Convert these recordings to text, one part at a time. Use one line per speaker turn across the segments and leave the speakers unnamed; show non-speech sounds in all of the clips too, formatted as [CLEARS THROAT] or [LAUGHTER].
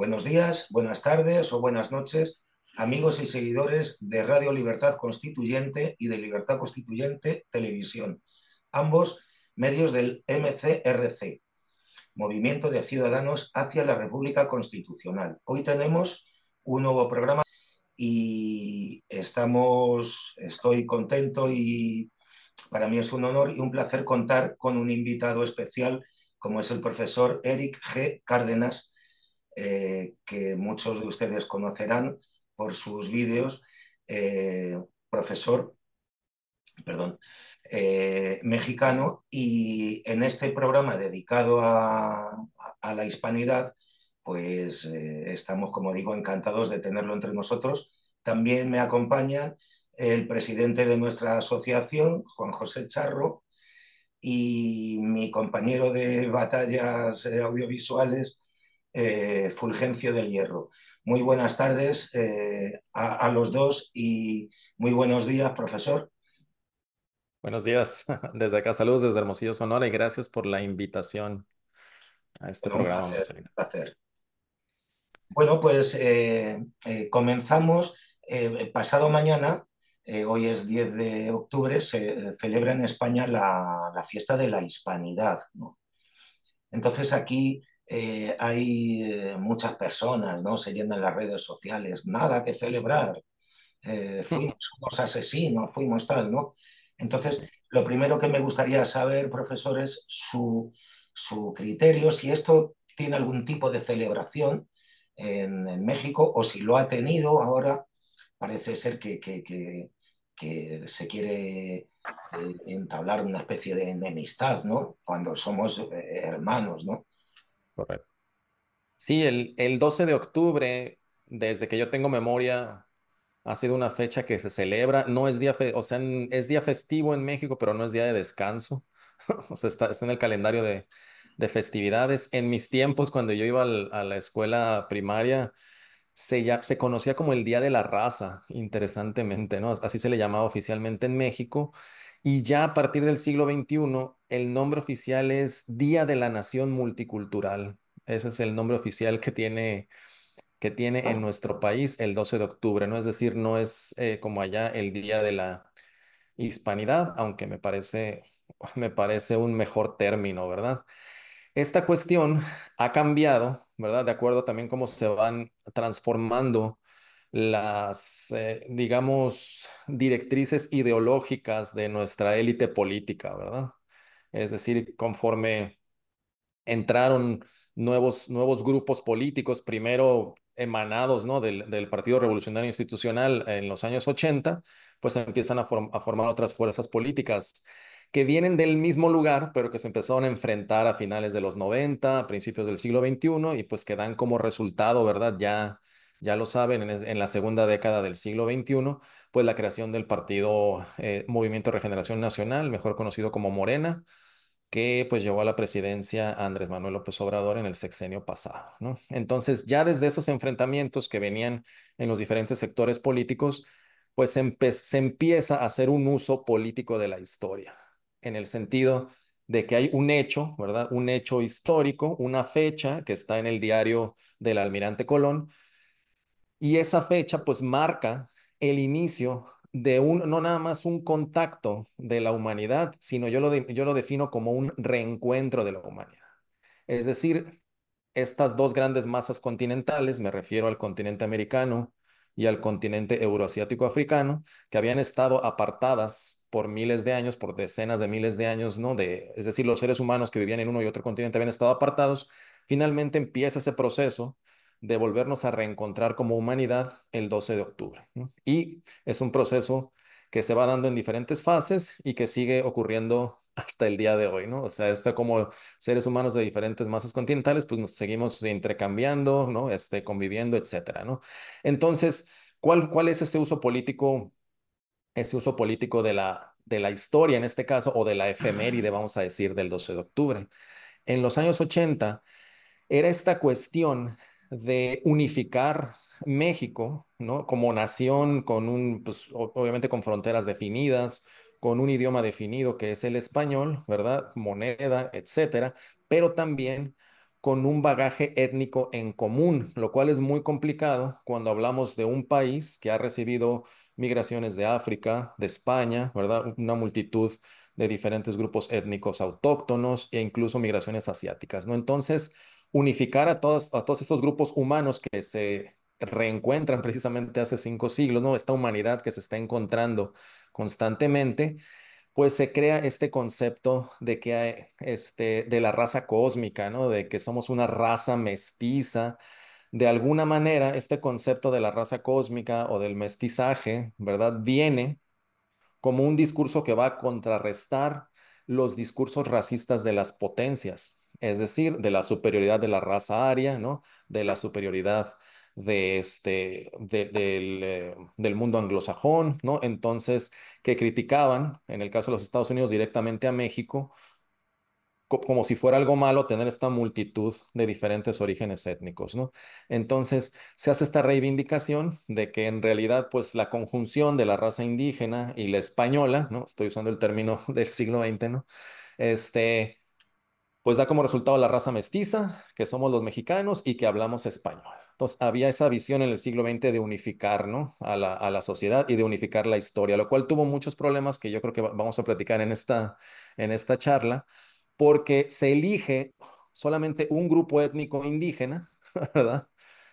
Buenos días, buenas tardes o buenas noches, amigos y seguidores de Radio Libertad Constituyente y de Libertad Constituyente Televisión, ambos medios del MCRC, Movimiento de Ciudadanos hacia la República Constitucional. Hoy tenemos un nuevo programa y estamos, estoy contento y para mí es un honor y un placer contar con un invitado especial como es el profesor Eric G. Cárdenas, eh, que muchos de ustedes conocerán por sus vídeos, eh, profesor, perdón, eh, mexicano, y en este programa dedicado a, a la hispanidad, pues estamos, como digo, encantados de tenerlo entre nosotros. También me acompañan el presidente de nuestra asociación, Juan José Charro, y mi compañero de batallas audiovisuales, eh, Fulgencio del Hierro. Muy buenas tardes eh, a, los dos y muy buenos días, profesor.
Buenos días. [LAUGHS] Desde acá, saludos desde Hermosillo, Sonora y gracias por la invitación a este programa. Un
placer, Bueno, pues eh, comenzamos. pasado mañana, hoy es 10 de octubre, se celebra en España la, fiesta de la hispanidad. Entonces aquí eh, hay eh, muchas personas, ¿no? Se en las redes sociales, nada que celebrar, eh, hmm. fuimos asesinos, fuimos tal, ¿no? Entonces, lo primero que me gustaría saber, profesor, es su, criterio, si esto tiene algún tipo de celebración en, México o si lo ha tenido ahora, parece ser que, que se quiere entablar una especie de enemistad, ¿no? Cuando somos hermanos, ¿no?
Sí, el, 12 de octubre, desde que yo tengo memoria, ha sido una fecha que se celebra. No es día, o sea, es día festivo en México, pero no es día de descanso. [LAUGHS] o sea, está, en el calendario de, festividades. En mis tiempos, cuando yo iba a la escuela primaria, se, ya, se conocía como el Día de la Raza, interesantemente, ¿no? Así se le llamaba oficialmente en México. Y ya a partir del siglo XXI el nombre oficial es Día de la Nación Multicultural. Ese es el nombre oficial que tiene, que tiene en oh. nuestro país el 12 de octubre, ¿no? Es decir, no es eh, como allá el Día de la Hispanidad, aunque me parece, [LAUGHS] me parece un mejor término, ¿verdad? Esta cuestión ha cambiado, ¿verdad? De acuerdo también cómo se van transformando las, eh, digamos, directrices ideológicas de nuestra élite política, ¿verdad? es decir, conforme entraron nuevos, nuevos grupos políticos, primero emanados ¿no? del, Partido Revolucionario Institucional en los años 80, pues empiezan a, a, formar otras fuerzas políticas que vienen del mismo lugar, pero que se empezaron a enfrentar a finales de los 90, a principios del siglo XXI, y pues que dan como resultado, ¿verdad? Ya ya lo saben, en, la segunda década del siglo XXI, pues la creación del partido eh, Movimiento Regeneración Nacional, mejor conocido como Morena, que pues llevó a la presidencia a Andrés Manuel López Obrador en el sexenio pasado, ¿no? Entonces, ya desde esos enfrentamientos que venían en los diferentes sectores políticos, pues se empieza a hacer un uso político de la historia, en el sentido de que hay un hecho, ¿verdad? Un hecho histórico, una fecha que está en el diario del almirante Colón, y esa fecha pues marca el inicio de un, no nada más un contacto de la humanidad, sino yo lo, yo lo defino como un reencuentro de la humanidad. Es decir, estas dos grandes masas continentales, me refiero al continente americano y al continente euroasiático africano, que habían estado apartadas por miles de años, por decenas de miles de años, ¿no? De, es decir, los seres humanos que vivían en uno y otro continente habían estado apartados, finalmente empieza ese proceso de volvernos a reencontrar como humanidad el 12 de octubre. Y es un proceso que se va dando en diferentes fases y que sigue ocurriendo [LAUGHS] hasta el día de hoy, ¿no? O sea, está como seres humanos de diferentes masas continentales, pues nos seguimos intercambiando, ¿no? Este, conviviendo, etcétera, ¿no? Entonces, ¿cuál, cuál es ese uso político, ese uso político de la, de la historia en este caso, o de la efeméride, vamos a decir, del 12 de octubre? En los años 80 era esta cuestión de unificar México, ¿no? Como nación, con un, pues, obviamente con fronteras definidas, con un idioma definido que es el español, ¿verdad? Moneda, etcétera, pero también con un bagaje étnico en común, lo cual es muy complicado cuando hablamos de un país que ha recibido migraciones de África, de España, ¿verdad? Una multitud de diferentes grupos étnicos autóctonos e incluso migraciones asiáticas, ¿no? Entonces, unificar a todos, a todos estos grupos humanos que se reencuentran precisamente hace cinco siglos, ¿no? Esta humanidad que se está encontrando constantemente, pues se crea este concepto de que hay, este, de la raza cósmica, ¿no? De que somos una raza mestiza. De alguna manera, este concepto de la raza cósmica o del mestizaje, ¿verdad? Viene como un discurso que va a contrarrestar los discursos racistas de las potencias, es decir, de la superioridad de la raza aria, ¿no? De la superioridad de este, eh, del, mundo anglosajón, ¿no? Entonces, que criticaban, en el caso de los Estados Unidos, directamente a México, como si fuera algo malo tener esta multitud de diferentes orígenes étnicos, ¿no? Entonces, se hace esta reivindicación de que en realidad, pues, la conjunción de la raza indígena y la española, ¿no? Estoy usando el término [LAUGHS] del siglo XX, ¿no? Este, pues da como resultado la raza mestiza, que somos los mexicanos y que hablamos español. Entonces, había esa visión en el siglo XX de unificar a, la, sociedad y de unificar la historia, lo cual tuvo muchos problemas que yo creo que vamos a platicar en esta, en esta charla, porque se elige solamente un grupo étnico indígena, [LAUGHS] ¿verdad?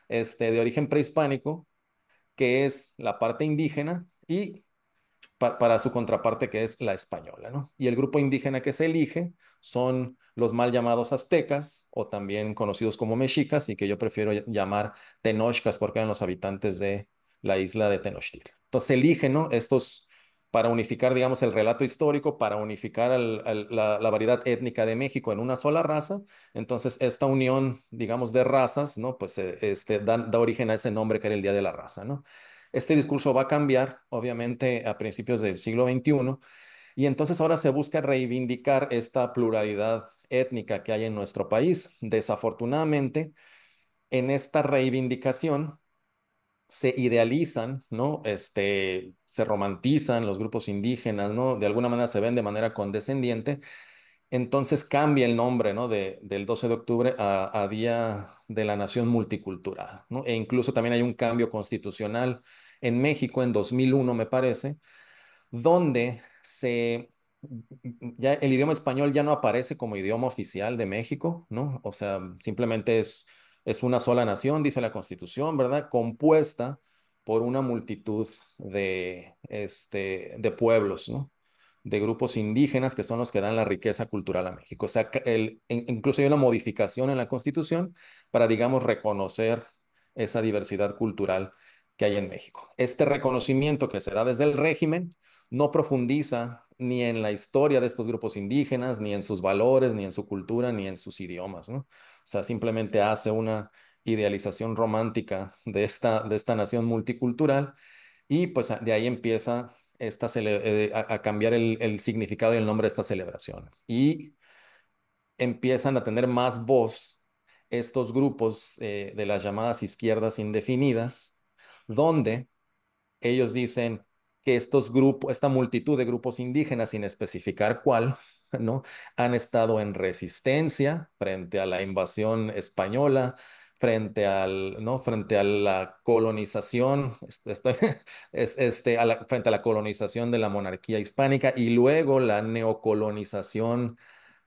Este, de origen prehispánico, que es la parte indígena, y para su contraparte que es la española. ¿no? Y el grupo indígena que se elige son los mal llamados aztecas o también conocidos como mexicas y que yo prefiero llamar tenochcas porque eran los habitantes de la isla de Tenochtitlan. Entonces se eligen ¿no? estos para unificar, digamos, el relato histórico, para unificar la, variedad étnica de México en una sola raza. Entonces, esta unión, digamos, de razas, ¿no? Pues eh, este, da, da origen a ese nombre que era el Día de la Raza, ¿no? Este discurso va a cambiar, obviamente, a principios del siglo XXI, y entonces ahora se busca reivindicar esta pluralidad étnica que hay en nuestro país. Desafortunadamente, en esta reivindicación se idealizan, ¿no? Este, se romantizan los grupos indígenas, ¿no? De alguna manera se ven de manera condescendiente, entonces cambia el nombre ¿no? de, del 12 de octubre a, Día de la Nación Multicultural. ¿no? E incluso también hay un cambio constitucional en México en 2001, me parece, donde el idioma español ya no aparece como idioma oficial de México, ¿no? o sea, simplemente es, una sola nación, dice la Constitución, ¿verdad? Compuesta por una multitud de, este, de pueblos, ¿no? de grupos indígenas que son los que dan la riqueza cultural a México. O sea, el, incluso hay una modificación en la Constitución para, digamos, reconocer esa diversidad cultural que hay en México. Este reconocimiento que se da desde el régimen no profundiza ni en la historia de estos grupos indígenas, ni en sus valores, ni en su cultura, ni en sus idiomas. ¿no? O sea, simplemente hace una idealización romántica de esta, de esta nación multicultural y pues de ahí empieza eh, a, cambiar el, significado y el nombre de esta celebración. Y empiezan a tener más voz estos grupos eh, de las llamadas izquierdas indefinidas, donde ellos dicen que estos grupos, esta multitud de grupos indígenas, sin especificar cuál, [LAUGHS] ¿no? han estado en resistencia frente a la invasión española, frente ¿no? Frente a la colonización, este, [LAUGHS] este frente a la colonización de la monarquía hispánica y luego la neocolonización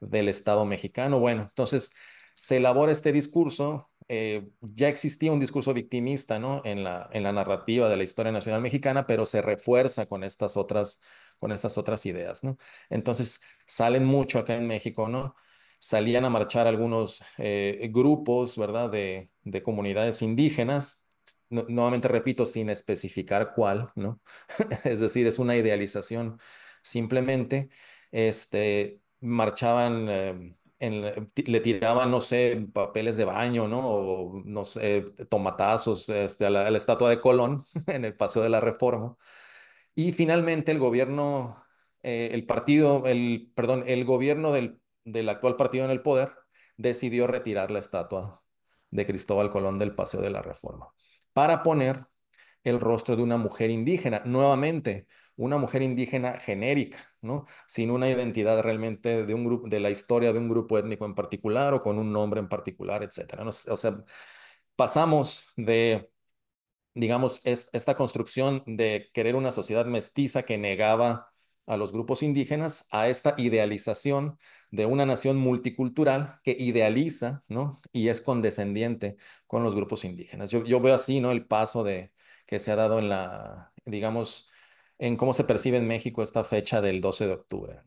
del Estado mexicano. Bueno, entonces se elabora este discurso, eh, ya existía un discurso victimista, ¿no? En la, en la narrativa de la historia nacional mexicana, pero se refuerza con estas otras, con estas otras ideas, ¿no? Entonces salen mucho acá en México, ¿no? salían a marchar algunos eh, grupos, ¿verdad?, de, comunidades indígenas, nuevamente repito, sin especificar cuál, ¿no? [LAUGHS] es decir, es una idealización simplemente, este, marchaban... Eh, en, le tiraban, no sé, papeles de baño, ¿no? O, no sé, tomatazos este, a, la, estatua de Colón [LAUGHS] en el Paseo de la Reforma. Y finalmente el gobierno, eh, el partido, el, perdón, el gobierno del del actual partido en el poder, decidió retirar la estatua de Cristóbal Colón del Paseo de la Reforma para poner el rostro de una mujer indígena, nuevamente una mujer indígena genérica, Sin una identidad realmente de un grupo de la historia de un grupo étnico en particular o con un nombre en particular, etcétera. O sea, pasamos de digamos esta construcción de querer una sociedad mestiza que negaba a los grupos indígenas a esta idealización de una nación multicultural que idealiza ¿no? y es condescendiente con los grupos indígenas. Yo, veo así ¿no? el paso de, que se ha dado en la, digamos, en cómo se percibe en México esta fecha del 12 de octubre.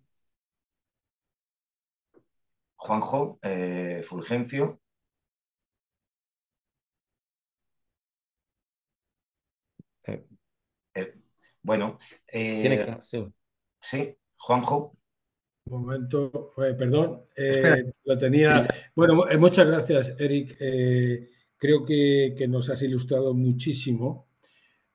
Juanjo, eh, Fulgencio.
Eh.
Eh, bueno, tiene que, Sí, Juanjo.
Un momento, eh, perdón, eh, lo tenía. Bueno, eh, muchas gracias, Eric. creo que, nos has ilustrado muchísimo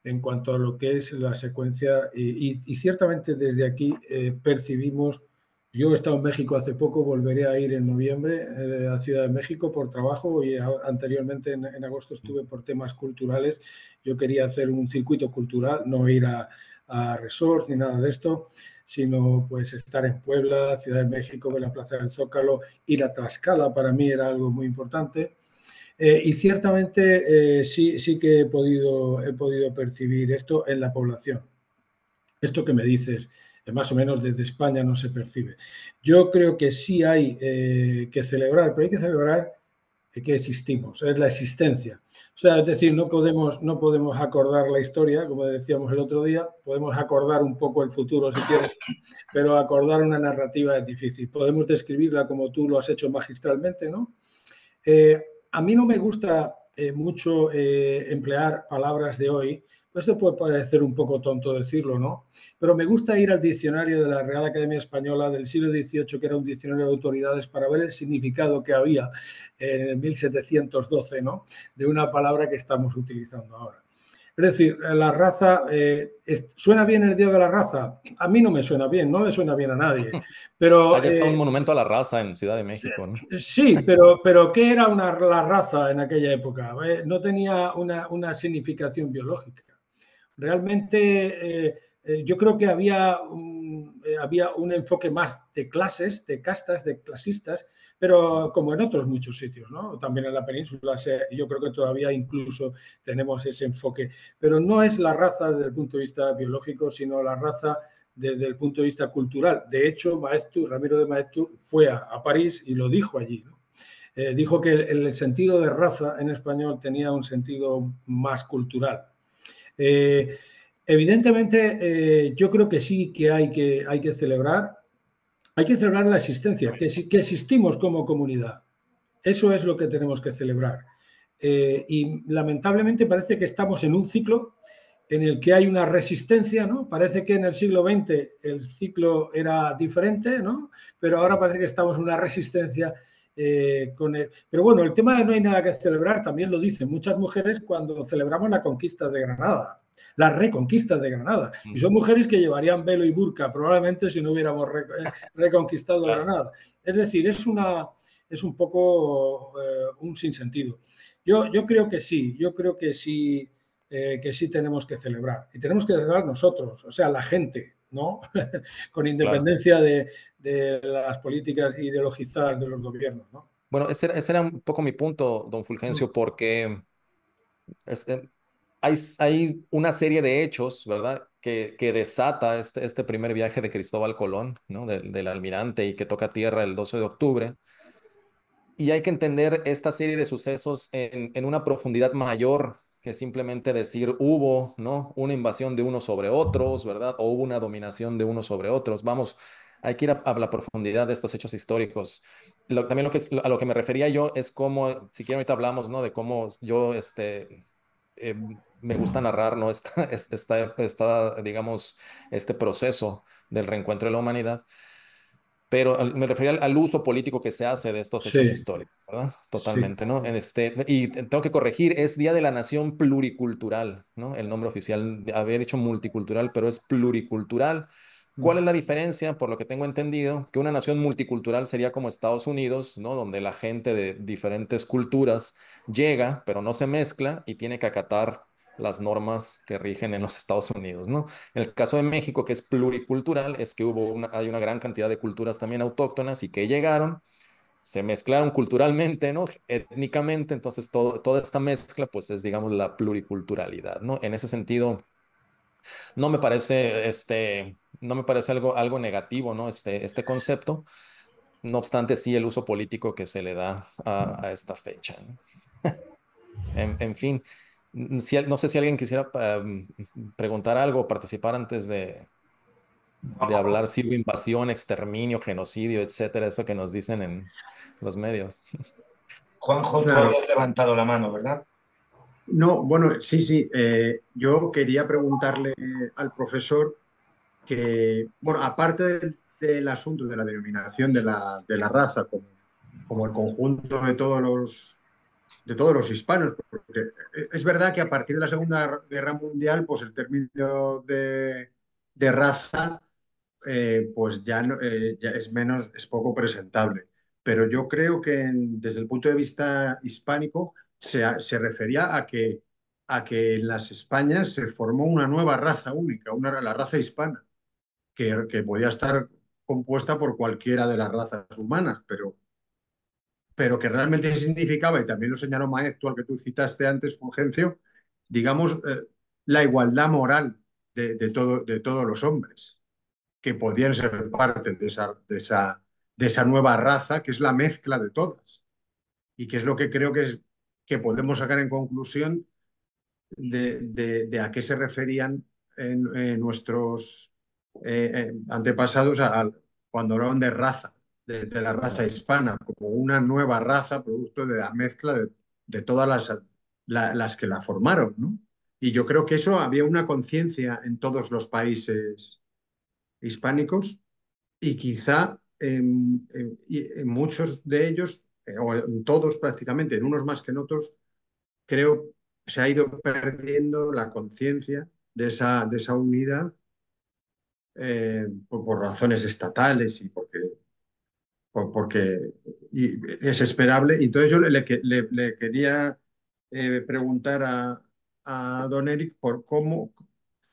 en cuanto a lo que es la secuencia y, ciertamente desde aquí percibimos, yo he estado en México hace poco, volveré a ir en noviembre a Ciudad de México por trabajo y anteriormente en agosto estuve por temas culturales. Yo quería hacer un circuito cultural, no ir a a resort ni nada de esto, sino pues estar en Puebla, Ciudad de México, en la Plaza del Zócalo, ir a Tlaxcala para mí era algo muy importante. Eh, y ciertamente eh, sí, sí que he podido, he podido percibir esto en la población. Esto que me dices, eh, más o menos desde España no se percibe. Yo creo que sí hay que celebrar, pero hay que celebrar que existimos, es la existencia. O sea, es decir, no podemos, no podemos acordar la historia, como decíamos el otro día, podemos acordar un poco el futuro si quieres, [LAUGHS] pero acordar una narrativa es difícil. Podemos describirla como tú lo has hecho magistralmente, ¿no? Eh, a mí no me gusta eh, mucho eh, emplear palabras de hoy. Pues esto puede parecer un poco tonto decirlo, ¿no? Pero me gusta ir al diccionario de la Real Academia Española del siglo XVIII, que era un diccionario de autoridades, para ver el significado que había en el 1712, ¿no? De una palabra que estamos utilizando ahora. Es decir, la raza, eh, ¿suena bien el Día de la Raza? A mí no me suena bien, no le suena bien a nadie. Pero, Ahí [LAUGHS] está eh, un
monumento a la raza en Ciudad de México, ¿no?
Sí, pero, pero ¿qué era una, la raza en aquella época? Eh, no tenía una, una, significación biológica. Realmente eh, yo creo que había un, eh, había un enfoque más de clases, de castas, de clasistas, pero como en otros muchos sitios, ¿no? También en la península, yo creo que todavía incluso tenemos ese enfoque, pero no es la raza desde el punto de vista biológico, sino la raza desde el punto de vista cultural. De hecho, Ramiro de Maestú fue a, París y lo dijo allí, eh, dijo que el, sentido de raza en español tenía un sentido más cultural. Evidentemente, eh, yo creo que sí que hay, que celebrar, hay que celebrar la existencia, que, existimos como comunidad. Eso es lo que tenemos que celebrar. Eh, y lamentablemente parece que estamos en un ciclo en el que hay una resistencia, ¿no? Parece que en el siglo XX el ciclo era diferente, Pero ahora parece que estamos en una resistencia eh, con Pero bueno, el tema de no hay nada que celebrar también lo dicen muchas mujeres cuando celebramos la conquista de Granada las reconquistas de Granada. Y son mujeres que llevarían velo y burka, probablemente si no hubiéramos eh, [LAUGHS] reconquistado Granada. Es decir, es, una, es un poco eh, un sinsentido. Yo, yo creo que sí, yo creo que sí, eh, que sí tenemos que celebrar. Y tenemos que celebrar nosotros, o sea, la gente, ¿no?
[LAUGHS] Con independencia
de, las políticas ideologizadas de los gobiernos, ¿no?
Bueno, ese, era un poco mi punto, don Fulgencio, mm. porque este, hay, una serie de hechos, ¿verdad? Que, desata este, este, primer viaje de Cristóbal Colón, ¿no? del almirante y que toca tierra el 12 de octubre. Y hay que entender esta serie de sucesos en, una profundidad mayor que simplemente decir hubo, ¿no? Una invasión de unos sobre otros, ¿verdad? O hubo una dominación de unos sobre otros. Vamos, hay que ir a, la profundidad de estos hechos históricos. también lo que, a lo que me refería yo es cómo, si quieren ahorita hablamos, ¿no? De cómo yo, este, Em, me gusta narrar, ¿no? [LAUGHS] Este, esta, esta, digamos, este proceso del reencuentro de la humanidad, pero me refería al, uso político que se hace de estos hechos históricos, ¿verdad? Totalmente, ¿no? En este, y tengo que corregir, es Día de la Nación Pluricultural, ¿no? El nombre oficial, había dicho multicultural, pero es pluricultural ¿Cuál es la diferencia, por lo que tengo entendido, que una nación multicultural sería como Estados Unidos, ¿no? Donde la gente de diferentes culturas llega, pero no se mezcla y tiene que acatar las normas que rigen en los [LAUGHS] Estados Unidos, ¿no? En el caso de México, que es pluricultural, es que hubo una, hay una gran cantidad de culturas también autóctonas y que llegaron, se mezclaron culturalmente, ¿no? Étnicamente, entonces toda esta mezcla, pues es, digamos, la pluriculturalidad, ¿no? En ese sentido, no me parece, este, no me parece algo, algo negativo, ¿no? Este, este concepto. No obstante, sí el uso político que se le da a, esta fecha. [LAUGHS] en, fin, no sé si alguien quisiera em, preguntar algo participar antes de, de hablar si invasión, exterminio, genocidio, etcétera, eso que nos dicen en los medios. [LAUGHS]
Juanjo, tú ha levantado la mano, ¿verdad? No, bueno, sí, sí. Eh, yo quería preguntarle al profesor que, bueno, aparte del, asunto de la denominación de la, de la raza como, el conjunto de todos los de todos los hispanos, porque es verdad que a partir de la Segunda Guerra Mundial, pues el término de, raza, eh, pues eh, ya, es menos, es poco presentable. Pero yo creo que desde el punto de vista hispánico se, refería a que a que en las Españas se formó una nueva raza única, una, la raza hispana que, podía estar compuesta por cualquiera de las razas humanas, pero, pero que realmente significaba, y también lo señaló Maestro, al que tú citaste antes, Fulgencio, digamos, eh, la igualdad moral de, todo, de todos los hombres que podían ser parte de esa, de, esa, nueva raza, que es la mezcla de todas, y que es lo que creo que, es, que podemos sacar en conclusión de, a qué se referían en nuestros eh, eh, antepasados cuando hablaban de raza, de, la raza hispana, como una nueva raza producto de la mezcla de, todas las, las que la formaron. Y yo creo que eso había una conciencia en todos los países hispánicos y quizá en, muchos de ellos, eh, o en todos prácticamente, en unos más que en otros, creo se ha ido perdiendo la conciencia de esa, de esa unidad eh, por, razones estatales y porque, porque y es esperable. Entonces yo le, quería eh, preguntar a, don Eric por cómo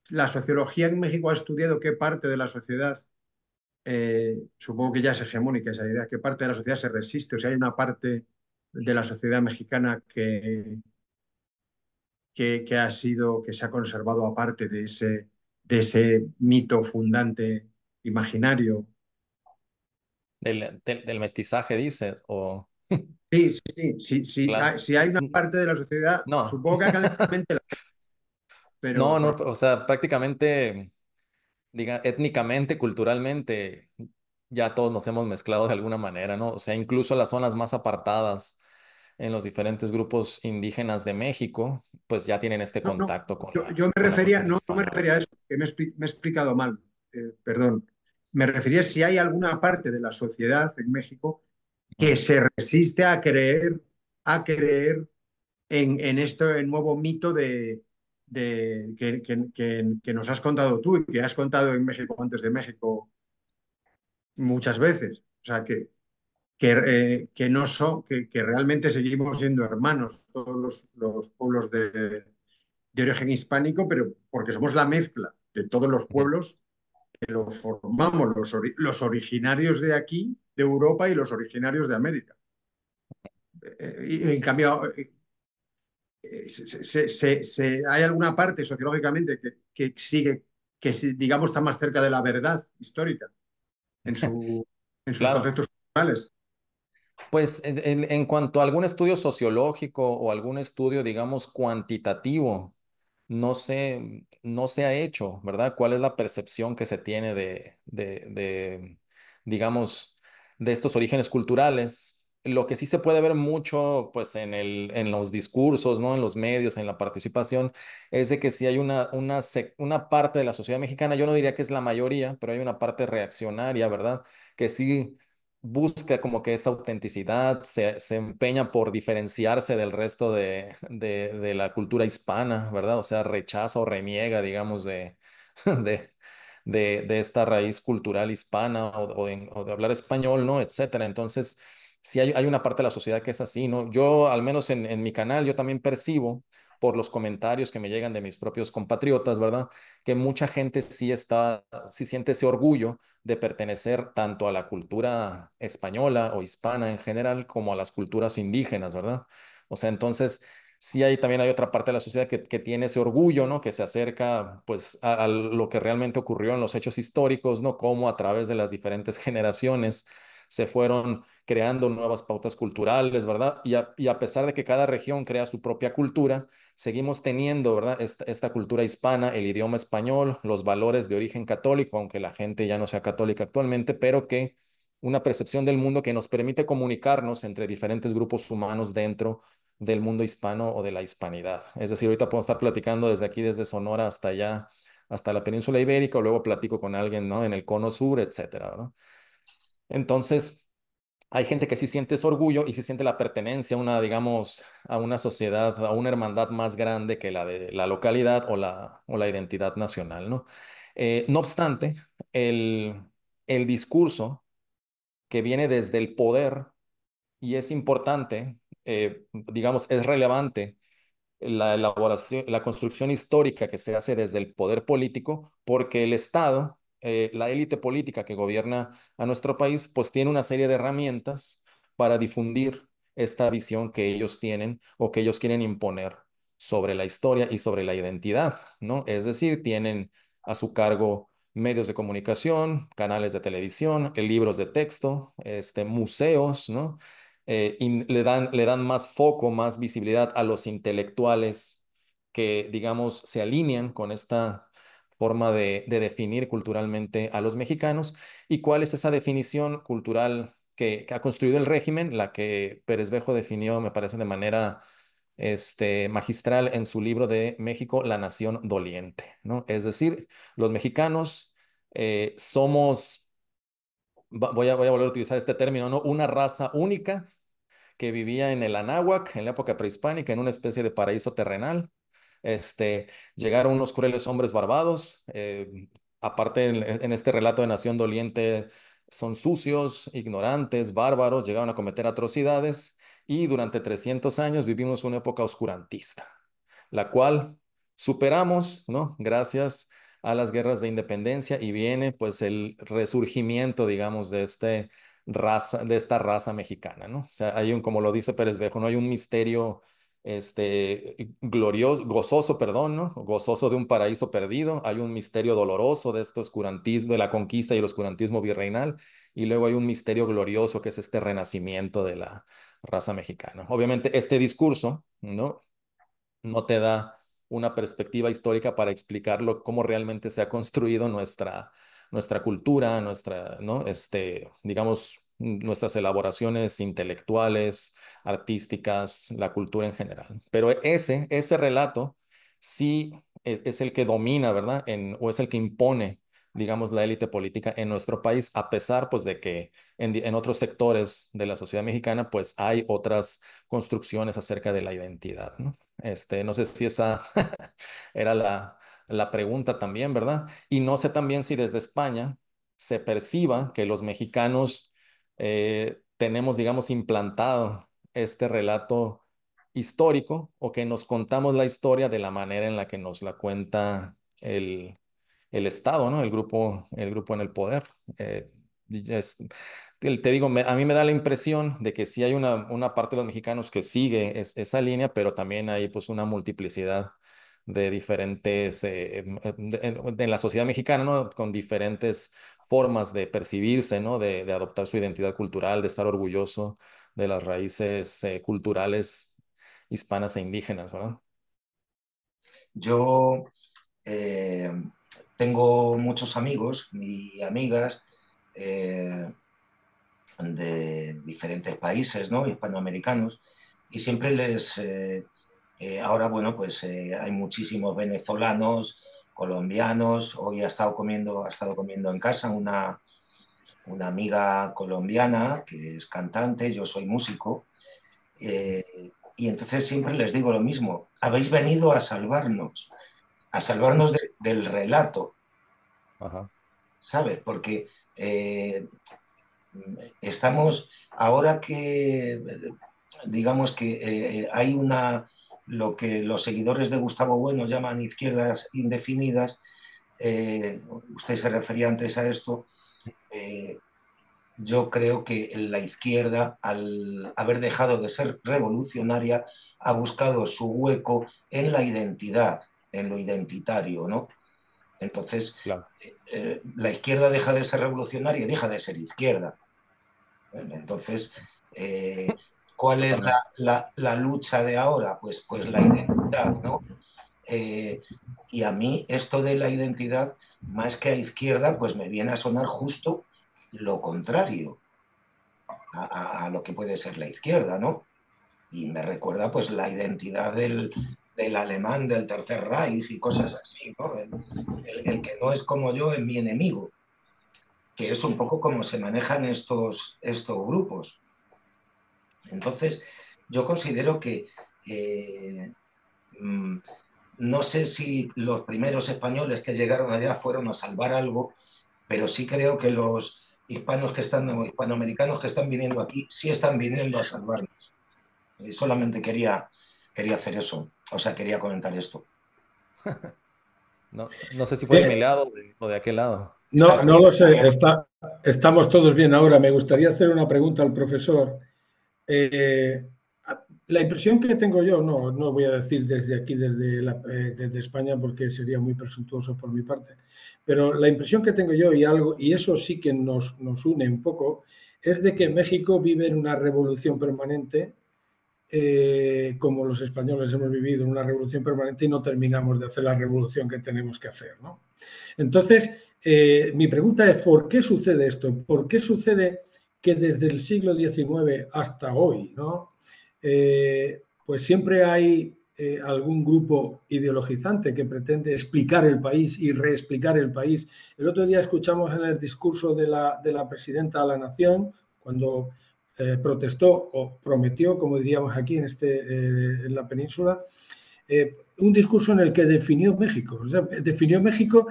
la sociología en México ha estudiado qué parte de la sociedad, eh, supongo que ya es hegemónica esa idea, qué parte de la sociedad se resiste, o sea, hay una parte de la sociedad mexicana que, que, que, ha sido, que se ha conservado aparte de ese de ese mito fundante imaginario.
Del, mestizaje, dices, o... Sí, sí, sí. si hay una
parte de la sociedad, no. supongo que académicamente [LAUGHS] la...
Pero... No, no, o sea, prácticamente, diga, étnicamente, culturalmente, ya todos nos hemos mezclado de alguna manera, ¿no? O sea, incluso las zonas más apartadas en los diferentes grupos indígenas de México, pues ya tienen este contacto con...
Yo, me refería, no, me refería a eso, me, he explicado mal, eh, perdón. Me refería si hay alguna parte de la sociedad en México que se resiste a creer, a creer en, en este nuevo mito de, que, que, que, nos has contado tú y que has contado en México antes de México muchas veces. O sea, que, eh, que, no son, que, realmente seguimos siendo hermanos todos los, pueblos de, origen hispánico, pero porque somos la mezcla de todos los pueblos que lo formamos, los, los originarios de aquí, de Europa y los originarios de América. Eh, eh, en cambio, hay alguna parte sociológicamente que, sigue, que digamos está más cerca de la verdad histórica
en, su, en sus conceptos culturales. Pues en, cuanto a algún estudio sociológico o algún estudio, digamos, cuantitativo, no se, no se ha hecho, ¿verdad? ¿Cuál es la percepción que se tiene de, de, digamos, de estos orígenes culturales? Lo que sí se puede ver mucho, pues, en, el, en los discursos, ¿no? En los medios, en la participación, es de que si hay una, una, una parte de la sociedad mexicana, yo no diría que es la mayoría, pero hay una parte reaccionaria, ¿verdad? Que sí busca como que esa autenticidad, se, empeña por diferenciarse del resto de, la cultura hispana, ¿verdad? O sea, rechaza o remiega, digamos, [LAUGHS] de, de, de esta raíz cultural hispana o, de hablar español, ¿no? Etcétera. Entonces, sí hay, una parte de la sociedad que es así, ¿no? Yo, al menos en, en mi canal, yo también percibo por los comentarios que me llegan de mis propios compatriotas, ¿verdad? Que mucha gente sí está, sí siente ese orgullo de pertenecer tanto a la cultura española o hispana en general como a las culturas indígenas, ¿verdad? O sea, entonces sí hay también hay otra parte de la sociedad que, tiene ese orgullo, ¿no? Que se acerca pues a, lo que realmente ocurrió en los hechos históricos, ¿no? Como a través de las diferentes [LAUGHS] generaciones se fueron creando nuevas pautas culturales, ¿verdad? Y a, pesar de que cada región crea su propia cultura, seguimos teniendo, ¿verdad? Esta, cultura hispana, el idioma español, los valores de origen católico, aunque la gente ya no sea católica actualmente, pero que una percepción del mundo que nos permite comunicarnos entre diferentes grupos humanos dentro del mundo hispano o de la hispanidad. Es decir, ahorita puedo estar platicando desde aquí, desde Sonora hasta allá, hasta la península ibérica, o luego platico con alguien, ¿no? En el cono sur, etcétera, ¿no? Entonces, hay gente que sí siente ese orgullo y sí siente la pertenencia a una, digamos, a una sociedad, a una hermandad más grande que la de la localidad o la, o la identidad nacional, ¿no? Eh, no obstante, el, el discurso que viene desde el poder y es importante, eh, digamos, es relevante la elaboración, la construcción histórica que se hace desde el poder político, porque el Estado eh, la élite política que gobierna a nuestro país, pues tiene una serie de herramientas para difundir esta visión que ellos tienen o que ellos quieren imponer sobre la historia y sobre la identidad, ¿no? Es decir, tienen a su cargo medios de comunicación, canales de televisión, eh, libros de texto, este, museos, ¿no? Eh, y le, dan, le dan más foco, más visibilidad a los intelectuales que, digamos, se alinean con esta forma de, definir culturalmente a los mexicanos y cuál es esa definición cultural que, ha construido el régimen, la que Pérez Bejo definió, me parece, de manera este, magistral en su libro de México, La Nación Doliente. ¿no? Es decir, los mexicanos eh, somos, voy a, voy a volver a utilizar este término, ¿no? una raza única que vivía en el Anáhuac, en la época prehispánica, en una especie de paraíso terrenal, este, llegaron unos crueles hombres barbados, eh, aparte en, este relato de Nación Doliente, son sucios, ignorantes, bárbaros, llegaron a cometer atrocidades y durante 300 años vivimos una época oscurantista, la cual superamos, ¿no? Gracias a las guerras de independencia y viene pues el resurgimiento, digamos, de este de esta raza mexicana, ¿no? O sea, hay un como lo dice Pérez Bejo, no hay un misterio este, glorioso, gozoso, perdón, ¿no? gozoso de un paraíso perdido. Hay un misterio doloroso de este oscurantismo, de la conquista y el oscurantismo virreinal. Y luego hay un misterio glorioso que es este renacimiento de la raza mexicana. Obviamente, este discurso no, no te da una perspectiva histórica para explicarlo cómo realmente se ha construido nuestra, nuestra cultura, nuestra, ¿no? este, digamos, nuestras elaboraciones intelectuales, artísticas, la cultura en general. Pero ese, ese relato sí es, el que domina, ¿verdad? o es el que impone, digamos, la élite política en nuestro país, a pesar, pues, de que en, otros sectores de la sociedad mexicana, pues, hay otras construcciones acerca de la identidad, ¿no? Este, no sé si esa [LAUGHS] era la, la pregunta también, ¿verdad? Y no sé también si desde España se perciba que los mexicanos eh, tenemos, digamos, implantado este relato histórico o que nos contamos la historia de la manera en la que nos la cuenta el, el Estado, ¿no? El grupo, el grupo en el poder. Eh, te digo, a mí me da la impresión de que sí hay una, una parte de los mexicanos que sigue esa línea, pero también hay pues una multiplicidad de diferentes, eh, em, em, en, la sociedad mexicana, ¿no? Con diferentes formas de percibirse, ¿no? De, adoptar su identidad cultural, de estar orgulloso de las raíces eh, culturales hispanas e indígenas,
Yo eh, tengo muchos amigos y amigas eh, de diferentes países, ¿no? Hispanoamericanos, y siempre les... ahora, bueno, pues hay muchísimos venezolanos, colombianos. Hoy ha estado comiendo, ha estado comiendo en casa una, una amiga colombiana que es cantante, yo soy músico. Eh, y entonces siempre les digo lo mismo, habéis venido a salvarnos, a salvarnos del relato. sabe ¿Sabes? Porque eh, estamos, ahora que digamos que eh, hay una lo que los seguidores de Gustavo Bueno llaman izquierdas indefinidas, eh, usted se refería antes a esto, eh, yo creo que la izquierda, al haber dejado de ser revolucionaria, ha buscado su hueco en la identidad, en lo identitario, ¿no? Entonces, eh, la izquierda deja de ser revolucionaria deja de ser izquierda. Entonces, eh, ¿Cuál es la, lucha de ahora? Pues, pues la identidad, ¿no? Eh, y a mí esto de la identidad, más que a izquierda, pues me viene a sonar justo lo contrario a, lo que puede ser la izquierda, ¿no? Y me recuerda pues la identidad del, alemán del Tercer Reich y cosas así, ¿no? El, que no es como yo es mi enemigo, que es un poco como se manejan estos, estos grupos. Entonces, yo considero que eh, mm, no sé si los primeros españoles que llegaron allá fueron a salvar algo, pero sí creo que los hispanos que están, o hispanoamericanos que están viniendo aquí, sí están viniendo a salvarnos. Y solamente quería, quería hacer eso, o sea, quería comentar esto.
[LAUGHS] No, sé si fue de mi lado
o de aquel lado. No, no lo sé. estamos todos bien ahora. Me gustaría hacer una pregunta al profesor. Eh, la impresión que tengo yo, no, no voy a decir desde aquí, eh, desde, España, porque sería muy presuntuoso por mi parte, pero la impresión que tengo yo y algo, y eso sí que nos, une un poco, es de que México vive en una revolución permanente, eh, como los españoles hemos vivido en una revolución permanente y no terminamos de hacer la revolución que tenemos que hacer. Entonces, mi pregunta es, ¿por qué sucede esto? ¿Por qué sucede que desde el siglo XIX hasta hoy, ¿no? Eh, pues siempre hay eh, algún grupo ideologizante que pretende explicar el país y reexplicar el país. El otro día escuchamos en el discurso de la, presidenta de la Nación, cuando eh, protestó o prometió, como diríamos aquí en, este, en la península, un discurso en el que definió México. definió México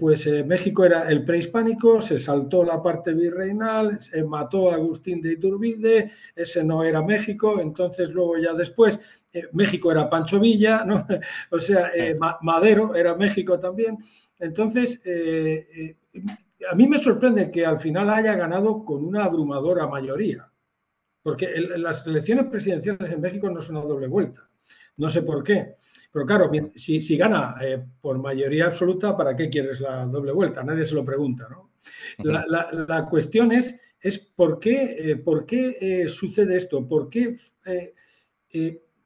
pues eh, México era el prehispánico, se saltó la parte virreinal, se mató a Agustín de Iturbide, ese no era México, entonces luego ya después eh, México era Pancho Villa, [LAUGHS] o sea, eh, Madero era México también. Entonces, a mí me sorprende que al final haya ganado con una abrumadora mayoría, porque las elecciones presidenciales en México no son una doble vuelta, no sé por qué. Pero claro, si, gana eh, por mayoría absoluta, ¿para qué quieres la doble vuelta? Nadie se lo pregunta, ¿no? la, cuestión es, por qué, eh, por qué eh, sucede esto, por qué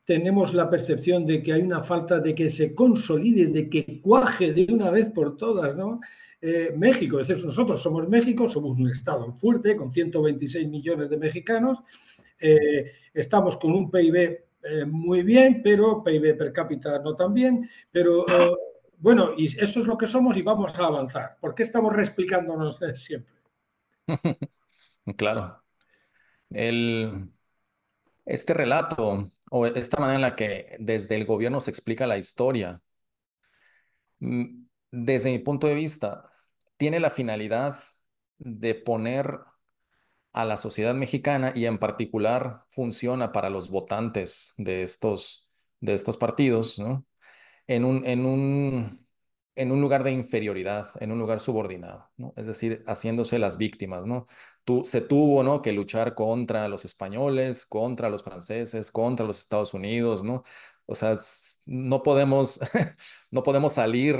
tenemos la percepción de que hay una falta de que se consolide, de que cuaje de una vez por todas, ¿no? México, es decir, nosotros somos México, somos un Estado fuerte, con 126 millones de mexicanos, estamos con un PIB eh, muy bien, pero PIB per cápita no tan bien, pero eh, bueno, y eso es lo que somos y vamos a avanzar. ¿Por qué estamos reexplicándonos siempre?
[LAUGHS] claro. este relato o esta manera en la que desde el gobierno se explica la historia, mm, desde mi punto de vista, tiene la finalidad de poner a la sociedad mexicana y en particular funciona para los votantes de estos, de estos partidos, En un, en, un, lugar de inferioridad, en un lugar subordinado, Es decir, haciéndose las víctimas, ¿no? Tú, se tuvo, ¿no? Que luchar contra los españoles, contra los franceses, contra los Estados Unidos, ¿no? O sea, no podemos, [LAUGHS] no podemos salir,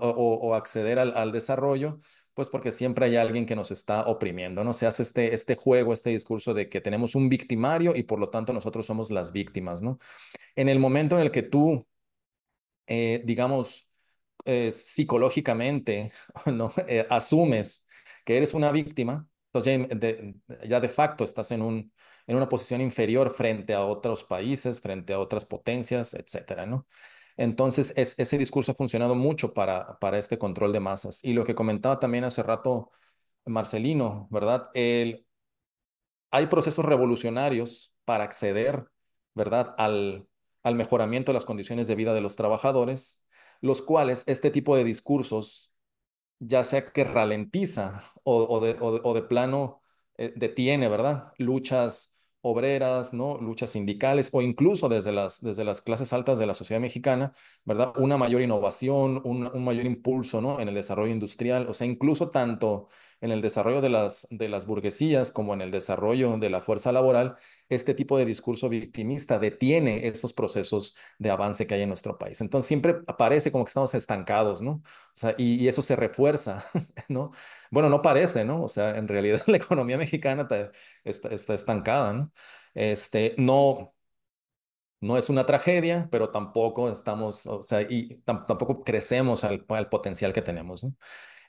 o, acceder al desarrollo pues porque siempre hay alguien que nos está oprimiendo, ¿no? Se hace este, este juego, este discurso de que tenemos un victimario y por lo tanto nosotros somos las víctimas, ¿no? En el momento en el que tú, eh, digamos, eh, psicológicamente, [LAUGHS] ¿no? Eh, asumes que eres una víctima, entonces pues ya de, facto estás en, un, en una posición inferior frente a otros países, frente a otras potencias, etcétera, ¿no? Entonces, ese discurso ha funcionado mucho para, para este control de masas. Y lo que comentaba también hace rato Marcelino, ¿verdad? hay procesos revolucionarios para acceder, ¿verdad?, al, mejoramiento de las condiciones de vida de los trabajadores, los cuales este tipo de discursos, ya sea que ralentiza o, de, plano eh, detiene, ¿verdad? Luchas obreras, ¿no? luchas sindicales o incluso desde las, desde las clases altas de la sociedad mexicana, ¿verdad? Una mayor innovación, un, un mayor impulso ¿no? en el desarrollo industrial, o sea, incluso tanto en el desarrollo de las, de las burguesías como en el desarrollo de la fuerza laboral, este tipo de discurso victimista detiene esos procesos de avance que hay en nuestro país. Entonces siempre parece como que estamos estancados, ¿no? O sea, y, eso se refuerza, [LAUGHS] ¿no? Bueno, no parece, ¿no? O sea, en realidad [LAUGHS] la economía mexicana está, está, estancada, ¿no? Este, no, no es una tragedia, pero tampoco estamos, o sea, y tampoco crecemos al, al potencial que tenemos. ¿no?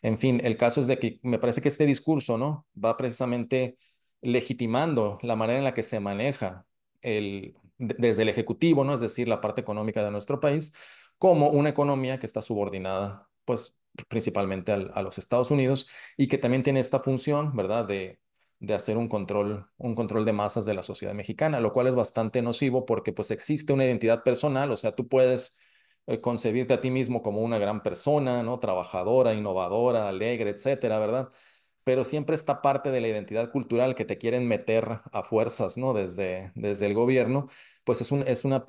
En fin, el caso es de que me parece que este discurso, ¿no? Va precisamente legitimando la manera en la que se maneja el, desde el Ejecutivo, ¿no? Es decir, la parte económica de nuestro país, como una economía que está subordinada, pues, principalmente a los Estados Unidos y que también tiene esta función, ¿verdad? De, de hacer un control, un control de masas de la sociedad mexicana, lo cual es bastante nocivo porque pues existe una identidad personal, o sea, tú puedes eh, concebirte a ti mismo como una gran persona, ¿no? Trabajadora, innovadora, alegre, etcétera, ¿verdad? Pero siempre esta parte de la identidad cultural que te quieren meter a fuerzas, ¿no? Desde, desde el gobierno, pues es, es, una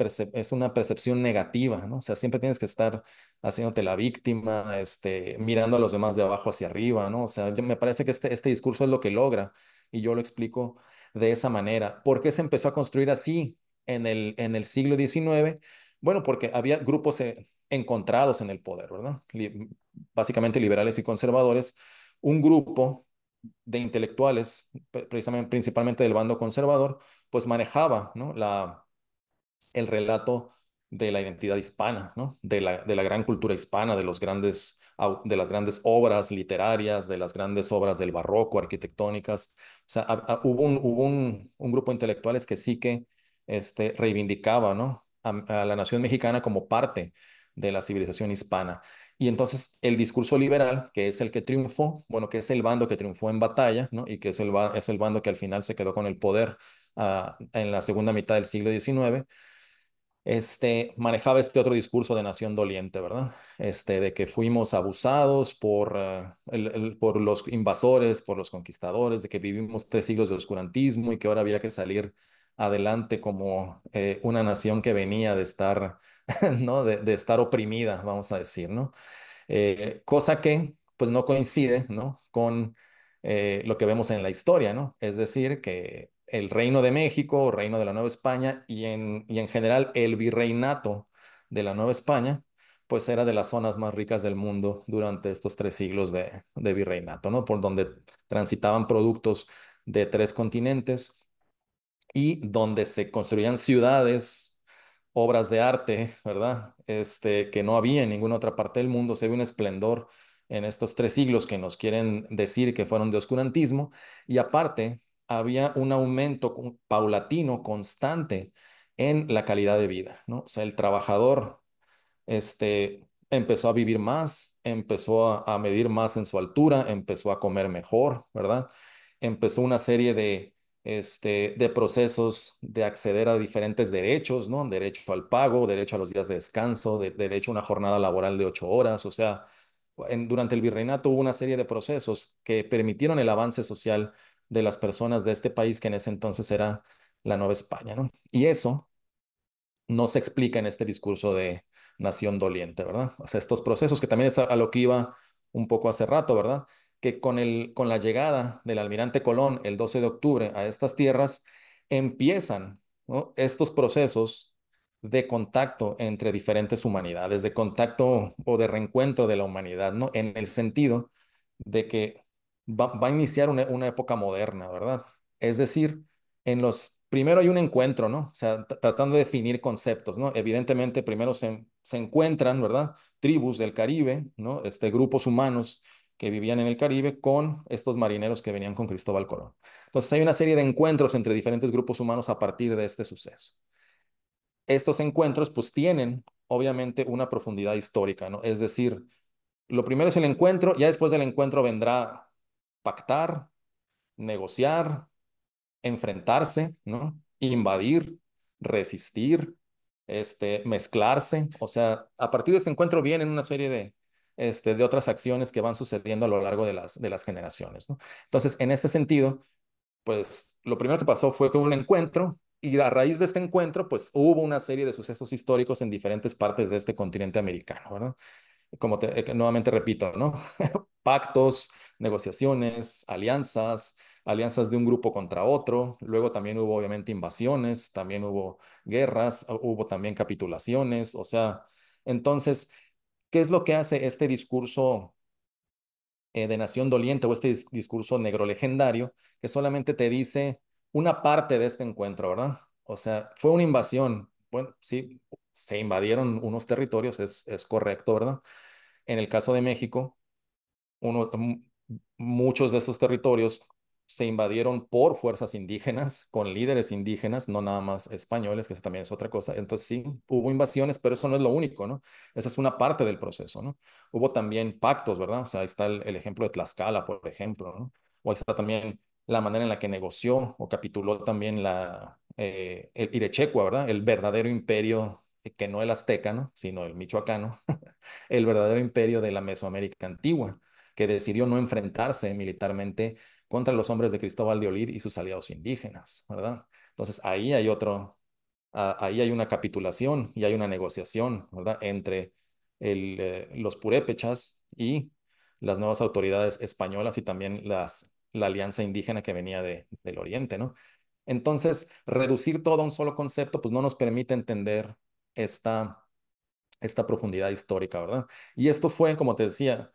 percepción negativa, ¿no? O sea, siempre tienes que estar haciéndote la víctima, este, mirando a los demás de abajo hacia arriba, ¿no? O sea, me parece que este, este, discurso es lo que logra y yo lo explico de esa manera. ¿Por qué se empezó a construir así en el, en el siglo XIX? Bueno, porque había grupos eh, encontrados en el poder, ¿verdad? básicamente liberales y conservadores. Un grupo de intelectuales, precisamente, principalmente del bando conservador, pues manejaba ¿no? el relato de la identidad hispana, ¿no? de, la, gran cultura hispana, de, los grandes, de las grandes obras literarias, de las grandes obras del barroco, arquitectónicas. O sea, hubo, un, grupo de intelectuales que sí que este, reivindicaba ¿no? a, la nación mexicana como parte de la civilización hispana. Y entonces el discurso liberal, que es el que triunfó, bueno, que es el bando que triunfó en batalla, ¿no? Y que es el, es el bando que al final se quedó con el poder ah, en la segunda mitad del siglo XIX, este, manejaba este otro discurso de nación doliente, ¿verdad? Este, de que fuimos abusados por, ah, por los invasores, por los conquistadores, de que vivimos tres siglos de oscurantismo y que ahora había que salir adelante como eh, una nación que venía de estar, [LAUGHS] ¿no? De, estar oprimida, vamos a decir, ¿no? Eh, cosa que pues no coincide, ¿no? Con eh, lo que vemos en la historia, ¿no? Es decir, que el Reino de México, o Reino de la Nueva España y en, en general el virreinato de la Nueva España, pues era de las zonas más ricas del mundo durante estos tres siglos de, de virreinato, ¿no? Por donde transitaban productos de tres continentes, y donde se construían ciudades, obras de arte, ¿verdad? Este, que no había en ninguna otra parte del mundo, se ve un esplendor en estos tres siglos que nos quieren decir que fueron de oscurantismo, y aparte había un aumento paulatino, constante, en la calidad de vida, ¿no? O sea, el trabajador este, empezó a vivir más, empezó a medir más en su altura, empezó a comer mejor, ¿verdad? Empezó una serie de, este, de procesos de acceder a diferentes derechos, ¿no? Derecho al pago, derecho a los días de descanso, derecho a una jornada laboral de ocho horas, o sea, durante el virreinato hubo una serie de procesos que permitieron el avance social de las personas de este país que en ese entonces era la Nueva España, ¿no? Y eso no se explica en este discurso de nación doliente, ¿verdad? O sea, estos procesos que también es a lo que iba un poco hace rato, ¿verdad? que con, el, con la llegada del almirante Colón el 12 de octubre a estas tierras, empiezan estos procesos de contacto entre diferentes humanidades, de contacto o de reencuentro de la humanidad, ¿no? En el sentido de que va, a iniciar una, época moderna, ¿verdad? Es decir, en los, primero hay un encuentro, ¿no? O sea, tratando de definir conceptos, ¿no? Evidentemente, primero se, se encuentran, ¿verdad? Tribus del Caribe, ¿no? Este, grupos humanos que vivían en el Caribe con estos marineros que venían con Cristóbal Colón. Entonces hay una serie de encuentros entre diferentes grupos humanos a partir de este suceso. Estos encuentros pues tienen obviamente una profundidad histórica, ¿no? Es decir, lo primero es el encuentro, ya después del encuentro vendrá pactar, negociar, enfrentarse, ¿no? Invadir, resistir, este, mezclarse. O sea, a partir de este encuentro vienen una serie de, este, de otras acciones que van sucediendo a lo largo de las, de las generaciones. ¿no? Entonces, en este sentido, pues lo primero que pasó fue que hubo un encuentro y a raíz de este encuentro, pues hubo una serie de sucesos históricos en diferentes partes de este continente americano, Como eh, nuevamente repito, ¿no? [LAUGHS] Pactos, negociaciones, alianzas, alianzas de un grupo contra otro, luego también hubo obviamente invasiones, también hubo guerras, hubo también capitulaciones, o sea, entonces ¿Qué es lo que hace este discurso eh, de Nación Doliente o este discurso negro legendario que solamente te dice una parte de este encuentro, ¿verdad? O sea, fue una invasión. Bueno, sí, se invadieron unos territorios, es, correcto, ¿verdad? En el caso de México, mm, muchos de esos territorios se invadieron por fuerzas indígenas, con líderes indígenas, no nada más españoles, que eso también es otra cosa. Entonces sí, hubo invasiones, pero eso no es lo único, ¿no? Esa es una parte del proceso, ¿no? Hubo también pactos, ¿verdad? O sea, está el, ejemplo de Tlaxcala, por ejemplo, ¿no? O está también la manera en la que negoció o capituló también la, eh, el Irechecua, ¿verdad? El verdadero imperio eh, que no el azteca, ¿no? sino el michoacano, [LAUGHS] el verdadero imperio de la Mesoamérica antigua, que decidió no enfrentarse militarmente contra los hombres de Cristóbal de Olid y sus aliados indígenas, ¿verdad? Entonces ahí hay otro, ah, ahí hay una capitulación y hay una negociación, ¿verdad? Entre eh, los purépechas y las nuevas autoridades españolas y también las, la alianza indígena que venía del oriente, ¿no? Entonces, reducir todo a un solo concepto, pues no nos permite entender esta, esta profundidad histórica, ¿verdad? Y esto fue, como te decía,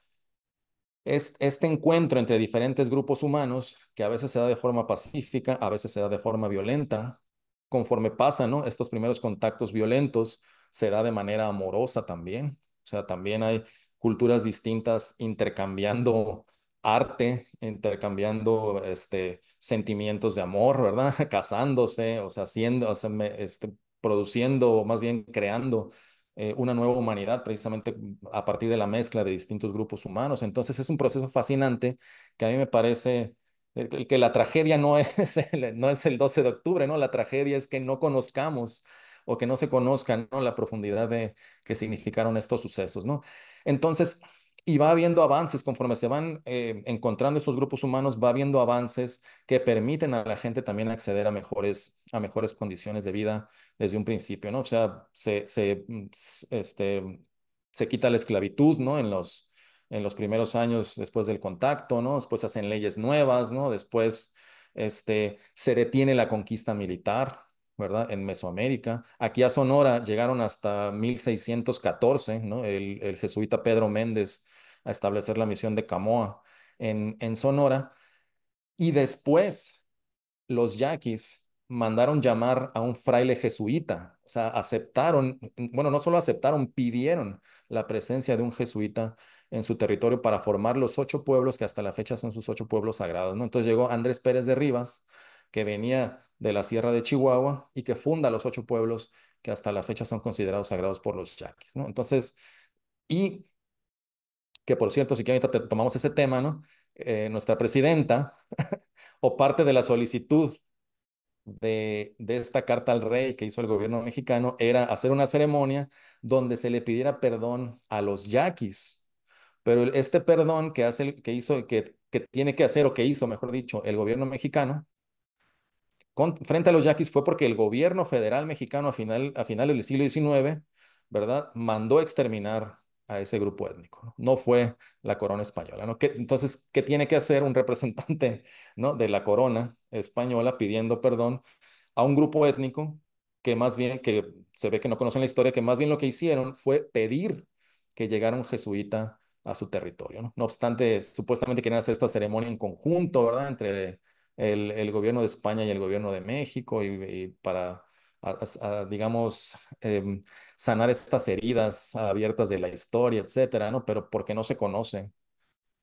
es este encuentro entre diferentes grupos humanos, que a veces se da de forma pacífica, a veces se da de forma violenta, conforme pasa ¿no? estos primeros contactos violentos, se da de manera amorosa también. O sea, también hay culturas distintas intercambiando arte, intercambiando este, sentimientos de amor, ¿verdad? [LAUGHS] Casándose, o sea, haciendo, o este, produciendo, más bien creando eh, una nueva humanidad precisamente mm, a partir de la mezcla de distintos grupos humanos. Entonces es un proceso fascinante que a mí me parece eh, que la tragedia no [LAUGHS] es el, no es el 12 de octubre, ¿no? La tragedia es que no conozcamos o que no se conozcan la profundidad de que significaron estos sucesos, ¿no? Entonces, y va habiendo avances, conforme se van eh, encontrando estos grupos humanos, va habiendo avances que permiten a la gente también acceder a mejores, a mejores condiciones de vida desde un principio, ¿no? O sea, se, mm, este, se quita la esclavitud, ¿no? En los, en los primeros años después del contacto, ¿no? Después hacen leyes nuevas, ¿no? Después este, se detiene la conquista militar, ¿verdad? En Mesoamérica. Aquí a Sonora llegaron hasta 1614, ¿no? El, jesuita Pedro Méndez a establecer la misión de Camoa en, en Sonora. Y después los yaquis mandaron llamar a un fraile jesuita, o sea, aceptaron, bueno, no solo aceptaron, pidieron la presencia de un jesuita en su territorio para formar los ocho pueblos que hasta la fecha son sus ocho pueblos sagrados, ¿no? Entonces llegó Andrés Pérez de Rivas, que venía de la Sierra de Chihuahua y que funda los ocho pueblos que hasta la fecha son considerados sagrados por los yaquis, ¿no? Entonces, y que por cierto, si que ahorita tomamos ese tema, ¿no? Eh, nuestra presidenta, [LAUGHS] o parte de la solicitud de, de, esta carta al rey que hizo el gobierno mexicano, era hacer una ceremonia donde se le pidiera perdón a los yaquis. Pero este perdón que, hace, que hizo, que, que tiene que hacer, o que hizo, mejor dicho, el gobierno mexicano, frente a los yaquis fue porque el gobierno federal mexicano a, final, a finales del siglo XIX, ¿verdad?, mandó exterminar a ese grupo étnico. No, fue la corona española. ¿no? entonces, ¿qué tiene que hacer un representante ¿no? de la corona española pidiendo perdón a un grupo étnico que más bien, que se ve que no conocen la historia, que más bien lo que hicieron fue pedir que llegara un jesuita a su territorio. No, no obstante, supuestamente querían hacer esta ceremonia en conjunto, ¿verdad? Entre el, gobierno de España y el gobierno de México y, para, digamos, em, sanar estas heridas abiertas de la historia, etcétera, ¿no? Pero porque no se conocen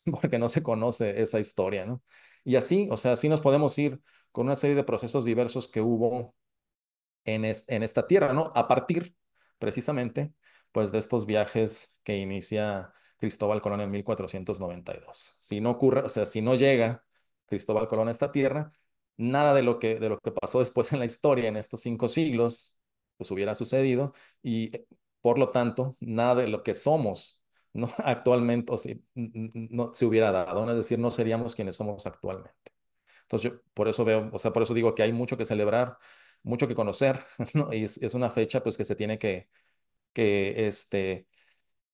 [LAUGHS] porque no se conoce esa historia, ¿no? Y así, o sea, así nos podemos ir con una serie de procesos diversos que hubo en, en esta tierra, ¿no? A partir, precisamente, pues de estos viajes que inicia Cristóbal Colón en 1492. Si no ocurre, o sea, si no llega Cristóbal Colón a esta tierra, nada de lo que, de lo que pasó después en la historia, en estos cinco siglos, pues hubiera sucedido y eh, por lo tanto, nada de lo que somos [LAUGHS] actualmente no, se hubiera dado, es decir, no seríamos quienes somos actualmente. Entonces, por eso veo, o sea, por eso digo que hay mucho que celebrar, mucho que conocer, [LAUGHS] y es, una fecha pues que se tiene que, que este,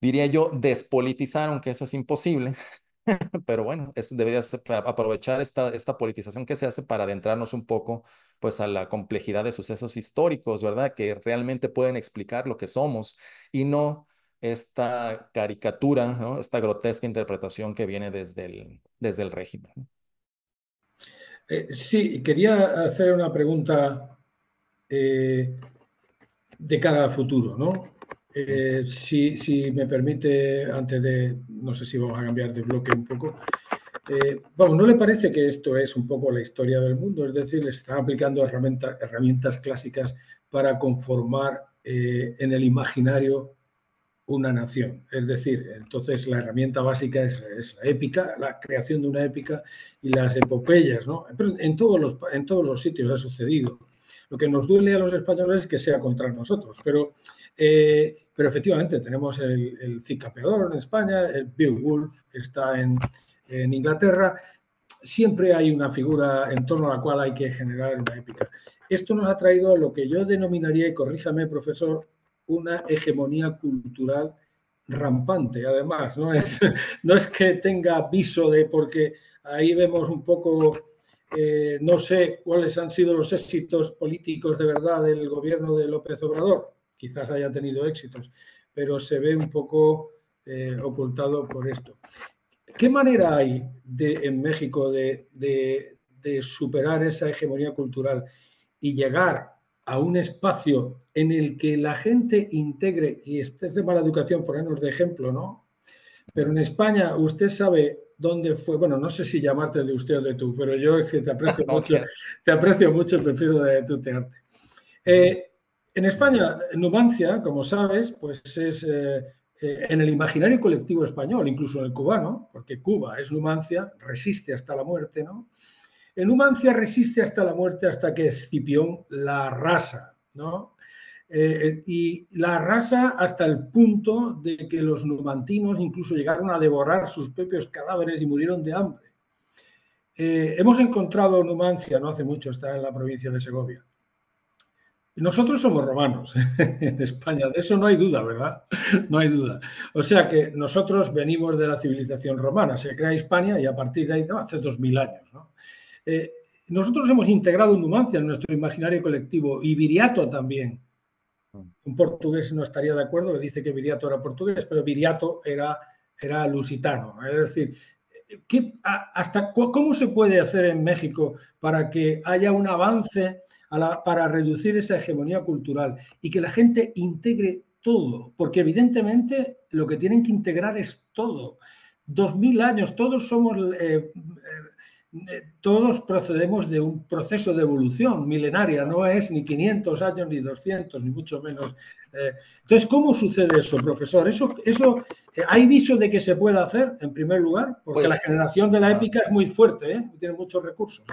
diría yo, despolitizar, aunque eso es imposible, [LAUGHS] pero bueno, debería aprovechar esta, politización que se hace para adentrarnos un poco pues a la complejidad de sucesos históricos, ¿verdad? Que realmente pueden explicar lo que somos y no esta caricatura, esta grotesca interpretación que viene desde el, desde el régimen. Eh, sí,
quería hacer una pregunta eh, de cara al futuro, ¿no? Eh, si, si, me permite, antes de, no sé si vamos a cambiar de bloque un poco, eh, ¿no le parece que esto es un poco la historia del mundo? Es decir, le están aplicando herramientas, herramientas clásicas para conformar eh, en el imaginario una nación. Es decir, entonces la herramienta básica es, es, la épica, la creación de una épica y las epopeyas, ¿no? Pero en todos los, en todos los sitios ha sucedido. Lo que nos duele a los españoles es que sea contra nosotros, pero eh, pero efectivamente tenemos el, el peor en España, el Bill Wolf está en, Inglaterra. Siempre hay una figura en torno a la cual hay que generar una épica. Esto nos ha traído a lo que yo denominaría, y corríjame profesor, una hegemonía cultural rampante, además, no es, no es que tenga aviso de, porque ahí vemos un poco, eh, no sé cuáles han sido los éxitos políticos de verdad del gobierno de López Obrador, quizás haya tenido éxitos, pero se ve un poco eh, ocultado por esto. ¿Qué manera hay de, en México de, superar esa hegemonía cultural y llegar a un espacio en el que la gente integre, y este tema de la educación, ponernos de ejemplo, ¿no? Pero en España, usted sabe dónde fue, bueno, no sé si llamarte de usted o de tú, pero yo [LAUGHS] te aprecio mucho, te aprecio mucho, prefiero de eh, en España, Numancia, como sabes, pues es eh, eh, en el imaginario colectivo español, incluso en el cubano, porque Cuba es Numancia, resiste hasta la muerte, ¿no? En Numancia resiste hasta la muerte hasta que Escipión la arrasa, ¿no? Eh, y la arrasa hasta el punto de que los numantinos incluso llegaron a devorar sus propios cadáveres y murieron de hambre. hemos encontrado Numancia, no hace mucho, está en la provincia de Segovia nosotros somos romanos [LAUGHS] en España, de eso no hay duda, ¿verdad? No hay duda. O sea que nosotros venimos de la civilización romana, se crea España y a partir de ahí, hace dos mil años. ¿no? Eh, nosotros hemos integrado Numancia en nuestro imaginario colectivo y Viriato también. Mm. Un portugués no estaría de acuerdo, que dice que Viriato era portugués, pero Viriato era, era lusitano. Es decir, ¿qué, hasta, ¿cómo se puede hacer en México para que haya un avance? para reducir esa hegemonía cultural y que la gente integre todo, porque evidentemente lo que tienen que integrar es todo. Dos mil años, todos somos... Eh, eh, eh, todos procedemos de un proceso de evolución milenaria, no es ni 500 años, ni 200, ni mucho menos. entonces, ¿cómo sucede eso, profesor? ¿Eso, eso hay viso de que se pueda hacer, en primer lugar? Porque pues la generación de la ah. épica es muy fuerte, tiene muchos recursos.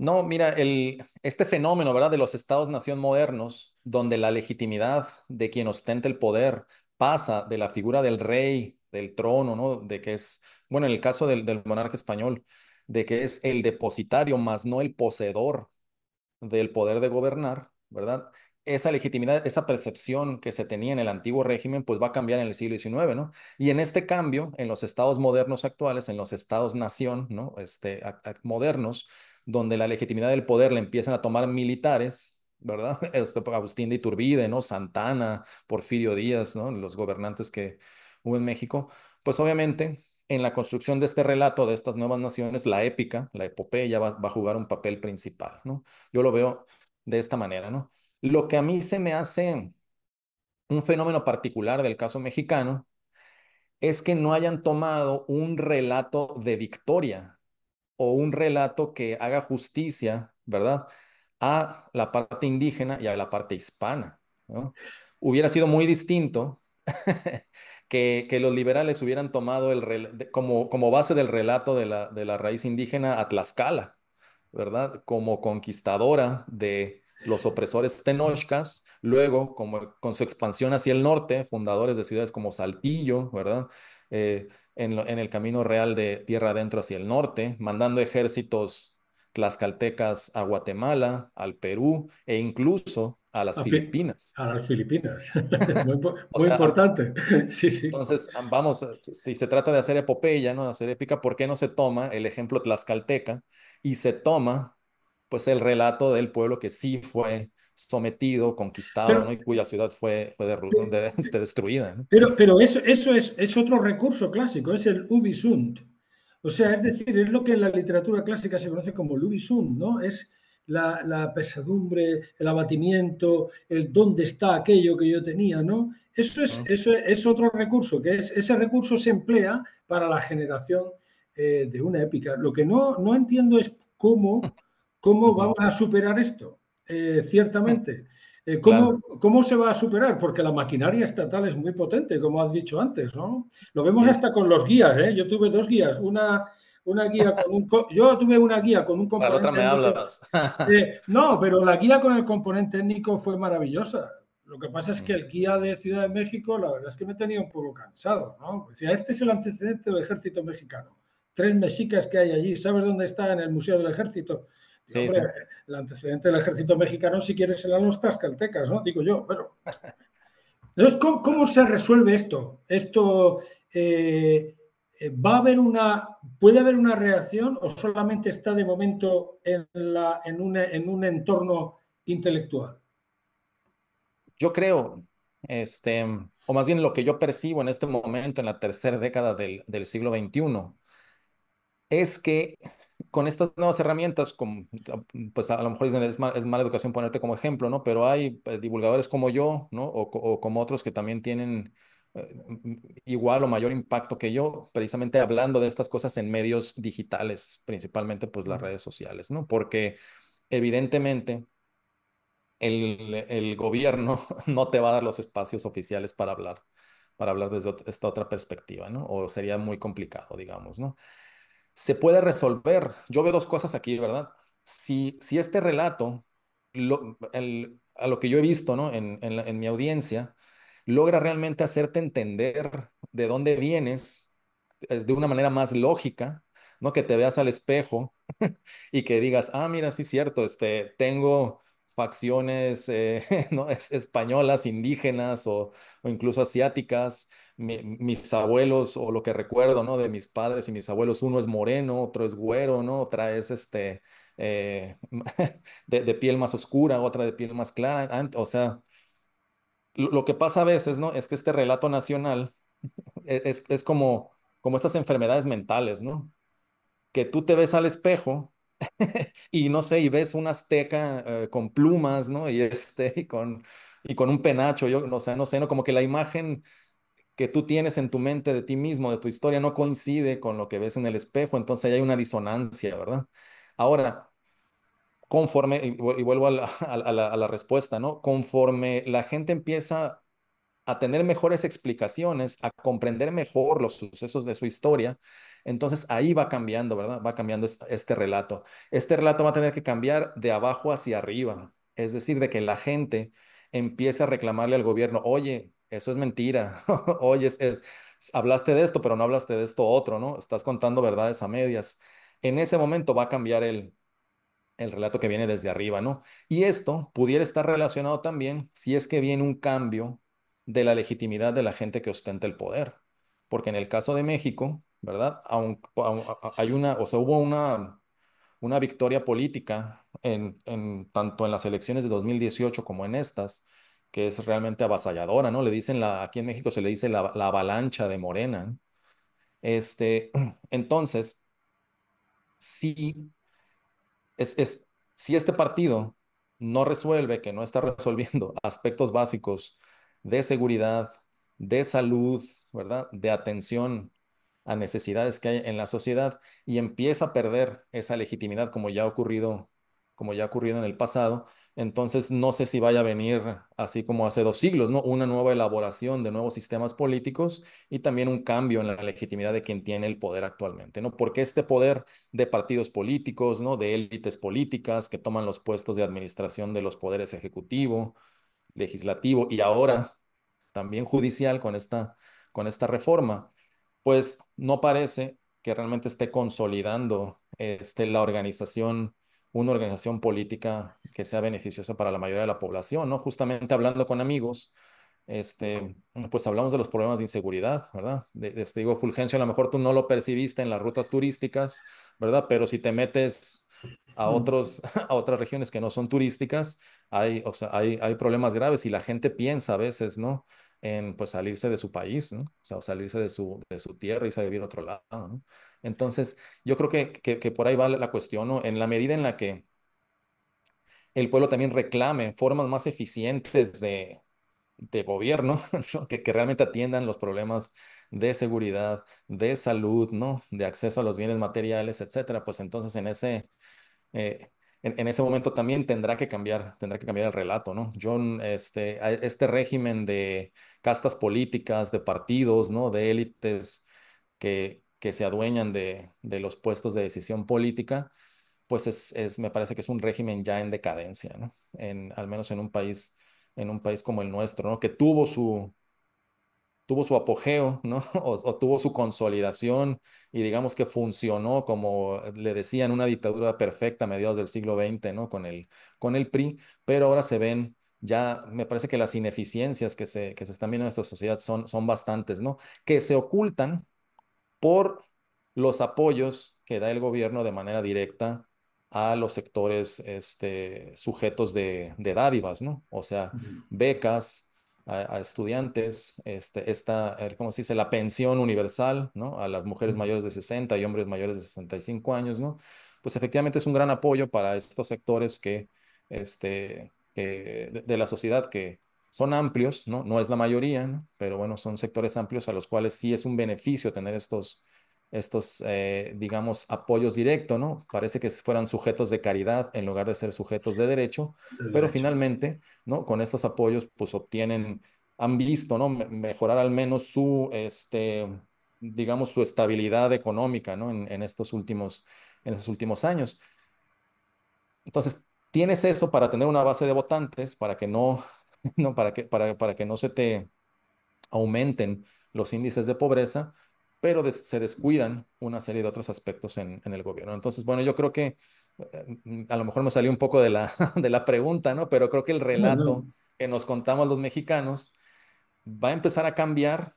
No, mira, el, este fenómeno, ¿verdad? De los estados-nación modernos, donde la legitimidad de quien ostenta el poder pasa de la figura del rey, del trono, ¿no? De que es, bueno, en el caso del, monarca español, de que es el depositario, más no el poseedor del poder de gobernar, ¿verdad? Esa legitimidad, esa percepción que se tenía en el antiguo régimen, pues va a cambiar en el siglo XIX, ¿no? Y en este cambio, en los estados modernos actuales, en los estados-nación, ¿no? Este, modernos, donde la legitimidad del poder la empiezan a tomar militares, ¿verdad? [LAUGHS] Este, pues, Agustín de Iturbide, ¿no? Santana, Porfirio Díaz, ¿no? Los gobernantes que hubo en México, pues obviamente en la construcción de este relato de estas nuevas naciones, la épica, la epopeya va, va a jugar un papel principal, ¿no? Yo lo veo de esta manera, ¿no? Lo que a mí se me hace un fenómeno particular del caso mexicano es que no hayan tomado un relato de victoria o un relato que haga justicia, ¿verdad? A la parte indígena y a la parte hispana. Hubiera sido muy distinto [LAUGHS] que, los liberales hubieran tomado el, como, como base del relato de la, de la raíz indígena a Tlaxcala, ¿verdad? Como conquistadora de los opresores tenochcas, luego como, con su expansión hacia el norte, fundadores de ciudades como Saltillo, ¿verdad? Eh, en, el camino real de tierra adentro hacia el norte, mandando ejércitos tlaxcaltecas a Guatemala, al Perú e incluso a las Filipinas. A las
Filipinas. [LAUGHS] muy, importante.
[LAUGHS] Entonces, vamos, si se trata de hacer epopeya, ¿no? hacer épica, ¿por qué no se toma el ejemplo tlaxcalteca y se toma, pues, el relato del pueblo que sí fue sometido, conquistado, y cuya ciudad fue, fue [LAUGHS] destruida.
Pero, pero eso, eso es, otro recurso clásico, es el Ubisunt O sea, es decir, es lo que en la literatura clásica se conoce como el ubi ¿no? Es la, pesadumbre, el abatimiento, el dónde está aquello que yo tenía, ¿no? Eso es, eso es, otro recurso, que es, ese recurso se emplea para la generación eh, de una épica. Lo que no, no entiendo es cómo, cómo vamos a superar esto. Eh, ciertamente. Eh, ¿cómo, se va a superar? Porque la maquinaria estatal es muy potente, como has dicho antes, ¿no? Lo vemos hasta con los guías, ¿eh? Yo tuve dos guías, una, una guía con un... Yo tuve una guía con un componente... otra me técnico. [LAUGHS] Eh, no, pero la guía con el componente técnico fue maravillosa. Lo que pasa es que el guía de Ciudad de México, la verdad es que me tenía un poco cansado, ¿no? Decía, este es el antecedente del ejército mexicano. Tres mexicas que hay allí, ¿sabes dónde está? En el Museo del Ejército. El antecedente del ejército mexicano, si quieres, serán los tlaxcaltecas, ¿no? Digo yo, pero. Entonces, ¿cómo, se resuelve esto? Esto. Eh, eh, ¿Va a haber una. ¿Puede haber una reacción o solamente está de momento en, la, en, en un entorno intelectual?
Yo creo, este, o más bien lo que yo percibo en este momento, en la tercera década del, del siglo XXI, es que con estas nuevas herramientas, mm, pues a lo mejor es, mala educación ponerte como ejemplo, ¿no? Pero hay eh, divulgadores como yo, ¿no? O, como otros que también tienen eh, mm, igual o mayor impacto que yo, precisamente hablando de estas cosas en medios digitales, principalmente pues las redes sociales, ¿no? Porque evidentemente el, el gobierno [LAUGHS] no te va a dar los espacios oficiales para hablar para hablar desde esta otra perspectiva, ¿no? O sería muy complicado, digamos, ¿no? se puede resolver. Yo veo dos cosas aquí, ¿verdad? Si, si este relato, a lo que yo he visto ¿no? en, mi audiencia, logra realmente hacerte entender de dónde vienes de una manera más lógica, ¿no? Que te veas al espejo [LAUGHS] y que digas, ah, mira, sí es cierto, este, tengo facciones eh, [LAUGHS] ¿no? españolas, indígenas o, o, incluso asiáticas, mis abuelos o lo que recuerdo, ¿no? De mis padres y mis abuelos, uno es moreno, otro es güero, ¿no? Otra es este, eh, [LAUGHS] de, piel más oscura, otra de piel más clara. O sea, lo, que pasa a veces, ¿no? Es que este relato nacional [LAUGHS] e, es, es, como, como estas enfermedades mentales, ¿no? Que tú te ves al espejo [LAUGHS] y no sé, y ves una azteca eh, con plumas, ¿no? Y este, y con, y con un penacho, yo no sé, no sé, ¿no? Como que la imagen que tú tienes en tu mente de ti mismo, de tu historia, no coincide con lo que ves en el espejo, entonces ahí hay una disonancia, ¿verdad? Ahora, conforme, y vuelvo [LAUGHS] a la, a la respuesta, ¿no? Conforme la gente empieza a tener mejores explicaciones, a comprender mejor los sucesos de su historia, entonces ahí va cambiando, ¿verdad? Va cambiando este relato. Este relato va a tener que cambiar de abajo hacia arriba, es decir, de que la gente empiece a reclamarle al gobierno, oye, eso es mentira. [LAUGHS] Oye, es, hablaste de esto, pero no hablaste de esto otro, ¿no? Estás contando verdades a medias. En ese momento va a cambiar el, el relato que viene desde arriba, ¿no? Y esto pudiera estar relacionado también si es que viene un cambio de la legitimidad de la gente que ostenta el poder. Porque en el caso de México, ¿verdad? hay una, o sea, hubo una, una victoria política en, tanto en las elecciones de 2018 como en estas, que es realmente avasalladora, ¿no? Le dicen aquí en México se le dice la, avalancha de Morena. Este, [CLEARS THROAT] entonces, si, es, si este partido no resuelve, que no está resolviendo [LAUGHS] aspectos básicos de seguridad, de salud, ¿verdad? De atención a necesidades que hay en la sociedad y empieza a perder esa legitimidad como ya ha ocurrido como ya ha ocurrido en el pasado. Entonces, no sé si vaya a venir, así como hace dos siglos, ¿no? una nueva elaboración de nuevos sistemas políticos y también un cambio en la legitimidad de quien tiene el poder actualmente, ¿no? Porque este poder de partidos políticos, ¿no? De élites políticas que toman los puestos de administración de los poderes ejecutivo, legislativo y ahora también judicial con esta, con esta reforma, pues no parece que realmente esté consolidando este, la organización una organización política que sea beneficiosa para la mayoría de la población, ¿no? Justamente hablando con amigos, este, pues hablamos de los problemas de inseguridad, ¿verdad? De, este, digo, Fulgencio, a lo mejor tú no lo percibiste en las rutas turísticas, ¿verdad? Pero si te metes a, otros, [LAUGHS] a otras regiones que no son turísticas, hay, o sea, hay, problemas graves y la gente piensa a veces, ¿no? En pues salirse de su país, ¿no? O sea, salirse de su, de su tierra y salir a a otro lado, ¿no? Entonces, yo creo que, por ahí va la cuestión, ¿no? En la medida en la que el pueblo también reclame formas más eficientes de, gobierno [LAUGHS] que, realmente atiendan los problemas de seguridad, de salud, ¿no? de acceso a los bienes materiales, etcétera, pues entonces en ese, eh, ese momento también tendrá que cambiar, tendrá que cambiar el relato, ¿no? John, mm, este, este régimen de castas políticas, de partidos, ¿no? De élites que, que se adueñan de, los puestos de decisión política, pues es, me parece que es un régimen ya en decadencia, ¿no? En, al menos en un país, en un país como el nuestro, ¿no? Que tuvo su, tuvo su apogeo, ¿no? [LAUGHS] O, tuvo su consolidación y digamos que funcionó como le decían una dictadura perfecta a mediados del siglo XX, ¿no? Con el, con el PRI, pero ahora se ven ya, me parece que las ineficiencias que se, que se están viendo en esta sociedad son, son bastantes, ¿no? Que se ocultan por los apoyos que da el gobierno de manera directa a los sectores este, sujetos de, dádivas, ¿no? O sea, becas a, estudiantes, este, esta, ¿cómo se dice? La pensión universal, ¿no? A las mujeres mayores de 60 y hombres mayores de 65 años, ¿no? Pues efectivamente es un gran apoyo para estos sectores que, este, de la sociedad que, son amplios, ¿no? No es la mayoría, pero bueno, son sectores amplios a los cuales sí es un beneficio tener estos, estos eh, digamos, apoyos directos, ¿no? Parece que fueran sujetos de caridad en lugar de ser sujetos de derecho, pero finalmente, ¿no? Con estos apoyos, pues obtienen, han visto, ¿no? mejorar al menos su, este, digamos, su estabilidad económica, ¿no? En, estos últimos, en estos últimos años. Entonces, tienes eso para tener una base de votantes, para que no [LAUGHS] ¿no? Para que, para, que no se te aumenten los índices de pobreza, pero se descuidan una serie de otros aspectos en, el gobierno. Entonces, bueno, yo creo que eh, mm, a lo mejor me salió un poco de la, [LAUGHS] pregunta, ¿no? Pero creo que el relato que nos contamos los mexicanos va a empezar a cambiar,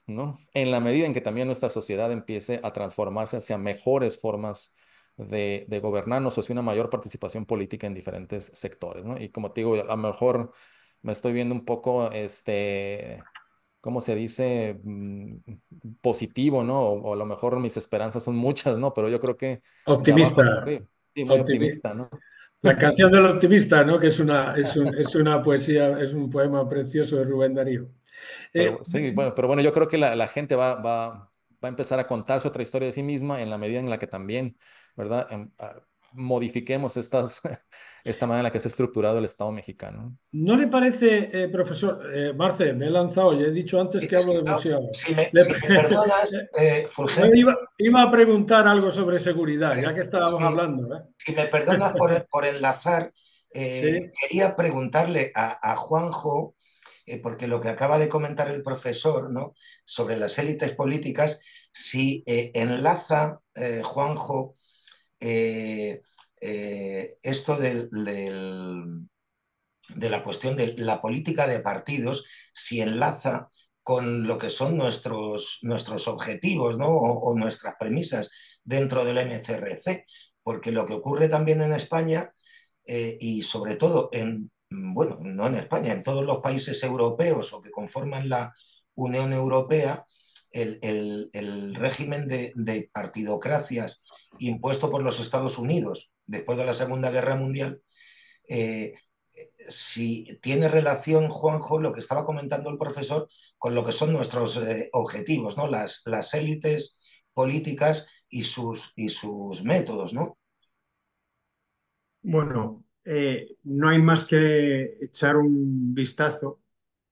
En la medida en que también nuestra sociedad empiece a transformarse hacia mejores formas de, de gobernarnos o hacia una mayor participación política en diferentes sectores, ¿no? Y como te digo, a lo mejor me estoy viendo un poco, este, ¿cómo se dice? Mm, positivo, ¿no? O, a lo mejor mis esperanzas son muchas, ¿no? Pero yo creo que... Optimista. Sí, optimista, ¿no? La canción del
optimista, ¿no? Que es una, es, [LAUGHS] una poesía, es un poema precioso de Rubén Darío.
Eh, sí, bueno, pero bueno, yo creo que la, gente va, va, a empezar a contar su otra historia de sí misma en la medida en la que también, ¿verdad? Em, modifiquemos estas, [LAUGHS] esta manera en la que se ha estructurado el Estado mexicano.
¿No le parece, eh, profesor, eh, Marce, me he lanzado, ya he dicho antes que hablo de Si me, perdonas, [LAUGHS] eh, Iba, a preguntar algo sobre seguridad, ya que estábamos hablando. Si me perdonas por, [LAUGHS] enlazar,
quería preguntarle a, Juanjo, porque lo que acaba de comentar el profesor ¿no? sobre las élites políticas, si enlaza, Juanjo, eh, eh, esto de la cuestión de la política de partidos, si enlaza con lo que son nuestros, nuestros objetivos ¿no? o, nuestras premisas dentro del MCRC, porque lo que ocurre también en España eh, y sobre todo en, bueno, no en España, en todos los países europeos o que conforman la Unión Europea, el, régimen de, partidocracias impuesto por los Estados Unidos después de la Segunda Guerra Mundial, eh, si tiene relación, Juanjo, lo que estaba comentando el profesor con lo que son nuestros eh, objetivos, ¿no? Las, las, élites políticas y
sus, y sus métodos, ¿no? Bueno, eh, no hay más que echar un vistazo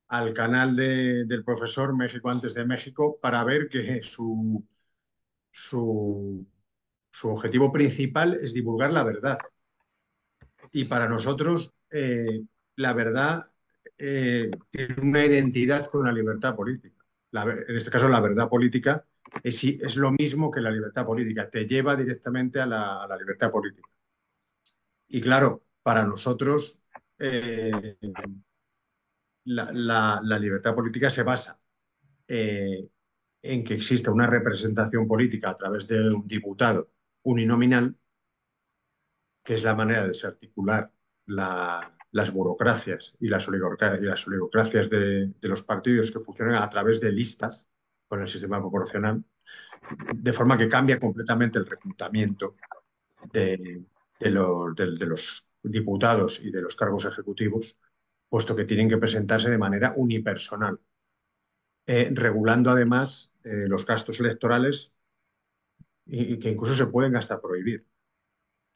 al canal del profesor México antes de México para ver que su,
su
su objetivo principal es divulgar la verdad. Y para nosotros eh, la verdad eh, tiene una identidad con la libertad política. en este caso la verdad política es, es, lo mismo que la libertad política, te lleva directamente a la, libertad política. Y claro, para nosotros eh, la, libertad política se basa en que existe una representación política a través de un diputado uninominal, que es la manera de desarticular las burocracias y las, y las oligocracias de, los partidos que funcionan a través de listas con el sistema proporcional, de forma que cambia completamente el reclutamiento de, los diputados y de los cargos ejecutivos, puesto que tienen que presentarse de manera unipersonal, eh, regulando además eh, los gastos electorales y, que incluso se pueden hasta prohibir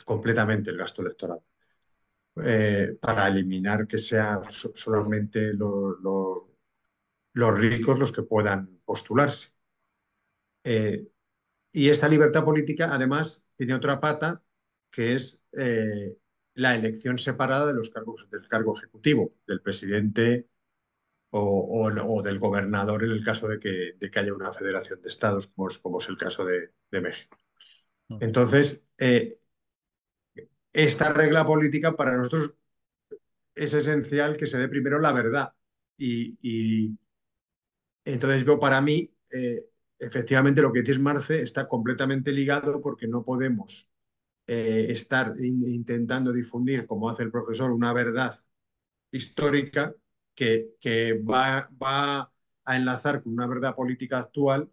completamente el gasto electoral. Eh, para eliminar que sean solamente los ricos los que puedan postularse. Eh, y esta libertad política, además, tiene otra pata, que es eh, la elección separada de los cargos, del cargo ejecutivo, del presidente o, del gobernador en el caso de que, de que, haya una federación de estados, como es, el caso de, México. Entonces, eh, esta regla política para nosotros es esencial que se dé primero la verdad. Y, entonces yo para mí, eh, efectivamente lo que dice Marce está completamente ligado porque no podemos eh, estar intentando difundir, como hace el profesor, una verdad histórica que, va, a enlazar con una verdad política actual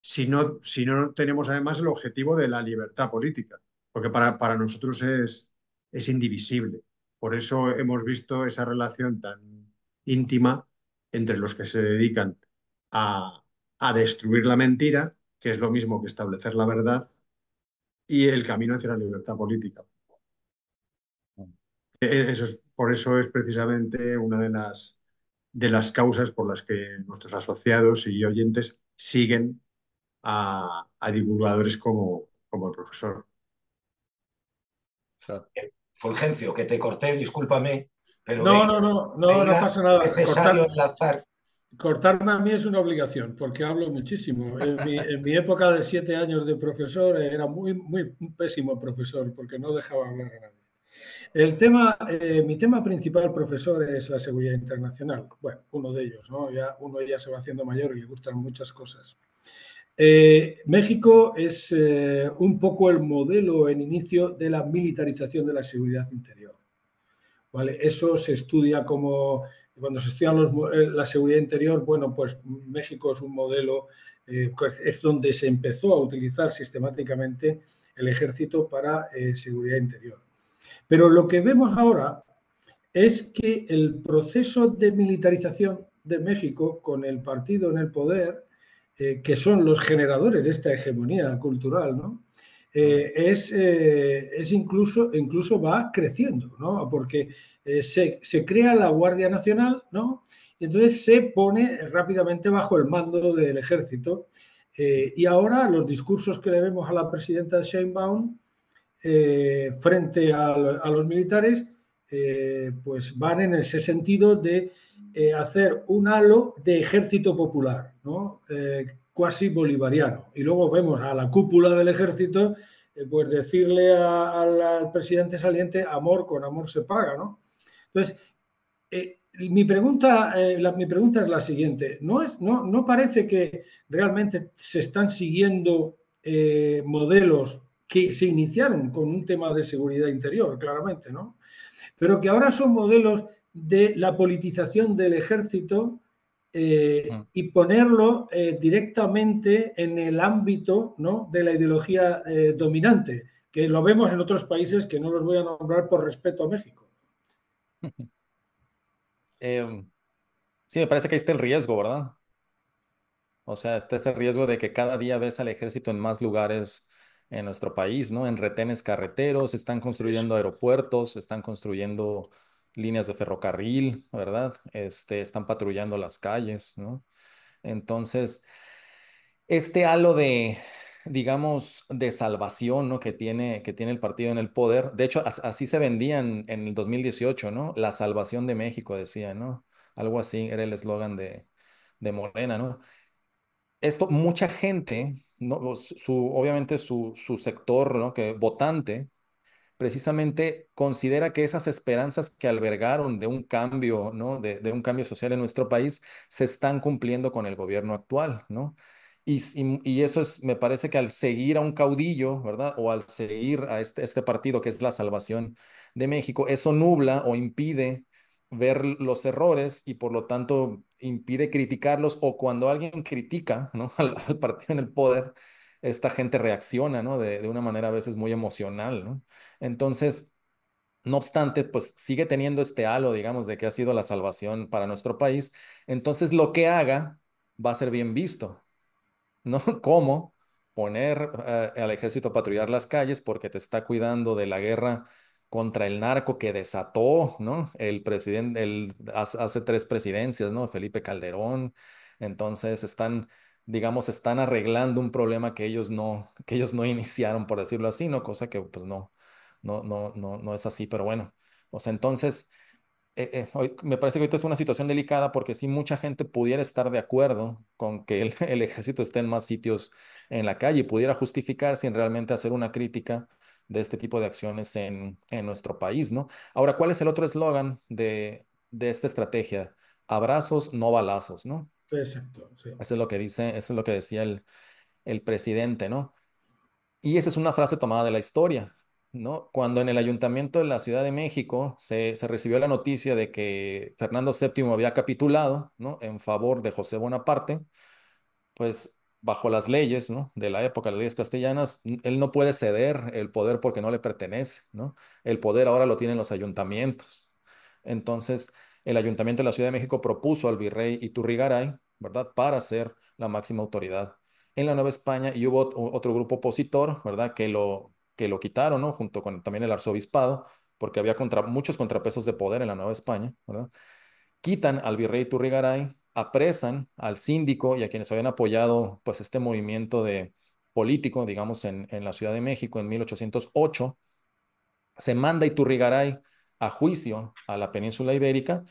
si no, si no tenemos además el objetivo de la libertad política, porque para, para nosotros es, es indivisible. Por eso hemos visto esa relación tan íntima entre los que se dedican a, a destruir la mentira, que es lo mismo que establecer la verdad, y el camino hacia la libertad política. Mm. E, eso es por eso es precisamente una de las, de las causas por las que nuestros asociados y oyentes siguen a, divulgadores como, como el profesor. Eh, Fulgencio, que te corté,
discúlpame, pero... No, no, no, no, pasa nada. Cortarme a mí es una obligación, porque hablo muchísimo. En mi, época de siete años de profesor era muy, muy pésimo profesor, porque no dejaba hablar a el tema, eh, mi tema principal, profesor, es la seguridad internacional. Bueno, uno de ellos, ¿no? Ya, uno ya se va haciendo mayor y le gustan muchas cosas. Eh, México es eh, un poco el modelo en inicio de la militarización de la seguridad interior. ¿Vale? Eso se estudia como, cuando se estudian los, la seguridad interior, bueno, pues México es un modelo, pues es donde se empezó a utilizar sistemáticamente el ejército para seguridad interior. Pero lo que vemos ahora es que el proceso de militarización de México con el partido en el poder, eh, que son los generadores de esta hegemonía cultural, ¿no? Eh, eh, es, incluso, incluso va creciendo, ¿no? porque se, crea la Guardia Nacional ¿no? y entonces se pone rápidamente bajo el mando del ejército. y ahora los discursos que le vemos a la presidenta Sheinbaum eh, frente a, los militares, eh, pues van en ese sentido de eh, hacer un halo de ejército popular, ¿no? cuasi bolivariano. Y luego vemos a la cúpula del ejército, pues decirle al presidente saliente, amor con amor se paga, ¿no? Entonces, mi pregunta, mi pregunta es la siguiente. ¿No, es, no, no parece que realmente se están siguiendo modelos que se iniciaron con un tema de seguridad interior, claramente, ¿no? Pero que ahora son modelos de la politización del ejército eh, mm. y ponerlo eh, directamente en el ámbito ¿no? de la ideología eh, dominante, que lo vemos en otros países que no los voy a nombrar por respeto a México. [LAUGHS]
Em, sí, me parece que ahí está el riesgo, ¿verdad? O sea, está ese riesgo de que cada día ves al ejército en más lugares en nuestro país, ¿no? En retenes carreteros, están construyendo aeropuertos, están construyendo líneas de ferrocarril, ¿verdad? Este, están patrullando las calles, ¿no? Entonces, este halo de, digamos, de salvación, ¿no? Que tiene, que tiene el partido en el poder. De hecho, así se vendían en el 2018, ¿no? La salvación de México, decía, ¿no? Algo así era el eslogan de, de Morena, ¿no? Esto, mucha gente su, obviamente su, sector ¿no? que, votante precisamente considera que esas esperanzas que albergaron de un cambio, ¿no? de, un cambio social en nuestro país se están cumpliendo con el gobierno actual, ¿no? Y, eso es, me parece que al seguir a un caudillo, ¿verdad? O al seguir a este, este partido que es la salvación de México, eso nubla o impide ver los errores y por lo tanto impide criticarlos o cuando alguien critica [LAUGHS] al, partido en el poder, esta gente reacciona de, una manera a veces muy emocional. Entonces, no obstante, pues sigue teniendo este halo, digamos, de que ha sido la salvación para nuestro país. Entonces, lo que haga va a ser bien visto. ¿No? [LAUGHS] ¿Cómo? Poner eh, al ejército a patrullar las calles porque te está cuidando de la guerra contra el narco que desató, ¿no? El presidente, hace, tres presidencias, ¿no? Felipe Calderón. Entonces están, digamos, están arreglando un problema que ellos no, [LAUGHS] que ellos no iniciaron, por decirlo así, ¿no? Cosa que pues no, no, no, no, no es así, pero bueno. O sea, entonces, eh, eh, me parece que ahorita es una situación delicada porque si mucha gente pudiera estar de acuerdo con que el, [LAUGHS] el ejército esté en más sitios en la calle y pudiera justificar sin realmente hacer una crítica de este tipo de acciones en, nuestro país, ¿no? Ahora, ¿cuál es el otro eslogan de, esta estrategia? Abrazos, no balazos, ¿no? Exacto. Sí. Eso es lo que dice, eso es lo que decía el, el presidente, ¿no? Y esa es una frase tomada de la historia, ¿no? Cuando en el ayuntamiento de la Ciudad de México se, se, recibió la noticia de que Fernando VII había capitulado, ¿no? En favor de José Bonaparte, pues bajo las leyes de la época, las leyes castellanas, él no puede ceder el poder porque no le pertenece. El poder ahora lo tienen los ayuntamientos. Entonces, el ayuntamiento de la Ciudad de México propuso al virrey Iturrigaray, ¿verdad?, para ser la máxima autoridad en la Nueva España y hubo otro grupo opositor, ¿verdad?, que lo, que lo quitaron, junto con también el arzobispado, porque había muchos contrapesos de poder en la Nueva España, Quitan al virrey Iturrigaray apresan al síndico y a quienes habían apoyado pues este movimiento de político, digamos, en, la Ciudad de México en 1808, se manda Iturrigaray a juicio a la península ibérica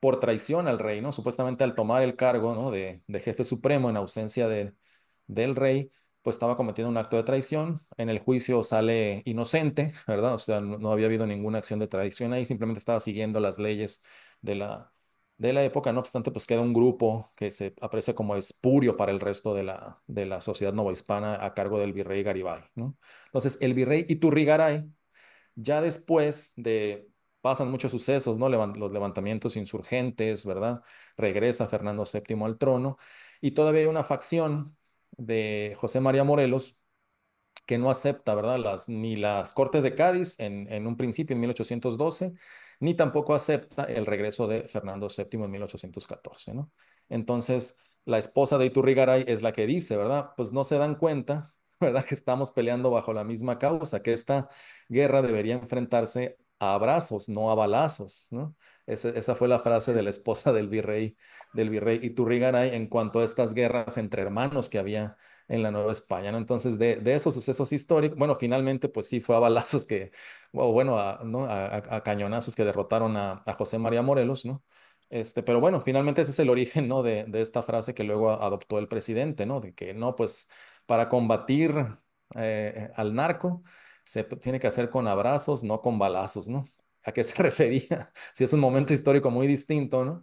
por traición al rey, ¿no? Supuestamente al tomar el cargo ¿no? de, jefe supremo en ausencia del rey, pues estaba cometiendo un acto de traición. En el juicio sale inocente, ¿verdad? O sea, no había habido ninguna acción de traición ahí, simplemente estaba siguiendo las leyes de la, de la época, no obstante, pues queda un grupo que se aprecia como espurio para el resto de la, de la sociedad novohispana a cargo del virrey Garibay. Entonces, el virrey Iturrigaray, ya después de, pasan muchos sucesos, ¿no? los levantamientos insurgentes, ¿verdad? Regresa Fernando VII al trono y todavía hay una facción de José María Morelos que no acepta, ¿verdad? Las, ni las Cortes de Cádiz en, en un principio, en 1812, ni tampoco acepta el regreso de Fernando VII en 1814, Entonces, la esposa de Iturrigaray es la que dice, ¿verdad? Pues no se dan cuenta, [LAUGHS] ¿verdad? Que estamos peleando bajo la misma causa, que esta guerra debería enfrentarse a abrazos, no a balazos, ¿no? Esa, fue la frase de la esposa del virrey, del virrey Iturrigaray en cuanto a estas guerras entre hermanos que había en la Nueva España, ¿no? Entonces, de, esos sucesos históricos, bueno, finalmente, pues sí, fue a balazos que, bueno, a, ¿no? a, cañonazos que derrotaron a, José María Morelos, ¿no? Este, pero bueno, finalmente ese es el origen, ¿no? De, esta frase que luego adoptó el presidente, ¿no? De que, no, pues, para combatir eh, al narco, se tiene que hacer con abrazos, no con balazos, ¿no? ¿A qué se [LAUGHS] refería? Si es un momento histórico muy distinto, ¿no?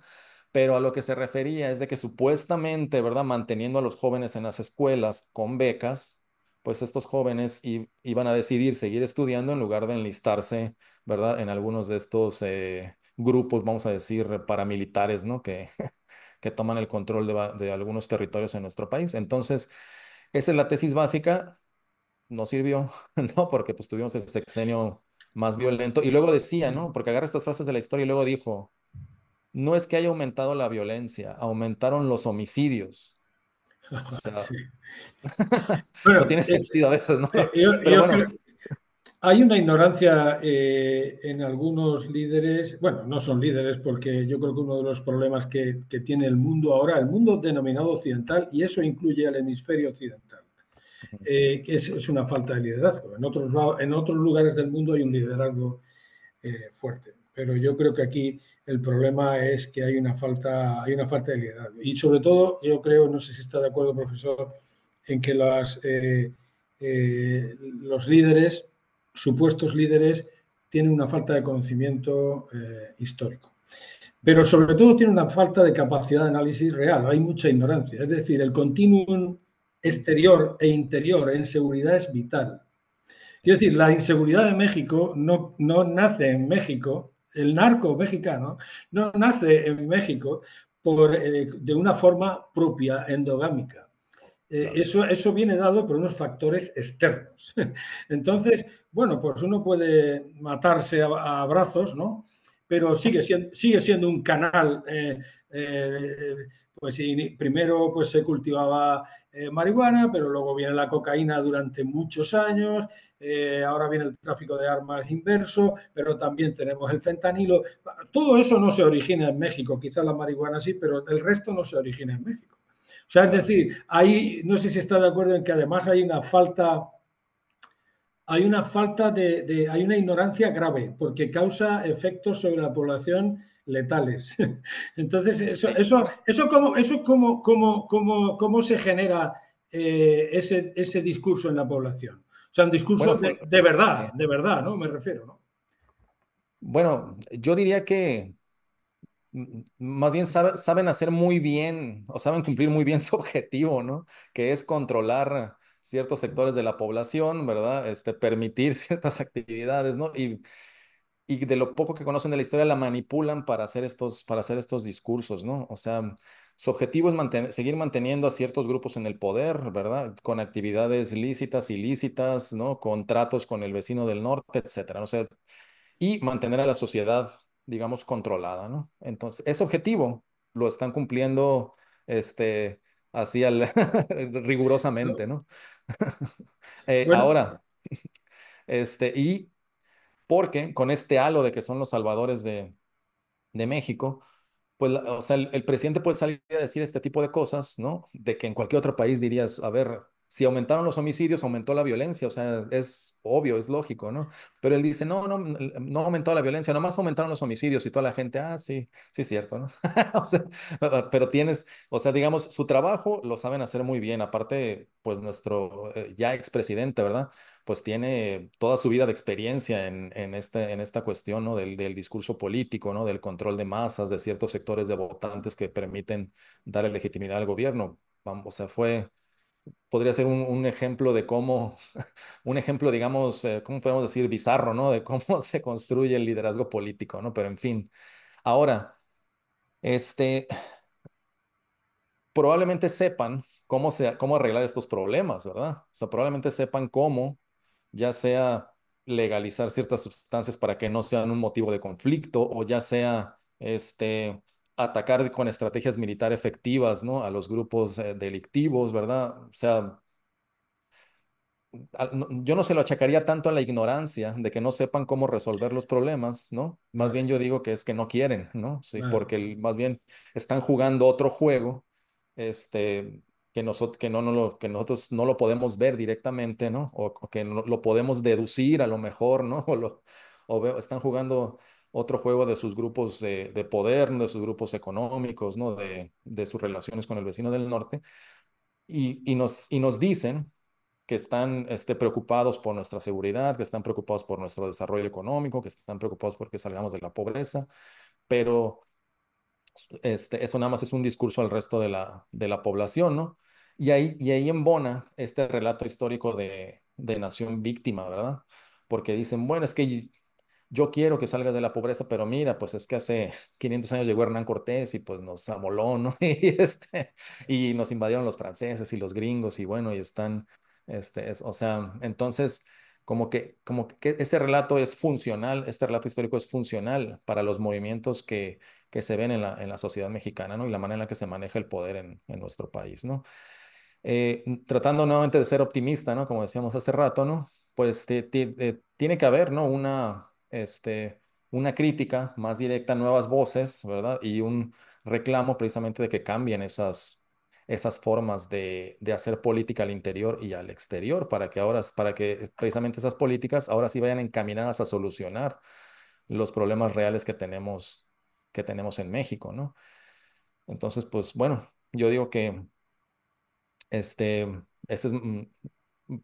pero a lo que se refería es de que supuestamente, ¿verdad? Manteniendo a los jóvenes en las escuelas con becas, pues estos jóvenes iban a decidir seguir estudiando en lugar de enlistarse, ¿verdad? En algunos de estos eh, grupos, vamos a decir, paramilitares, ¿no? Que, [LAUGHS] que toman el control de, algunos territorios en nuestro país. Entonces, esa es la tesis básica. No sirvió, [LAUGHS] ¿no? Porque pues tuvimos el sexenio más violento. Y luego decía, ¿no? Porque agarra estas frases de la historia y luego dijo, no es que haya aumentado la violencia, aumentaron los homicidios. [LAUGHS] [LAUGHS] tiene sentido a veces, ¿no? Eh,
hay una ignorancia eh, en algunos líderes, bueno, no son líderes porque yo creo que uno de los problemas que, tiene el mundo ahora, el mundo denominado occidental, y eso incluye al hemisferio occidental, eh, es, una falta de liderazgo. En otros, en otros lugares del mundo hay un liderazgo fuerte pero yo creo que aquí el problema es que hay una falta, hay una falta de liderazgo. Y sobre todo, yo creo, no sé si está de acuerdo, profesor, en que las, eh, eh, los líderes, supuestos líderes, tienen una falta de conocimiento eh, histórico. Pero sobre todo tienen una falta de capacidad de análisis real, hay mucha ignorancia. Es decir, el continuum exterior e interior en seguridad es vital. Quiero decir, la inseguridad de México no nace en México, el narco mexicano no nace en México por, eh, de una forma propia, endogámica. Eh, eso, eso viene dado por unos factores externos. [LAUGHS] Entonces, bueno, pues uno puede matarse a, brazos, ¿no? pero sigue siendo, sigue siendo un canal. Eh, eh, pues primero pues, se cultivaba eh, marihuana, pero luego viene la cocaína durante muchos años, ahora viene el tráfico de armas inverso, pero también tenemos el fentanilo. Todo eso no se origina en México, quizás la marihuana sí, pero el resto no se origina en México. O sea, es decir, ahí no sé si está de acuerdo en que además hay una falta hay una falta de, hay una ignorancia grave porque causa efectos sobre la población letales. [LAUGHS] Entonces, eso, eso, eso, cómo, eso cómo se genera eh, ese, discurso en la población. O sea, un discurso pues, de, verdad, de verdad, ¿no? Me refiero, ¿no?
Bueno, yo diría que más bien saben hacer muy bien o saben cumplir muy bien su objetivo, ¿no? Que es controlar ciertos sectores de la población, ¿verdad? Este, permitir [LAUGHS] ciertas actividades, ¿no? Y, y de lo poco que conocen de la historia la manipulan para hacer estos, para hacer estos discursos, ¿no? O sea, su objetivo es seguir manteniendo a ciertos grupos en el poder, ¿verdad? Con actividades lícitas, ilícitas, ¿no? Contratos con el vecino del norte, etcétera. no sea, y mantener a la sociedad, digamos, controlada, ¿no? Entonces, ese objetivo lo están cumpliendo, este, así [LAUGHS] rigurosamente, ¿no? [LAUGHS] Eh, ahora, este, y porque con este halo de que son los salvadores de, de México, pues, o sea, el, presidente puede salir a decir este tipo de cosas, ¿no? De que en cualquier otro país dirías, a ver, si aumentaron los homicidios, aumentó la violencia, o sea, es obvio, es lógico, ¿no? Pero él dice, no, no, mm, no aumentó la violencia, nomás aumentaron los homicidios y toda la gente, ah, sí, sí es cierto, ¿no? [LAUGHS] o sea, ah, pero tienes, o sea, digamos, su trabajo lo saben hacer muy bien, aparte, pues nuestro eh, ya expresidente, ¿verdad? Pues tiene toda su vida de experiencia en, en, este, en esta cuestión, ¿no? Del, del discurso político, ¿no? Del control de masas, de ciertos sectores de votantes que permiten darle legitimidad al gobierno. o sea, fue podría ser un, ejemplo de cómo, [LAUGHS] un ejemplo, digamos, eh, ¿cómo podemos decir? Bizarro, ¿no? De cómo [LAUGHS] se construye el liderazgo político, ¿no? Pero en fin. Ahora, este, probablemente sepan cómo, se, cómo arreglar estos problemas, ¿verdad? O sea, probablemente sepan cómo, ya sea legalizar ciertas sustancias para que no sean un motivo de conflicto o ya sea, este, atacar con estrategias militares efectivas, ¿no? A los grupos eh, delictivos, ¿verdad? O sea, yo no se lo achacaría tanto a la ignorancia de que no sepan cómo resolver los problemas, ¿no? Más bien yo digo que es que no quieren, ¿no? Sí, porque más bien están jugando otro juego, este, que, nosotros, que, no, no lo, que nosotros no lo podemos ver directamente, ¿no? O, que no, lo podemos deducir a lo mejor, ¿no? [LAUGHS] O, lo, o están jugando otro juego de sus grupos de, poder, de sus grupos económicos, ¿no? de, de sus relaciones con el vecino del norte, y, y, nos, y nos dicen que están este, preocupados por nuestra seguridad, que están preocupados por nuestro desarrollo económico, que están preocupados porque salgamos de la pobreza, pero este, eso nada más es un discurso al resto de la, de la población, ¿no? Y ahí, y ahí embona este relato histórico de, de nación víctima, ¿verdad? Porque dicen, bueno, es que yo quiero que salgas de la pobreza, pero mira, pues es que hace 500 [LAUGHS] años llegó Hernán Cortés y pues nos amoló, ¿no? [LAUGHS] Y, este, y nos invadieron los franceses y los gringos y bueno, y están, este, o sea, entonces, como que, como que ese relato es funcional, este relato histórico es funcional para los movimientos que, que se ven en la, sociedad mexicana, ¿no? Y la manera en la que se maneja el poder en, nuestro país, ¿no? Eh, tratando nuevamente de ser optimista, ¿no? Como decíamos hace rato, ¿no? Pues eh, tiene que haber, ¿no? Una este, una crítica más directa, nuevas voces, ¿verdad? Y un reclamo precisamente de que cambien esas, esas formas de, hacer política al interior y al exterior para que ahora, para que precisamente esas políticas ahora sí vayan encaminadas a solucionar los problemas reales que tenemos, que tenemos en México, ¿no? Entonces, pues bueno, yo digo que este, es mm,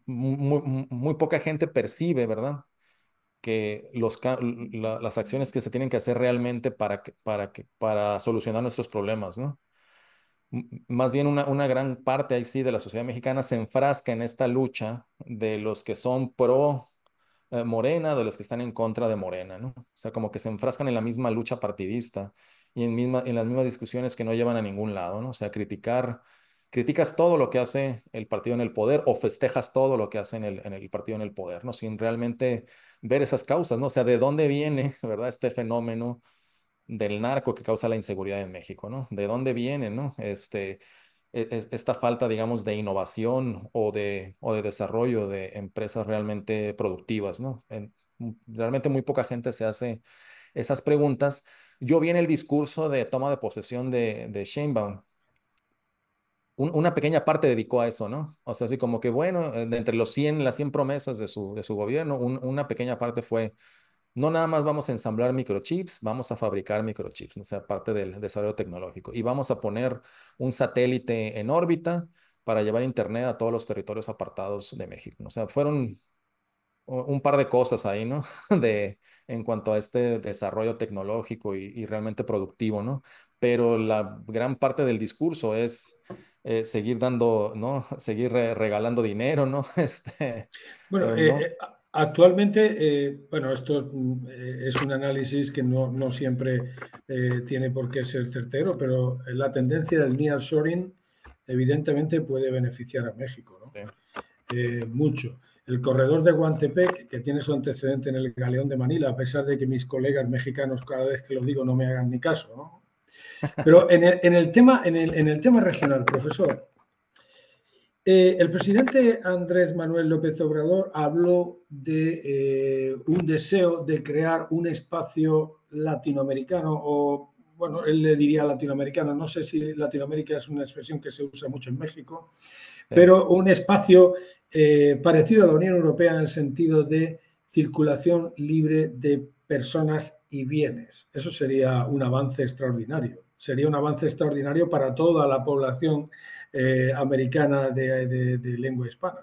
mm, muy poca gente percibe, ¿verdad? que los, las acciones que se tienen que hacer realmente para, para, que, para solucionar nuestros problemas, ¿no? Más bien una, una gran parte ahí sí de la sociedad mexicana se enfrasca en esta lucha de los que son pro eh, Morena, de los que están en contra de Morena, ¿no? O sea, como que se enfrascan en la misma lucha partidista y en, misma, en las mismas discusiones que no llevan a ningún lado, ¿no? O sea, criticar, criticas todo lo que hace el partido en el poder o festejas todo lo que hace el, en el partido en el poder, ¿no? Sin realmente ver esas causas, ¿no? O sea, de dónde viene, [LAUGHS] ¿verdad? Este fenómeno del narco que causa la inseguridad en México, ¿no? De dónde viene, ¿no? Este, e, e, esta falta, digamos, de innovación o de, o de desarrollo de empresas realmente productivas, ¿no? Mm, realmente muy poca gente se hace esas preguntas. Yo vi en el discurso de toma de posesión de, de Sheinbaum una pequeña parte dedicó a eso, ¿no? O sea, así como que, bueno, de entre los 100, las 100 promesas de su, de su gobierno, una pequeña parte fue, no nada más vamos a ensamblar microchips, vamos a fabricar microchips, o sea, parte del desarrollo tecnológico. Y vamos a poner un satélite en órbita para llevar Internet a todos los territorios apartados de México. O sea, fueron un par de cosas ahí, ¿no? [LAUGHS] De, en cuanto a este desarrollo tecnológico y, y realmente productivo, ¿no? Pero la gran parte del discurso es eh, seguir dando, ¿no? [LAUGHS] Seguir regalando dinero, ¿no? [LAUGHS] Este, bueno, eh, eh,
actualmente, bueno, esto mm, es un análisis que no, no siempre tiene por qué ser certero, pero la tendencia del nearshoring evidentemente puede beneficiar a México, ¿no? mucho. El corredor de Guantepec, que tiene su antecedente en el galeón de Manila, a pesar de que mis colegas mexicanos cada vez que lo digo no me hagan ni caso, ¿no? Pero en el, tema, en el, tema regional, profesor, eh, el presidente Andrés Manuel López Obrador habló de eh, un deseo de crear un espacio latinoamericano o, bueno, él le diría latinoamericano, no sé si Latinoamérica es una expresión que se usa mucho en México, pero un espacio eh, parecido a la Unión Europea en el sentido de circulación libre de personas y bienes. Eso sería un avance extraordinario sería un avance extraordinario para toda la población eh, americana de, lengua hispana.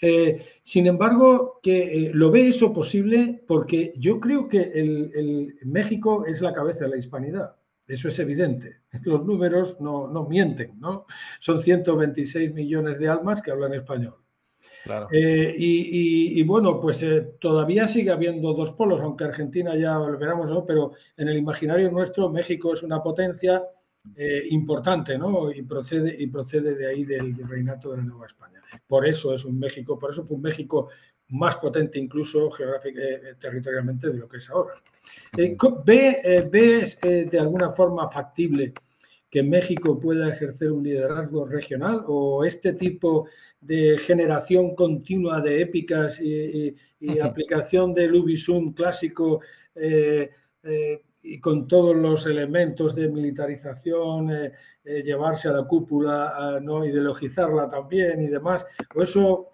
Eh, sin embargo, que eh, lo ve eso posible porque yo creo que México es la cabeza de la hispanidad. Eso es evidente. [LAUGHS] Los números no, no mienten, ¿no? Son 126 millones de almas que hablan español. Eh, y, bueno, pues eh, todavía sigue habiendo dos polos, aunque Argentina ya lo veramos, pero en el imaginario nuestro México es una potencia eh, importante y, procede, y procede de ahí del reinato de la Nueva España. Por eso es un México, por eso fue un México más potente incluso geográficamente, territorialmente de lo que es ahora. ¿Ve, ves, de alguna forma factible que México pueda ejercer un liderazgo regional o este tipo de generación continua de épicas y, aplicación del Ubisoft clásico eh, eh, y con todos los elementos de militarización, eh, llevarse a la cúpula, no ideologizarla también y demás, o eso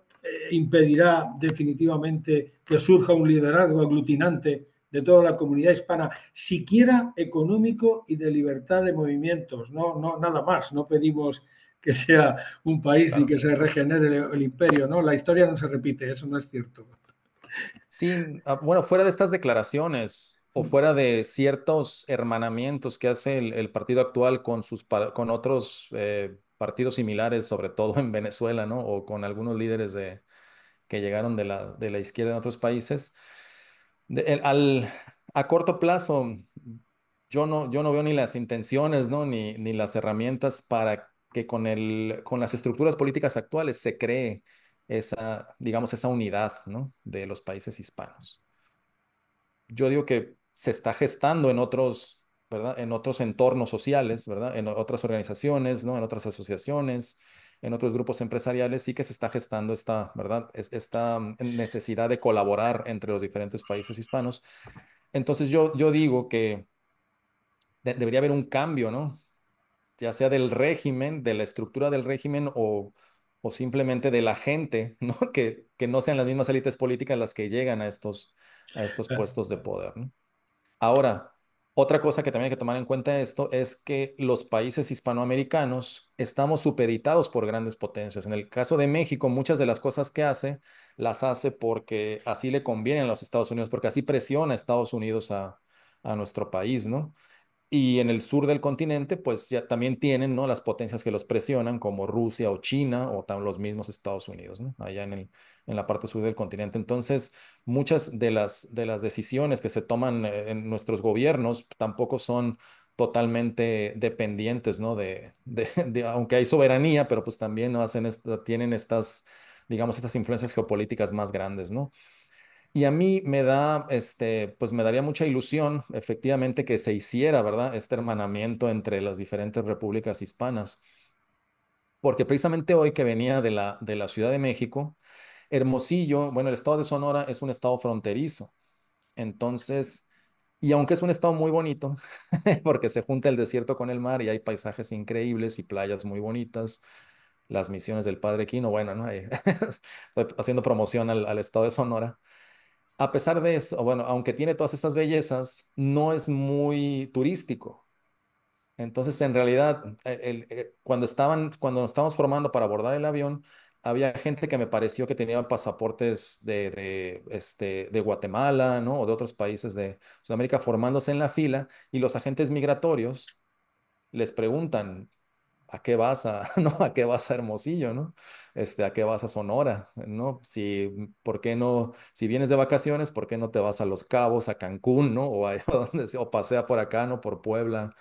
impedirá definitivamente que surja un liderazgo aglutinante de toda la comunidad hispana, siquiera económico y de libertad de movimientos, no, no nada más, no pedimos que sea un país y que se regenere el, imperio, ¿no? La historia no se repite, eso no es cierto.
Sí, ah, bueno, fuera de estas declaraciones o fuera de ciertos hermanamientos que hace el, partido actual con, sus, con otros eh, partidos similares, sobre todo en Venezuela, O con algunos líderes que llegaron de la, de la izquierda en otros países, a corto plazo, yo no, veo ni las intenciones, Ni, las herramientas para que con, las estructuras políticas actuales se cree esa, digamos, esa unidad, De los países hispanos. Yo digo que se está gestando en otros, En otros entornos sociales, En otras organizaciones, ¿no? En otras asociaciones, en otros grupos empresariales sí que se está gestando esta, ¿verdad? esta mm, necesidad de colaborar entre los diferentes países hispanos. Entonces yo, yo digo que debería haber un cambio, ¿no? Ya sea del régimen, de la estructura del régimen o, simplemente de la gente, [LAUGHS] ¿no? Que, que no sean las mismas élites políticas las que llegan a estos, a estos puestos de poder. ¿no? Ahora, otra cosa que también hay que tomar en cuenta esto es que los países hispanoamericanos estamos supeditados por grandes potencias. En el caso de México, muchas de las cosas que hace, las hace porque así le conviene a los Estados Unidos, porque así presiona a Estados Unidos a, a nuestro país, ¿no? Y en el sur del continente, pues ya también tienen ¿no? las potencias que los presionan, como Rusia o China o también los mismos Estados Unidos, ¿no? allá en, la parte sur del continente. Entonces, muchas de las, de las decisiones que se toman eh, en nuestros gobiernos tampoco son totalmente dependientes, ¿no? de, [LAUGHS] aunque hay soberanía, pero pues también ¿no? Hacen esta, tienen estas, digamos, estas influencias geopolíticas más grandes, ¿no? Y a mí me da, este, pues me daría mucha ilusión, efectivamente, que se hiciera, ¿verdad? Este hermanamiento entre las diferentes repúblicas hispanas. Porque precisamente hoy que venía de la, de la Ciudad de México, Hermosillo, bueno, el estado de Sonora es un estado fronterizo. Entonces, y aunque es un estado muy bonito, [LAUGHS] porque se junta el desierto con el mar y hay paisajes increíbles y playas muy bonitas, las misiones del Padre Quino, bueno, ¿no? [LAUGHS] estoy haciendo promoción al estado de Sonora a pesar de eso, bueno, aunque tiene todas estas bellezas, no es muy turístico. Entonces, en realidad, e-, e-, cuando, estaban, cuando nos estábamos formando para abordar el avión, había gente que me pareció que tenía pasaportes de, de este, Guatemala, ¿no? O de otros países de Sudamérica formándose en la fila y los agentes migratorios les preguntan, ¿a qué vas a, [LAUGHS] no? ¿A qué vas a Hermosillo, no? Este, ¿a qué vas a Sonora, no? Si, ¿por qué no? Si vienes de vacaciones, ¿por qué no te vas a Los Cabos, a Cancún, no? O, [LAUGHS] a, o pasea por acá, ¿no? Por Puebla,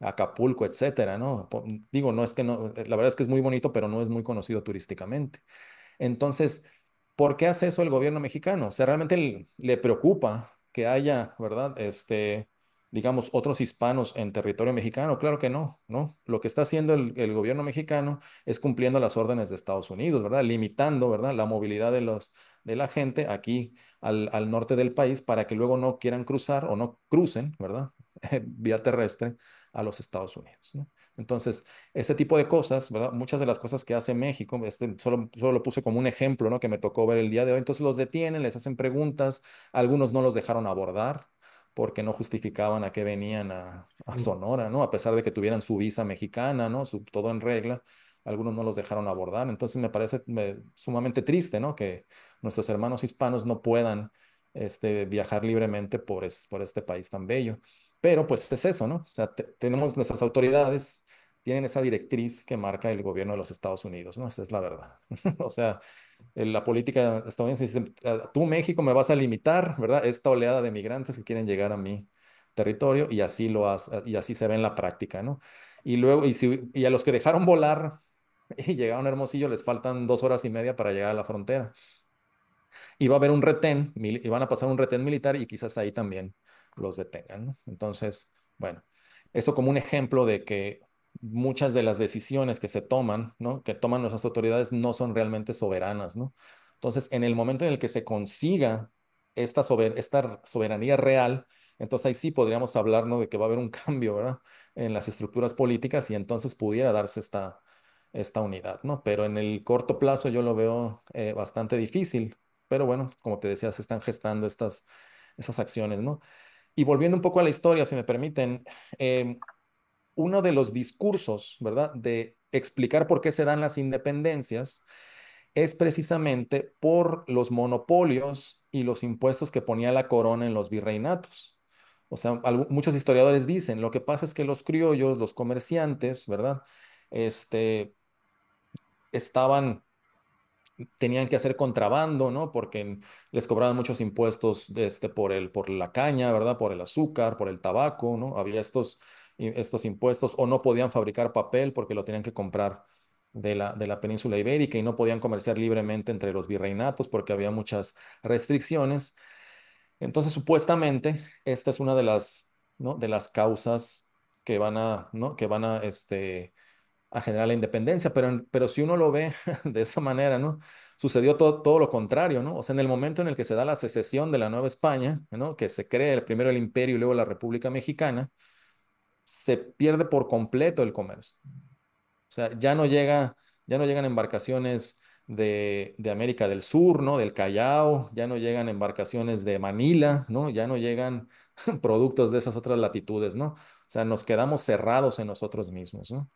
Acapulco, etcétera, ¿no? Digo, no es que no, eh, la verdad es que es muy bonito, pero no es muy conocido turísticamente. Entonces, ¿por qué hace eso el gobierno mexicano? O sea, realmente le preocupa que haya, ¿verdad? Este, digamos, otros hispanos en territorio mexicano. Claro que no, ¿no? Lo que está haciendo el, gobierno mexicano es cumpliendo las órdenes de Estados Unidos, ¿verdad? Limitando, ¿verdad? La movilidad de, los, de la gente aquí al, al norte del país para que luego no quieran cruzar o no crucen, ¿verdad? [LAUGHS] Vía terrestre a los Estados Unidos, ¿no? Entonces, ese tipo de cosas, ¿verdad? Muchas de las cosas que hace México, este, solo, solo lo puse como un ejemplo, ¿no? Que me tocó ver el día de hoy. Entonces los detienen, les hacen preguntas, algunos no los dejaron abordar, porque no justificaban a qué venían a, mm. Sonora, ¿no? A pesar de que tuvieran su visa mexicana, ¿no? todo en regla, algunos no los dejaron abordar. Entonces me parece sumamente triste, ¿no? Que nuestros hermanos hispanos no puedan este, viajar libremente por, este país tan bello. Pero pues es eso, ¿no? O sea, tenemos nuestras autoridades tienen esa directriz que marca el gobierno de los Estados Unidos, ¿no? Esa es la verdad. [LAUGHS] o sea, la política estadounidense dice, ah, tú México me vas a limitar, ¿verdad? Esta oleada de migrantes que quieren llegar a mi territorio y así lo hace, y así se ve en la práctica, ¿no? Y luego, y, si, y a los que dejaron volar [LAUGHS] y llegaron a Hermosillo, les faltan dos horas y media para llegar a la frontera. Y va a haber un retén, y van a pasar un retén militar y quizás ahí también los detengan, ¿no? Entonces, bueno, eso como un ejemplo de que muchas de las decisiones que se toman, ¿no? que toman nuestras autoridades, no son realmente soberanas. ¿no? Entonces, en el momento en el que se consiga esta, soberanía real, entonces ahí sí podríamos hablarnos de que va a haber un [LAUGHS] cambio ¿verdad? en las estructuras políticas y entonces pudiera darse esta, unidad. ¿no? Pero en el corto plazo yo lo veo eh, bastante difícil. Pero bueno, como te decía, se están gestando estas, esas acciones. ¿no? Y volviendo un poco a la historia, si me permiten, em, uno de los discursos, ¿verdad?, de explicar por qué se dan las independencias es precisamente por los monopolios y los impuestos que ponía la corona en los virreinatos. O sea, muchos historiadores dicen, lo que pasa es que los criollos, los comerciantes, ¿verdad? Este, estaban, tenían que hacer contrabando, ¿no? Porque les cobraban muchos impuestos este, por, el, por la caña, ¿verdad? Por el azúcar, por el tabaco, ¿no? Había estos estos impuestos o no podían fabricar papel porque lo tenían que comprar de la, península ibérica y no podían comerciar libremente entre los virreinatos porque había muchas restricciones. Entonces, supuestamente, esta es una de las, de las causas que van a, que van a, este, a generar la independencia, pero, si uno lo ve [LAUGHS] de esa manera, ¿no? Sucedió todo, lo contrario, ¿no? O sea, en el momento en el que se da la secesión de la Nueva España, ¿no? Que se crea primero el imperio y luego la República Mexicana, se pierde por completo el comercio. O sea, ya no, llega, ya no llegan embarcaciones de, de, América del Sur, ¿no? Del Callao, ya no llegan embarcaciones de Manila, ¿no? Ya no llegan [LAUGHS] productos de esas otras latitudes, ¿no? O sea, nos quedamos cerrados en nosotros mismos, ¿no?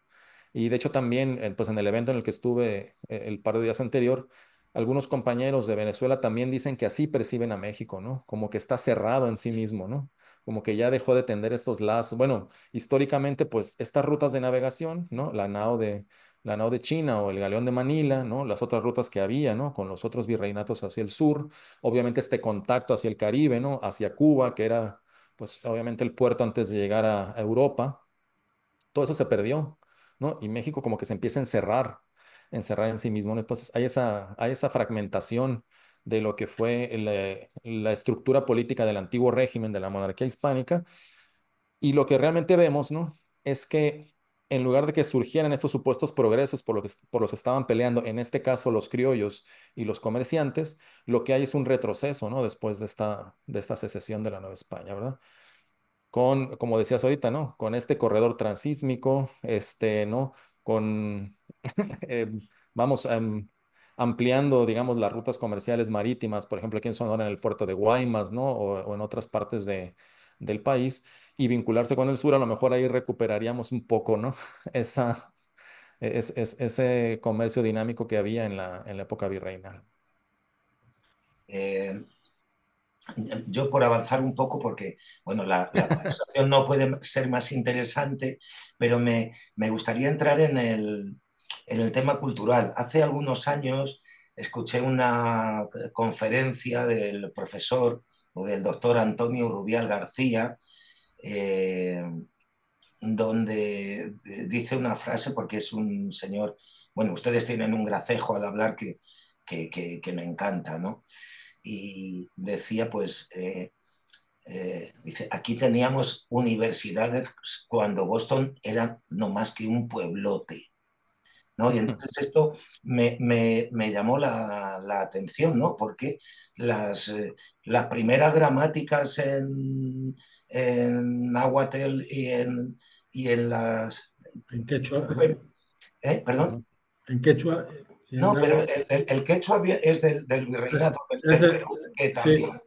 Y de hecho también, pues en el evento en el que estuve eh, el par de días anterior, algunos compañeros de Venezuela también dicen que así perciben a México, ¿no? Como que está cerrado en sí mismo, ¿no? como que ya dejó de tender estos lazos. Bueno, históricamente, pues estas rutas de navegación, ¿no? La nao de, la nao de China o el galeón de Manila, ¿no? Las otras rutas que había, ¿no? Con los otros virreinatos hacia el sur, obviamente este contacto hacia el Caribe, ¿no? Hacia Cuba, que era, pues, obviamente el puerto antes de llegar a, Europa. Todo eso se perdió, ¿no? Y México como que se empieza a encerrar, encerrar en sí mismo. Entonces hay esa, hay esa fragmentación de lo que fue la, estructura política del antiguo régimen de la monarquía hispánica. Y lo que realmente vemos, ¿no? Es que en lugar de que surgieran estos supuestos progresos por, los que estaban peleando, en este caso los criollos y los comerciantes, lo que hay es un retroceso, ¿no? Después de esta, de esta secesión de la Nueva España, ¿verdad? Con, como decías ahorita, ¿no? Con este corredor transísmico, este, ¿no? Con, [LAUGHS] em, vamos, em, ampliando, digamos, las rutas comerciales marítimas, por ejemplo, aquí en Sonora, en el puerto de Guaymas, ¿no? O, en otras partes del país, y vincularse con el sur, a lo mejor ahí recuperaríamos un poco, ¿no? [LAUGHS] Esa, ese comercio dinámico que había en la, en la época virreinal.
Eh, yo por avanzar un poco, porque bueno, la, conversación no puede ser más interesante, pero me gustaría entrar en el, en el tema cultural. Hace algunos años escuché una conferencia del profesor o del doctor Antonio Rubial García, eh, donde dice una frase, porque es un señor, bueno, ustedes tienen un gracejo al hablar que, me encanta, ¿no? Y decía, pues, eh, eh, dice, aquí teníamos universidades cuando Boston era no más que un pueblote. Y entonces esto me, me, llamó la, la, atención, ¿no? Porque las, eh, las primeras gramáticas en, en Nahuatl y en, y en las... En quechua. ¿Eh? ¿Perdón? En quechua. no, pero el, quechua es del, del virreinato que también... Sí.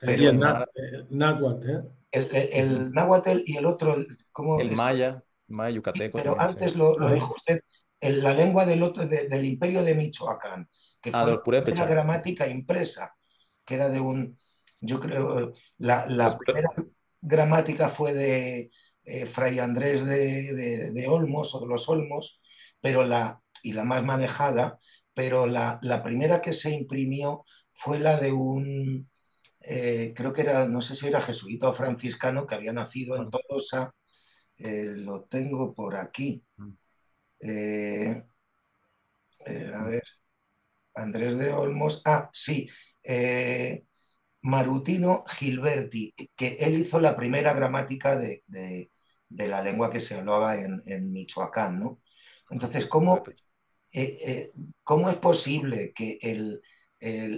Pero, el, el,
náhuatl, eh, ¿eh? el, el, náhuatl y el
otro, ¿cómo? El maya, maya yucateco. Pero antes lo, dijo
usted, en la lengua del, otro, del imperio de Michoacán,
que ah, fue una
gramática impresa, que era de un, yo creo, la, la pues, primera gramática fue de eh, Fray Andrés de, Olmos o de los Olmos, pero la, y la más manejada, pero la, primera que se imprimió fue la de un, eh, creo que era, no sé si era jesuita o franciscano, que había nacido en Tolosa, eh, lo tengo por aquí. Mm. Eh, eh, a ver, Andrés de Olmos. Ah, sí. Eh, Marutino Gilberti, que él hizo la primera gramática de, la lengua que se hablaba en, Michoacán, ¿no? Entonces, ¿cómo, es posible que el,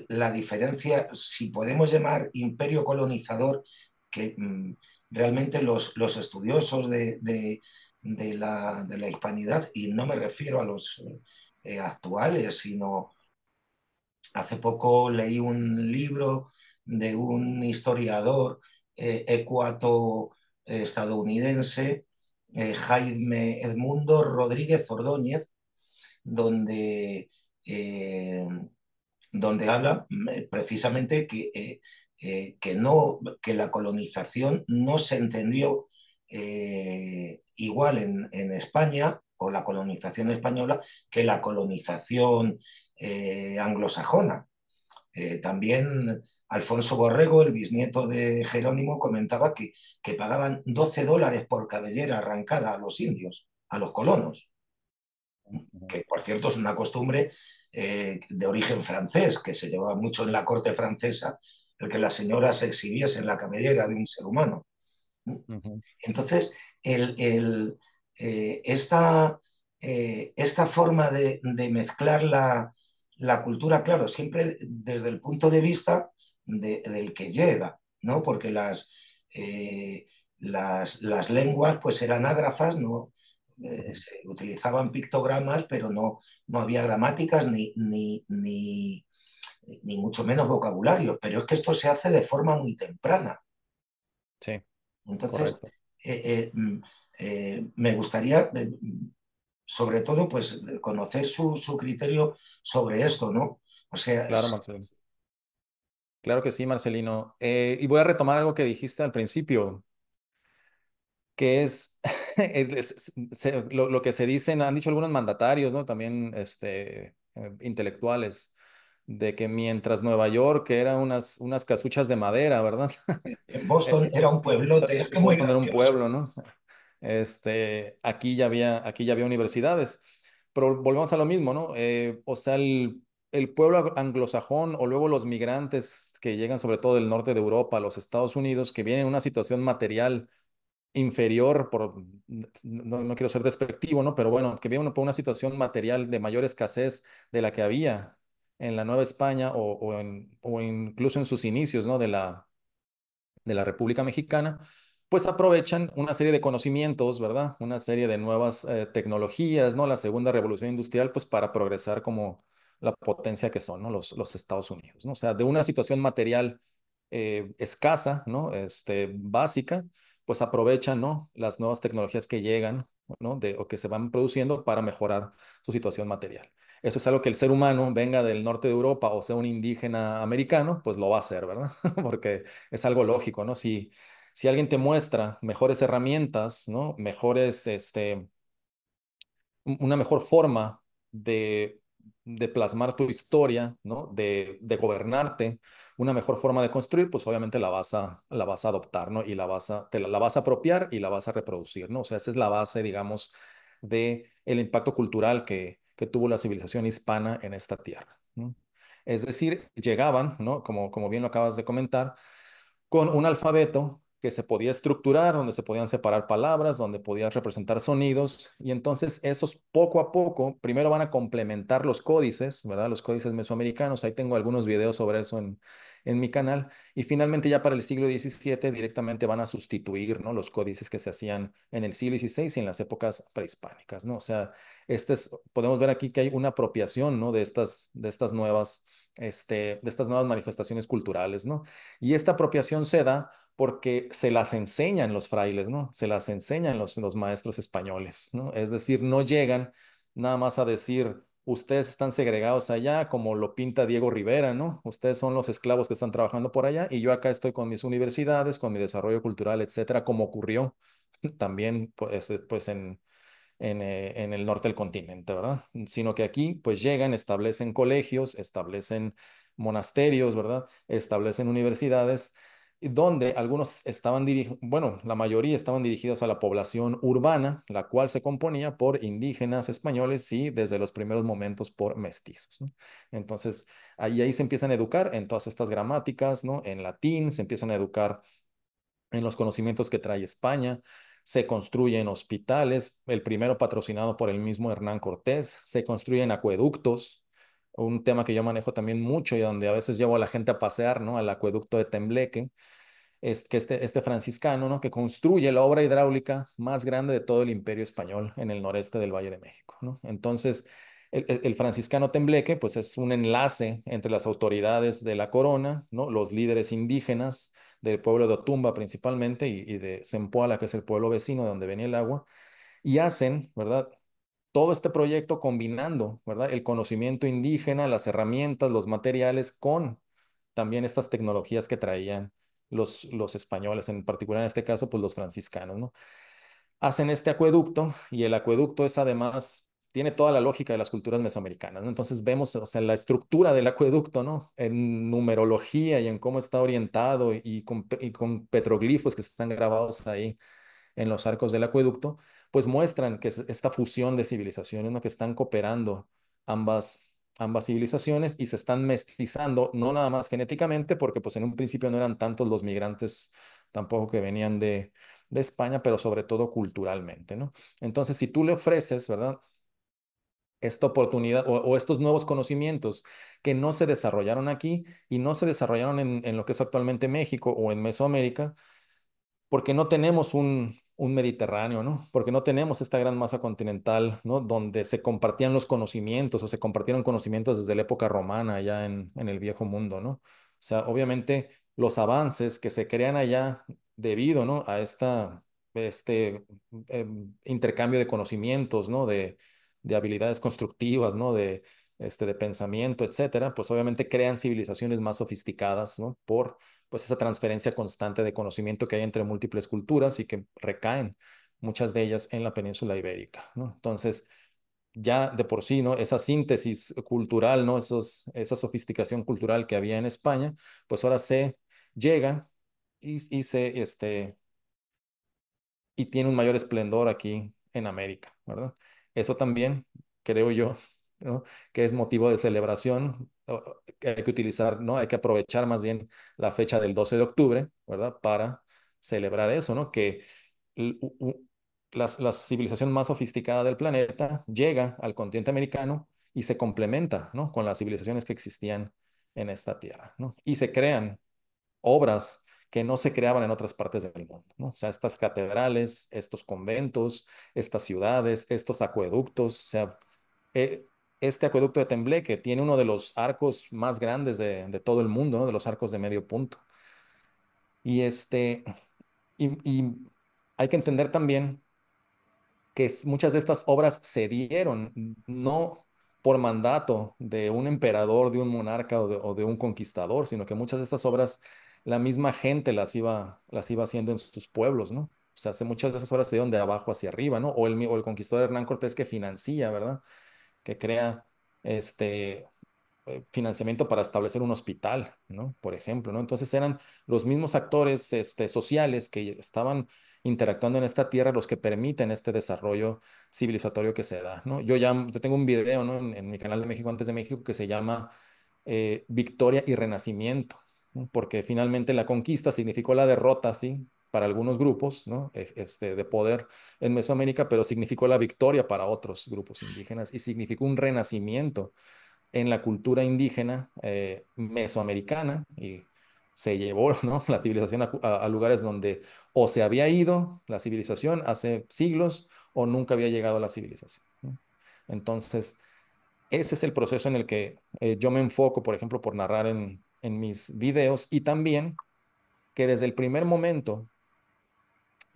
la diferencia, si podemos llamar imperio colonizador, que mm, realmente los, estudiosos de de la, hispanidad, y no me refiero a los eh, actuales, sino hace poco leí un libro de un historiador eh, ecuato eh, estadounidense, Jaime Edmundo Rodríguez Ordóñez, donde, donde habla mm, precisamente que, que, no, que la colonización no se entendió eh, igual en, España o la colonización española que la colonización eh, anglosajona. Eh, también Alfonso Borrego, el bisnieto de Jerónimo, comentaba que, que pagaban 12 dólares por cabellera arrancada a los indios, a los colonos, que por cierto es una costumbre de origen francés, que se llevaba mucho en la corte francesa, el que las señoras se exhibiesen la cabellera de un ser humano. Entonces, eh, eh, esta, forma de, mezclar la, cultura, claro, siempre desde el punto de vista del que llega, Porque eh, las, lenguas pues eran ágrafas, ¿no? utilizaban pictogramas, pero no, no había gramáticas ni, ni, ni, ni mucho menos vocabulario. Pero es que esto se hace de forma muy temprana. Sí. Entonces, eh, eh, mm, eh, me gustaría, sobre todo, pues conocer su, criterio sobre esto, ¿no? O sea, claro,
Claro que sí, Marcelino. y voy a retomar algo que dijiste al principio, que es, [LAUGHS] lo, que se dicen, han dicho algunos mandatarios, ¿no? También este, intelectuales, de que mientras Nueva York era unas, unas casuchas de madera, ¿verdad?
En Boston era un pueblote, un
pueblo, ¿no? Este, aquí ya había, aquí ya había universidades, pero volvemos a lo mismo, ¿no? Eh, o sea, el, pueblo anglosajón o luego los migrantes que llegan sobre todo del norte de Europa a los Estados Unidos, que vienen en una situación material inferior, por, no, no quiero ser despectivo, ¿no? Pero bueno, que vienen por una situación material de mayor escasez de la que había en la Nueva España o, incluso en sus inicios de, la, República Mexicana, pues aprovechan una serie de conocimientos, ¿verdad? Una serie de nuevas eh, tecnologías, ¿no? La segunda revolución industrial, pues para progresar como la potencia que son, ¿no? Los, Estados Unidos, ¿no? O sea, de una situación material eh, escasa, ¿no? Este, básica, pues aprovechan, ¿no? Las nuevas tecnologías que llegan, o que se van produciendo para mejorar su situación material. Eso es algo que el ser humano, venga del norte de Europa o sea un indígena americano, pues lo va a hacer, ¿verdad? [LAUGHS] Porque es algo lógico, ¿no? Si, si alguien te muestra mejores herramientas, ¿no? Mejores, este, una mejor forma de, plasmar tu historia, ¿no? De, gobernarte, una mejor forma de construir, pues obviamente la vas a, la vas a adoptar, ¿no? Y la vas a, te la, vas a apropiar y la vas a reproducir, ¿no? O sea, esa es la base, digamos, de el impacto cultural que, que tuvo la civilización hispana en esta tierra. Es decir, llegaban, ¿no? como, como bien lo acabas de comentar, con un alfabeto que se podía estructurar, donde se podían separar palabras, donde podían representar sonidos, y entonces esos poco a poco, primero van a complementar los códices, ¿verdad? Los códices mesoamericanos, ahí tengo algunos videos sobre eso en, en mi canal. Y finalmente ya para el siglo XVII directamente van a sustituir ¿no? los códices que se hacían en el siglo XVI y en las épocas prehispánicas. ¿no? O sea, este podemos ver aquí que hay una apropiación ¿no? de, estas, de estas nuevas... Este, de estas nuevas manifestaciones culturales, ¿no? Y esta apropiación se da porque se las enseñan los frailes, ¿no? Se las enseñan los, los maestros españoles, ¿no? Es decir, no llegan nada más a decir, ustedes están segregados allá, como lo pinta Diego Rivera, ¿no? Ustedes son los esclavos que están trabajando por allá y yo acá estoy con mis universidades, con mi desarrollo cultural, etcétera, como ocurrió [LAUGHS] también pues, eh, pues en, eh, en, el norte del continente, ¿verdad? Sino que aquí pues llegan, establecen colegios, establecen monasterios, ¿verdad? Establecen universidades donde algunos estaban dirigidos, bueno, la mayoría estaban dirigidas a la población urbana, la cual se componía por indígenas españoles y desde los primeros momentos por mestizos. Entonces, ahí, ahí se empiezan a educar en todas estas gramáticas, ¿no? En latín, se empiezan a educar en los conocimientos que trae España, se construyen hospitales, el primero patrocinado por el mismo Hernán Cortés, se construyen acueductos, un tema que yo manejo también mucho y donde a veces llevo a la gente a pasear, ¿no? Al acueducto de Tembleque, es que este, este franciscano, ¿no? Que construye la obra hidráulica más grande de todo el imperio español en el noreste del Valle de México, ¿no? Entonces, el, franciscano Tembleque, pues es un enlace entre las autoridades de la corona, ¿no? Los líderes indígenas del pueblo de Otumba principalmente y, de Zempoala, que es el pueblo vecino de donde venía el agua, y hacen, ¿verdad? todo este proyecto combinando, ¿verdad? El conocimiento indígena, las herramientas, los materiales con también estas tecnologías que traían los, los españoles, en particular en este caso, pues los franciscanos, Hacen este acueducto y el acueducto es además, tiene toda la lógica de las culturas mesoamericanas, Entonces vemos, o la estructura del acueducto, ¿no? En numerología y en cómo está orientado y con petroglifos que están grabados ahí en los arcos del acueducto pues muestran que es esta fusión de civilizaciones, que están cooperando ambas, ambas civilizaciones y se están mestizando, no nada más genéticamente, porque pues en un principio no eran tantos los migrantes tampoco que venían de, de España, pero sobre todo culturalmente, ¿no? Entonces, si tú le ofreces, ¿verdad? esta oportunidad o, estos nuevos conocimientos que no se desarrollaron aquí y no se desarrollaron en lo que es actualmente México o en Mesoamérica, porque no tenemos un, un Mediterráneo, ¿no? Porque no tenemos esta gran masa continental, ¿no? Donde se compartían los conocimientos o se compartieron conocimientos desde la época romana allá en, el viejo mundo, ¿no? O sea, obviamente los avances que se crean allá debido, ¿no? A esta, este em, intercambio de conocimientos, ¿no? De, habilidades constructivas, ¿no? De, este, de pensamiento, etcétera, pues obviamente crean civilizaciones más sofisticadas, ¿no? Por pues esa transferencia constante de conocimiento que hay entre múltiples culturas y que recaen muchas de ellas en la península ibérica, Entonces, ya de por sí, ¿no? Esa síntesis cultural, ¿no? Esos, esa sofisticación cultural que había en España, pues ahora se llega y, se, este, y tiene un mayor esplendor aquí en América, ¿verdad? Eso también, creo yo, que es motivo de celebración, hay que utilizar, ¿no? hay que aprovechar más bien la fecha del 12 de octubre, ¿verdad? Para celebrar eso, ¿no? Que la, civilización más sofisticada del planeta llega al continente americano y se complementa, ¿no? Con las civilizaciones que existían en esta tierra, ¿no? Y se crean obras que no se creaban en otras partes del mundo. ¿no? O sea, estas catedrales, estos conventos, estas ciudades, estos acueductos, o sea, eh, este acueducto de Tembleque tiene uno de los arcos más grandes de, todo el mundo, ¿no? De los arcos de medio punto. Y este, y, hay que entender también que muchas de estas obras se dieron no por mandato de un emperador, de un monarca o de, un conquistador, sino que muchas de estas obras la misma gente las iba, las iba haciendo en sus pueblos, ¿no? O sea, hace muchas de esas obras se dieron de abajo hacia arriba, ¿no? O el, o el conquistador Hernán Cortés que financia, ¿verdad? que crea este eh, financiamiento para establecer un hospital, ¿no? Por ejemplo, ¿no? Entonces eran los mismos actores este, sociales que estaban interactuando en esta tierra los que permiten este desarrollo civilizatorio que se da, ¿no? Yo ya tengo un video, En, mi canal de México antes de México que se llama eh, Victoria y Renacimiento, porque finalmente la conquista significó la derrota, ¿sí? para algunos grupos, ¿no? E, este, de poder en Mesoamérica, pero significó la victoria para otros grupos indígenas y significó un renacimiento en la cultura indígena eh, mesoamericana y se llevó [LAUGHS] ¿no? la civilización a, lugares donde o se había ido la civilización hace siglos o nunca había llegado a la civilización. Entonces, ese es el proceso en el que eh, yo me enfoco, por ejemplo, por narrar en, en mis videos y también que desde el primer momento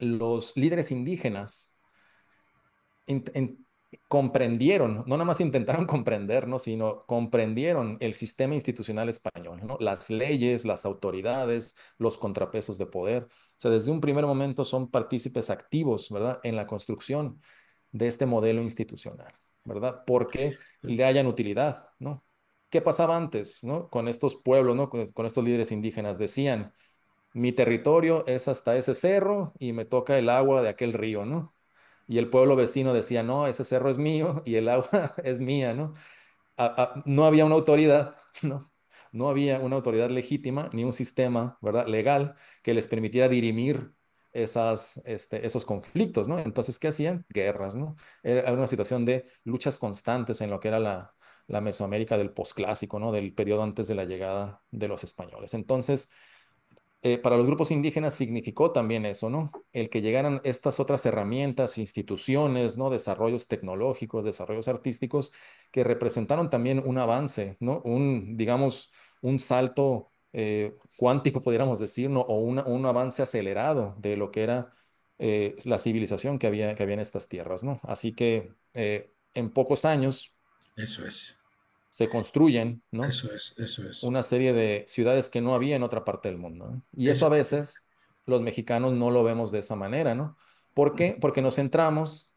los líderes indígenas comprendieron, no nada más intentaron [LAUGHS] comprender, ¿no? sino comprendieron el sistema institucional español, las leyes, las autoridades, los contrapesos de poder. O sea, desde un primer momento son partícipes activos en la construcción de este modelo institucional, Porque le hayan utilidad, ¿Qué pasaba antes con estos pueblos, ¿no? con estos líderes indígenas? Decían, mi territorio es hasta ese cerro y me toca el agua de aquel río, ¿no? Y el pueblo vecino decía, no, ese cerro es mío y el agua [LAUGHS] es mía, ¿no? no había una autoridad, [LAUGHS] ¿no? No había una autoridad legítima ni un sistema, ¿verdad? Legal que les permitiera dirimir este, esos conflictos, ¿no? Entonces, ¿qué hacían? Guerras, ¿no? Era una situación de luchas constantes en lo que era la, la Mesoamérica del posclásico, ¿no? Del periodo antes de la llegada de los españoles. Entonces, eh, para los grupos indígenas significó también eso, ¿no? El que llegaran estas otras herramientas, instituciones, ¿no? Desarrollos tecnológicos, desarrollos artísticos, que representaron también un avance, ¿no? Un, digamos, un salto eh, cuántico, podríamos decir, ¿no? O un avance acelerado de lo que era eh, la civilización que había, que había en estas tierras, ¿no? Así que en pocos años. Eso es se construyen, ¿no? Eso es, eso es. Una serie de ciudades que no había en otra parte del mundo. Y eso, a veces los mexicanos no lo vemos de esa manera, ¿no? ¿Por qué? Porque nos centramos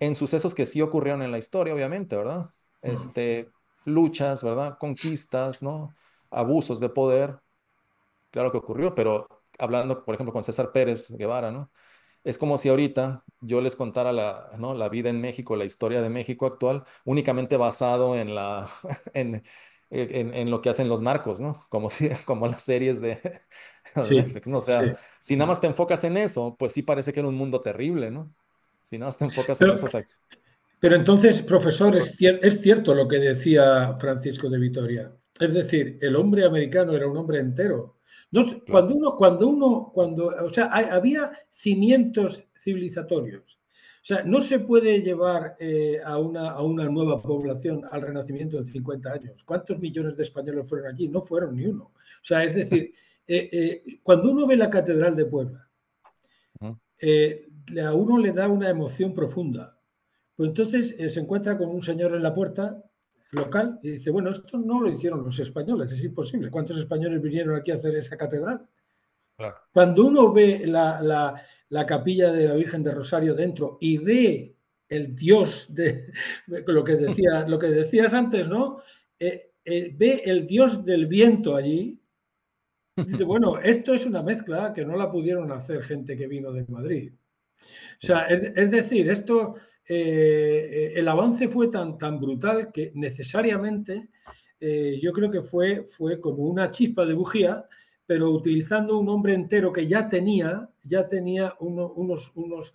en sucesos que sí ocurrieron en la historia, obviamente, ¿verdad? Este, luchas, ¿verdad? Conquistas, ¿no? Abusos de poder. Claro que ocurrió, pero hablando, por ejemplo, con César Pérez Guevara, ¿no? Es como si ahorita yo les contara la, vida en México, la historia de México actual, únicamente basado en, [LAUGHS] lo que hacen los narcos, ¿no? Como, si, [LAUGHS] las series de, [LAUGHS] Netflix, ¿no? O si nada más te enfocas en eso, pues sí parece que era un mundo terrible, ¿no? Si nada más te enfocas pero, en eso. Pero entonces, profesor, es, es cierto lo que
decía Francisco de Vitoria. Es decir, el hombre americano era un hombre entero, cuando uno, cuando uno, cuando, o sea, había cimientos civilizatorios. O sea, no se puede llevar eh, a, una, nueva población al renacimiento de 50 años. ¿Cuántos millones de españoles fueron allí? No fueron ni uno. O sea, es decir, [LAUGHS] eh, eh, cuando uno ve la Catedral de Puebla, a uno le da una emoción profunda. Pues entonces se encuentra con un señor en la puerta local y dice, bueno, esto no lo hicieron los españoles, es imposible. ¿Cuántos españoles vinieron aquí a hacer esa catedral? Cuando uno ve la, capilla de la Virgen de Rosario dentro y ve el Dios de [LAUGHS] lo que, decía, [LAUGHS] lo que decías antes, ¿no? Eh, eh, ve el Dios del viento allí. Dice, [LAUGHS] bueno, esto es una mezcla que no la pudieron hacer gente que vino de Madrid. O sea, es decir, esto eh, eh, el avance fue tan, tan brutal que necesariamente eh, yo creo que fue, fue como una chispa de bujía, pero utilizando un hombre entero que ya tenía, ya tenía unos, unos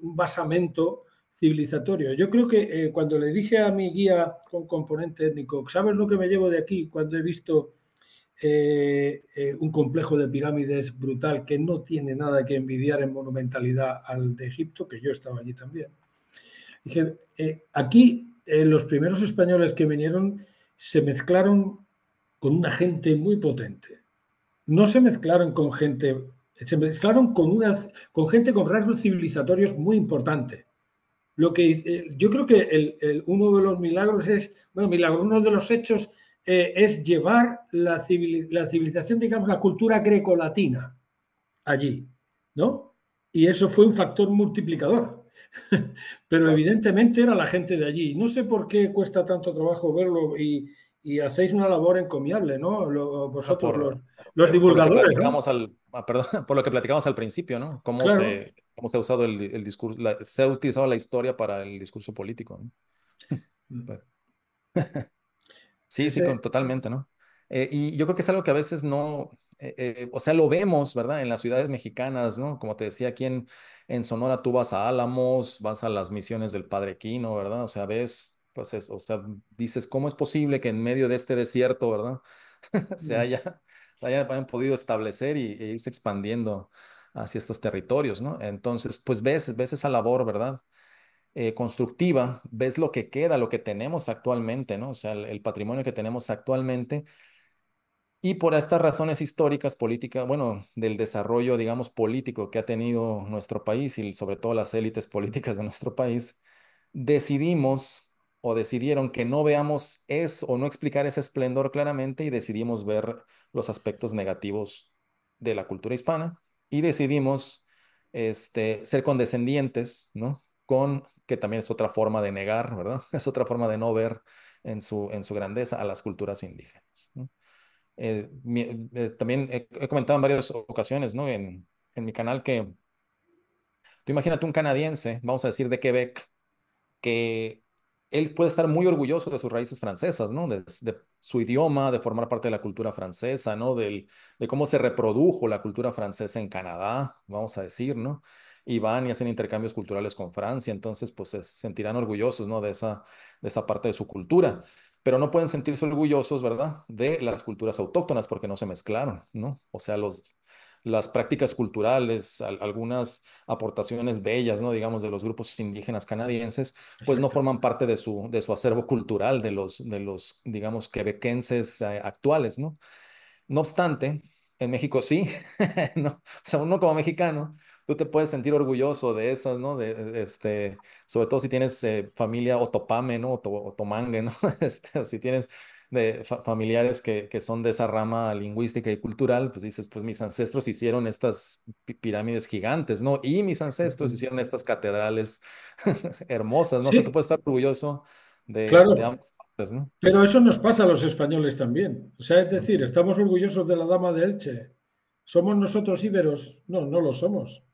un basamento civilizatorio. Yo creo que cuando le dije a mi guía con componente étnico, ¿sabes lo que me llevo de aquí cuando he visto un complejo de pirámides brutal que no tiene nada que envidiar en monumentalidad al de Egipto, que yo estaba allí también? Dije, eh, aquí eh, los primeros españoles que vinieron se mezclaron con una gente muy potente. No se mezclaron con gente, se mezclaron con, una, con gente con rasgos civilizatorios muy importantes. Lo que, eh, yo creo que el, uno de los milagros es, bueno, milagro, uno de los hechos es llevar la, la, civilización, digamos, la cultura grecolatina allí, ¿no? Y eso fue un factor multiplicador. [LAUGHS] Pero evidentemente era la gente de allí. No sé por qué cuesta tanto trabajo verlo y, hacéis una labor encomiable, ¿no? vosotros, por, los, divulgadores.
Ah, [LAUGHS] por lo que platicamos al principio, ¿no? Cómo, se, ha usado el, discurso, se ha utilizado la historia para el discurso político.
Mm. [LAUGHS]
sí, sí, totalmente, ¿no? Eh, y yo creo que es algo que a veces no, eh, eh, o sea, lo vemos, ¿verdad? En las ciudades mexicanas, ¿no? Como te decía, aquí en, Sonora tú vas a Álamos, vas a las misiones del Padre Quino, ¿verdad? O sea, ves, pues, o sea, dices, ¿cómo es posible que en medio de este desierto, ¿verdad? [LAUGHS] se, haya, hayan podido establecer y, e irse expandiendo hacia estos territorios, ¿no? Entonces, pues ves, ves esa labor, ¿verdad? Eh, constructiva, ves lo que queda, lo que tenemos actualmente, ¿no? O sea, el patrimonio que tenemos actualmente y por estas razones históricas, políticas, bueno, del desarrollo, digamos, político que ha tenido nuestro país y sobre todo las élites [LAUGHS] políticas de nuestro país, decidimos o decidieron que no veamos es o no explicar ese esplendor claramente y decidimos ver los aspectos negativos de la cultura hispana y decidimos este, ser condescendientes, ¿no? Con, que también es otra forma de negar, ¿verdad? [LAUGHS] Es otra forma de no ver en su, en su grandeza a las culturas indígenas. ¿no? Eh, eh, también he, comentado en varias ocasiones, ¿no? En, mi canal que tú imagínate un canadiense, vamos a decir de Quebec, que él puede estar muy orgulloso de sus raíces francesas, ¿no? De, su idioma, de formar parte de la cultura francesa, ¿no? Del, de cómo se reprodujo la cultura francesa en Canadá, vamos a decir, ¿no? y van y hacen intercambios culturales con Francia, entonces pues se sentirán orgullosos, ¿no? De esa, de esa parte de su cultura pero no pueden sentirse orgullosos, ¿verdad?, de las culturas autóctonas porque no se mezclaron, ¿no? O sea, las prácticas culturales, algunas aportaciones bellas, ¿no? digamos, de los grupos indígenas canadienses, pues no forman parte de su, acervo cultural, de los, de los digamos, quebequenses eh, actuales, ¿no? No obstante, en México sí, [LAUGHS] ¿no? O sea, uno como mexicano tú te puedes sentir orgulloso de esas, ¿no? De, este, sobre todo si tienes eh, familia otopame, ¿no? otomangue, ¿no? [LAUGHS] Este, si tienes familiares que, son de esa rama lingüística y cultural, pues dices, pues mis ancestros hicieron estas pirámides gigantes, ¿no? Y mis ancestros hicieron estas catedrales [LAUGHS] hermosas, ¿no? tú puedes estar orgulloso de, claro. ambas partes, ¿no?
Pero eso nos pasa a los españoles también. O sea, es decir, estamos orgullosos de la dama de Elche. ¿Somos nosotros íberos? No, no lo somos.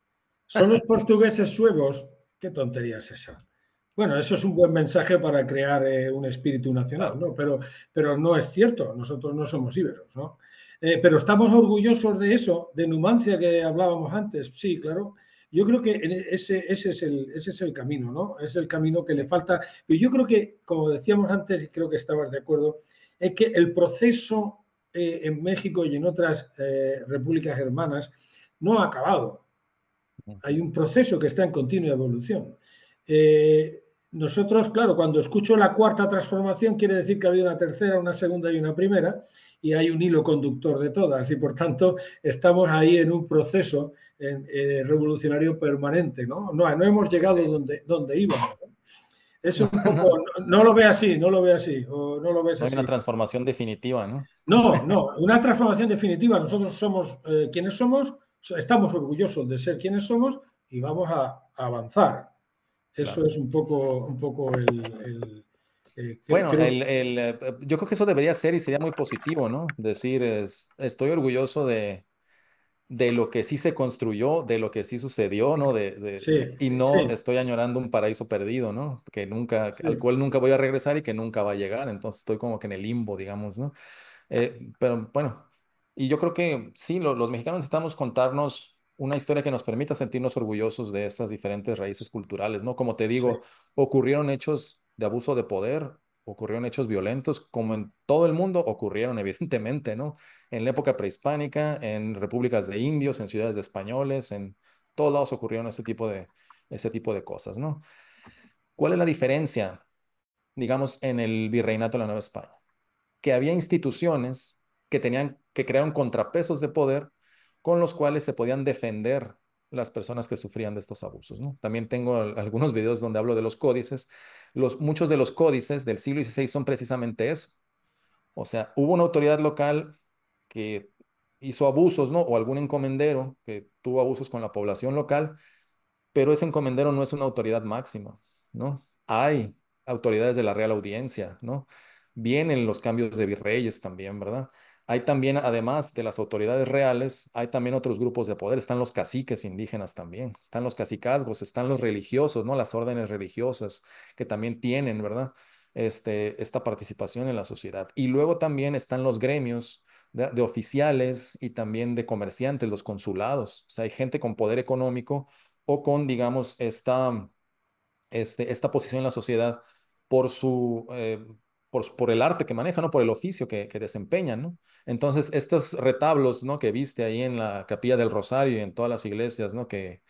Son los portugueses suegos? ¿Qué tontería es esa? Bueno, eso es un buen mensaje para crear eh, un espíritu nacional, ¿no? Pero, pero no es cierto, nosotros no somos íberos, ¿no? Eh, pero estamos orgullosos de eso, de Numancia que hablábamos antes, sí, claro. Yo creo que ese, ese, es el, ese es el camino, ¿no? Es el camino que le falta. Y yo creo que, como decíamos antes, y creo que estabas de acuerdo, es que el proceso eh, en México y en otras repúblicas hermanas no ha acabado. Hay un proceso que está en continua evolución. Eh, nosotros, claro, cuando escucho la cuarta transformación, quiere decir que ha habido una tercera, una segunda y una primera, y hay un hilo conductor de todas, y por tanto estamos ahí en un proceso eh, revolucionario permanente, ¿no? ¿no? hemos llegado donde, donde íbamos. Eso [LAUGHS] no, lo ve así, no lo ve así, no lo ves así. Hay una
transformación definitiva, ¿no?
No, no, una transformación definitiva. Nosotros somos eh, quienes somos estamos orgullosos de ser quienes somos y vamos a, avanzar. Eso es un poco, un poco el... Eh, bueno, El,
eh, yo creo que eso debería ser y sería muy positivo, ¿no? Decir, estoy orgulloso de, de lo que sí se construyó, de lo que sí sucedió, ¿no? De, sí, y no estoy añorando un paraíso perdido, ¿no? Que nunca, al cual nunca voy a regresar y que nunca va a llegar. Entonces estoy como que en el limbo, digamos, ¿no? Eh, pero bueno, y yo creo que sí, los mexicanos necesitamos contarnos una historia que nos permita sentirnos orgullosos de estas diferentes raíces culturales, ¿no? Como te digo, ocurrieron hechos de abuso de poder, ocurrieron hechos violentos, como en todo el mundo ocurrieron, [LAUGHS] evidentemente, ¿no? En la época prehispánica, en repúblicas de indios, en ciudades de españoles, en todos lados ocurrieron ese tipo de, ese tipo de cosas, ¿no? ¿Cuál es la diferencia, digamos, en el virreinato de la Nueva España? Que había instituciones que tenían, que crearon contrapesos de poder con los cuales se podían defender las personas que sufrían de estos abusos. ¿no? También tengo algunos videos donde hablo de los códices. Los, muchos de los códices del siglo XVI son precisamente eso. O sea, hubo una autoridad local que hizo abusos, O algún encomendero que tuvo abusos con la población local, pero ese encomendero no es una autoridad máxima, ¿no? Hay autoridades de la Real Audiencia, ¿no? Vienen los cambios de virreyes también, ¿verdad? Hay también, además de las autoridades reales, hay también otros grupos de poder. Están los caciques indígenas también, están los cacicazgos, están los religiosos, ¿no? Las órdenes religiosas que también tienen, ¿verdad? Este, esta participación en la sociedad. Y luego también están los gremios de, oficiales y también de comerciantes, los consulados. O sea, hay gente con poder económico o con, digamos, esta, este, esta posición en la sociedad por su, eh, por, el arte que manejan, ¿no? por el oficio que, que desempeñan. ¿no? Entonces, estos retablos ¿no? que viste ahí en la Capilla del Rosario y en todas las iglesias ¿no? que,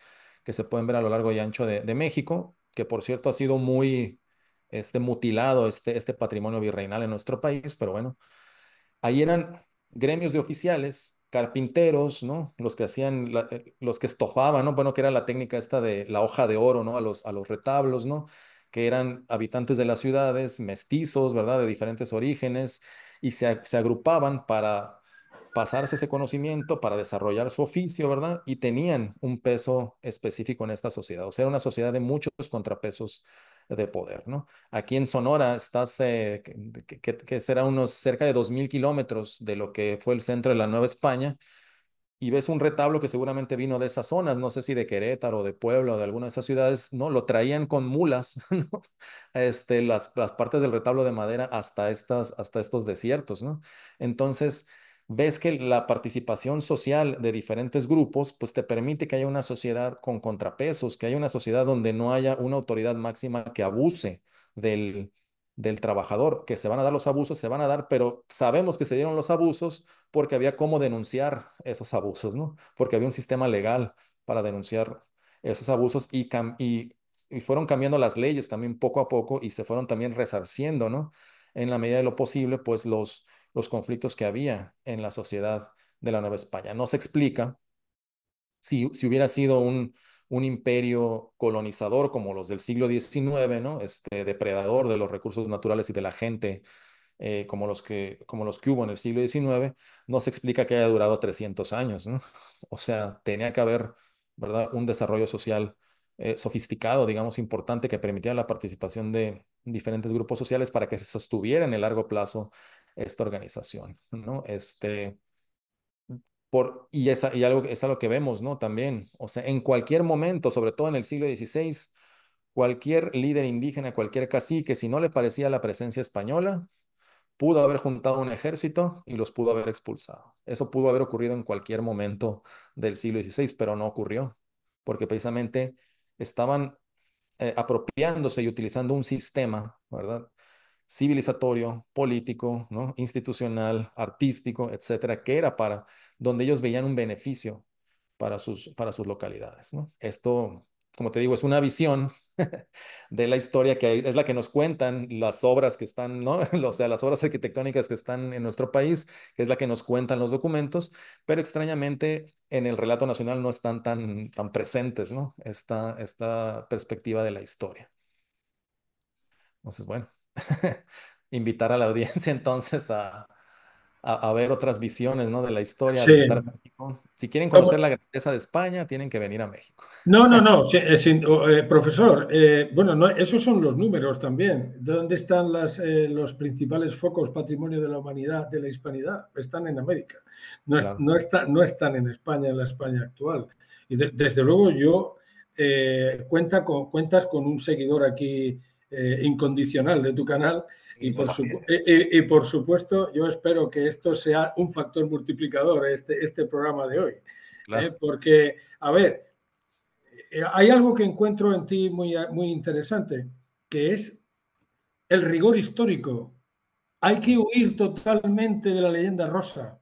se pueden ver a lo largo y ancho de, México, que por cierto ha sido muy este, mutilado este, este patrimonio virreinal en nuestro país, pero bueno, ahí eran gremios de oficiales carpinteros, ¿no? Los que hacían, eh, los que estofaban, ¿no? Bueno, que era la técnica esta de la hoja de oro, ¿no? A los, a los retablos, ¿no? que eran habitantes de las ciudades, mestizos, ¿verdad? De diferentes orígenes, y se, agrupaban para pasarse ese conocimiento, para desarrollar su oficio, ¿verdad? Y tenían un peso específico en esta sociedad. O sea, era una sociedad de muchos contrapesos de poder, ¿no? Aquí en Sonora estás, eh, que, será unos cerca de 2.000 kilómetros de lo que fue el centro de la Nueva España, y ves un retablo que seguramente vino de esas zonas, no sé si de Querétaro, de Puebla, o de alguna de esas ciudades, ¿no? Lo traían con mulas, [LAUGHS] Este, las, las partes del retablo de madera hasta, estas, hasta estos desiertos, ¿no? Entonces, ves que la participación social de diferentes grupos, pues te permite que haya una sociedad con contrapesos, que haya una sociedad donde no haya una autoridad máxima que abuse del, del trabajador, que se van a dar los abusos, se van a dar, pero sabemos que se dieron los abusos porque había cómo denunciar esos abusos, ¿no? Porque había un sistema legal para denunciar esos abusos y, y, fueron cambiando las leyes también poco a poco y se fueron también resarciendo, ¿no? En la medida de lo posible, pues los, los conflictos que había en la sociedad de la Nueva España. No se explica si, si hubiera sido un, un imperio colonizador como los del siglo XIX, ¿no? Este, depredador de los recursos naturales y de la gente, eh, como, los que, como los que hubo en el siglo XIX, no se explica que haya durado 300 años, ¿no? [LAUGHS] O sea, tenía que haber, ¿verdad? Un desarrollo social eh, sofisticado, digamos, importante, que permitiera la participación de diferentes grupos sociales para que se sostuviera en el largo plazo esta organización, ¿no? Este, y es, algo, es que vemos, ¿no? También, o sea, en cualquier momento, sobre todo en el siglo XVI, cualquier líder indígena, cualquier cacique, si no le parecía la presencia española, pudo haber juntado un ejército y los pudo haber expulsado. Eso pudo haber ocurrido en cualquier momento del siglo XVI, pero no ocurrió, porque precisamente estaban eh, apropiándose y utilizando un sistema, ¿verdad? civilizatorio, político, ¿no? institucional, artístico, etcétera, que era para donde ellos veían un beneficio para sus, para sus localidades. ¿no? Esto, como te digo, es una visión [LAUGHS] de la historia que es la que nos cuentan las obras que están, ¿no? [LAUGHS] o sea, las obras arquitectónicas que están en nuestro país, es la que nos cuentan los documentos, pero extrañamente en el relato nacional no están tan, tan presentes ¿no? esta, esta perspectiva de la historia. Entonces, bueno. [LAUGHS] invitar a la audiencia [LAUGHS] entonces a, ver otras visiones ¿no? de la historia. Si quieren conocer la grandeza de España, tienen que venir a México.
No, no, no, eh, eh, profesor, eh, bueno, no, esos son los números también. ¿Dónde están las, los principales focos patrimonio de la humanidad, de la hispanidad? Están en América, no, está, no están en España, en la España actual. Y desde luego yo cuenta cuentas con un seguidor aquí eh, incondicional de tu canal. Eh, eh, y por, supuesto, yo espero que esto sea un factor multiplicador, este, este programa de hoy. porque, a ver, hay algo que encuentro en ti muy, muy interesante, que es el rigor histórico. Hay que huir totalmente de la leyenda rosa.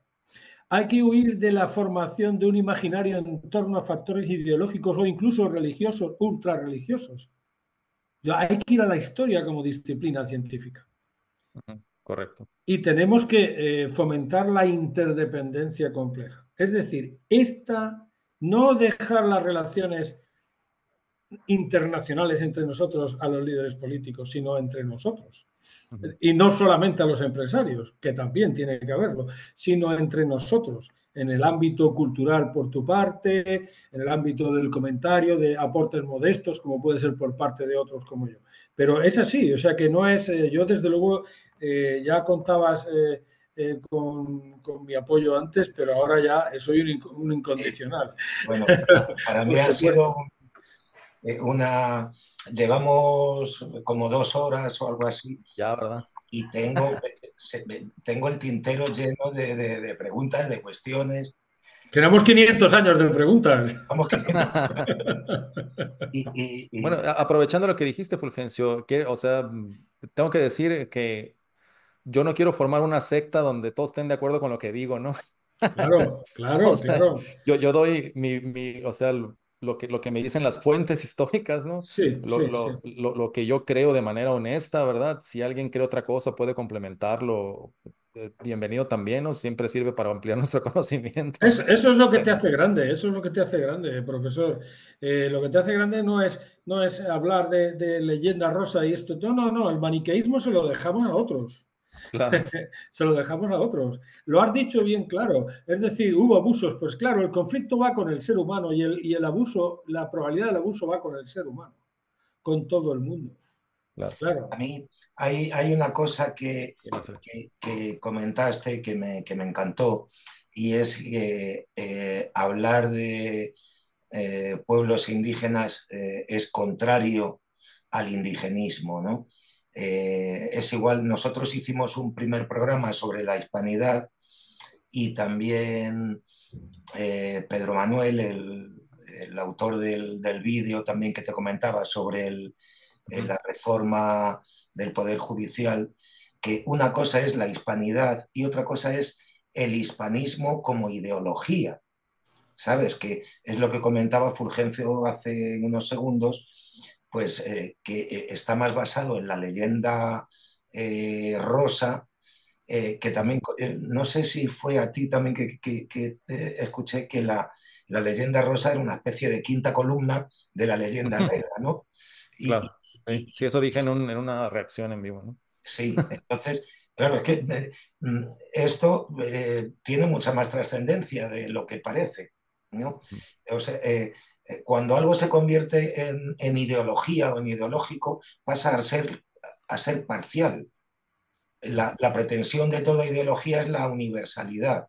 Hay que huir de la formación de un imaginario en torno a factores ideológicos o incluso religiosos, ultra religiosos hay que ir a la historia como disciplina científica. Correcto. Y tenemos que eh, fomentar la interdependencia compleja. Es decir, esta, no dejar las relaciones internacionales entre nosotros a los líderes políticos, sino entre nosotros. Y no solamente a los empresarios, que también tiene que haberlo, sino entre nosotros en el ámbito cultural por tu parte, en el ámbito del comentario, de aportes modestos, como puede ser por parte de otros como yo. Pero es así, o sea que no es, eh, yo desde luego eh, ya contabas eh, con, mi apoyo antes, pero ahora ya soy un incondicional. Bueno, [LAUGHS] para mí ha sido una,
llevamos como dos horas o algo así. Ya, ¿verdad? y tengo, tengo el tintero lleno de, de, preguntas, de cuestiones.
Tenemos 500 años de preguntas. vamos [LAUGHS]
y, y... Bueno, aprovechando lo que dijiste, Fulgencio, que, o sea, tengo que decir que yo no quiero formar una secta donde todos estén de acuerdo con lo que digo, ¿no? Claro, [LAUGHS] claro, claro. Yo, yo doy mi, mi, o sea, lo que, me dicen las fuentes [LAUGHS] históricas, ¿no? Sí, lo, que yo creo de manera honesta, ¿verdad? Si alguien cree otra cosa, puede complementarlo. Eh, bienvenido también, ¿no? Siempre sirve para ampliar [LAUGHS] nuestro conocimiento. eso es
lo que te hace grande, eso es lo que te hace grande, profesor. Eh, lo que te hace grande no es, no es hablar de, de leyenda rosa y esto. No, no, no, el maniqueísmo se lo dejamos a otros. [LAUGHS] Se lo dejamos a otros. Lo has dicho bien claro. Es decir, hubo abusos. Pues claro, el conflicto va con el ser humano y el, y el abuso, la probabilidad del abuso va con el ser humano, con todo el mundo. Claro. A mí hay, una cosa
que, que, comentaste que me, que me, encantó y es que eh, hablar de eh, pueblos indígenas eh, es contrario al indigenismo, ¿no? Eh, es igual, nosotros hicimos un primer programa sobre la hispanidad y también eh, Pedro Manuel, el, autor del, vídeo también que te comentaba sobre eh, la reforma del Poder Judicial, que una cosa es la hispanidad y otra cosa es el hispanismo como ideología. ¿Sabes? Que es lo que comentaba Fulgencio hace unos segundos, pues eh, que eh, está más basado en la leyenda eh, rosa, que también, no sé si fue a ti también que, escuché que la, leyenda rosa era una especie de quinta columna de la leyenda negra, ¿no?
Y, claro, eso dije en, una reacción en vivo, ¿no? Sí, entonces,
claro, es que mm, esto tiene mucha más trascendencia de lo que parece, ¿no? Mm. O eh, cuando algo se convierte en, ideología o en ideológico, pasa a ser, a ser parcial. La, pretensión de toda ideología es la universalidad.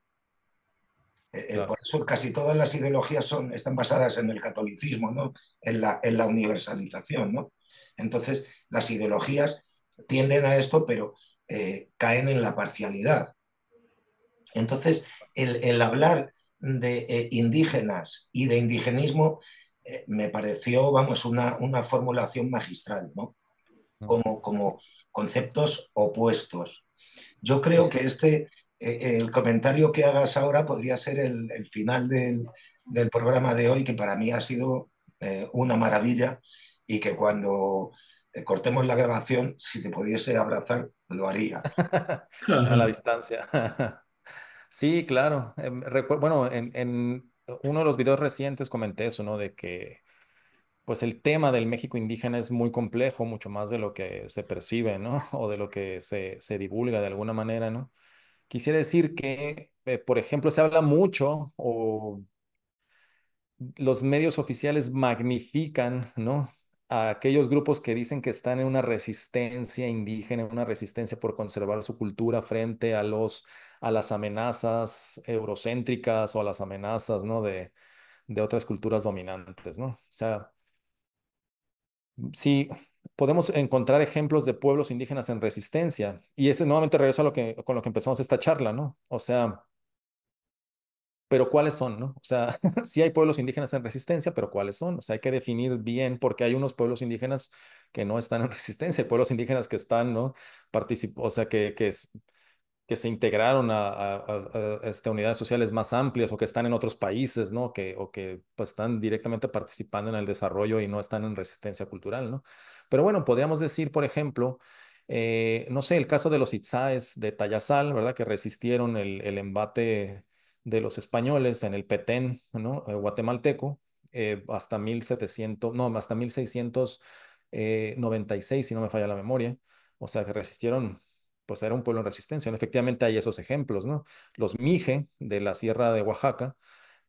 Eh, eh, por eso casi todas las ideologías son, están basadas en el catolicismo, en, la, universalización. Entonces, las ideologías tienden a esto, pero caen en la parcialidad. Entonces, el hablar de eh, indígenas y de indigenismo eh, me pareció, vamos, una, formulación magistral, mm. Como, como conceptos opuestos. Yo creo que este, eh, el comentario que hagas ahora podría ser el, final del, del, programa de hoy, que para mí ha sido una maravilla y que cuando cortemos la grabación, si te pudiese abrazar, lo haría. [LAUGHS]
A la distancia. [LAUGHS] Sí, claro. Em, bueno, en, uno de los videos recientes comenté eso, ¿no? De que pues el tema del México indígena es muy complejo, mucho más de lo que se percibe, ¿no? [LAUGHS] O de lo que se, divulga de alguna manera, ¿no? Quisiera decir que, eh, por ejemplo, se habla mucho o los medios oficiales magnifican, ¿no? a aquellos grupos que dicen que están en una resistencia indígena, una resistencia por conservar su cultura frente a los a las amenazas eurocéntricas o a las amenazas, ¿no? de, otras culturas dominantes, ¿no? O sea, sí podemos encontrar ejemplos de pueblos indígenas en resistencia y ese nuevamente regreso a lo que con lo que empezamos esta charla, ¿no? O sea, pero ¿cuáles son? ¿no? O sea, [LAUGHS] sí hay pueblos indígenas en resistencia, pero ¿cuáles son? O sea, hay que definir bien porque hay unos pueblos indígenas que no están en [LAUGHS] resistencia, hay pueblos indígenas que están, ¿no? o sea, que, se integraron a, este, unidades sociales más amplias o que están en otros países, ¿no? Que, o que pues, están directamente participando en el desarrollo y no están en resistencia cultural, ¿no? Pero bueno, podríamos decir, por ejemplo, eh, no sé, el caso de los itzaes de Tayasal, ¿verdad? Que resistieron el, el embate de los españoles en el Petén ¿no? Eh, guatemalteco eh, hasta 1700, no, hasta 1696, eh, si no me falla la memoria. O sea, que resistieron, pues era un pueblo en resistencia. Efectivamente hay esos ejemplos, ¿no? Los Mije de la Sierra de Oaxaca,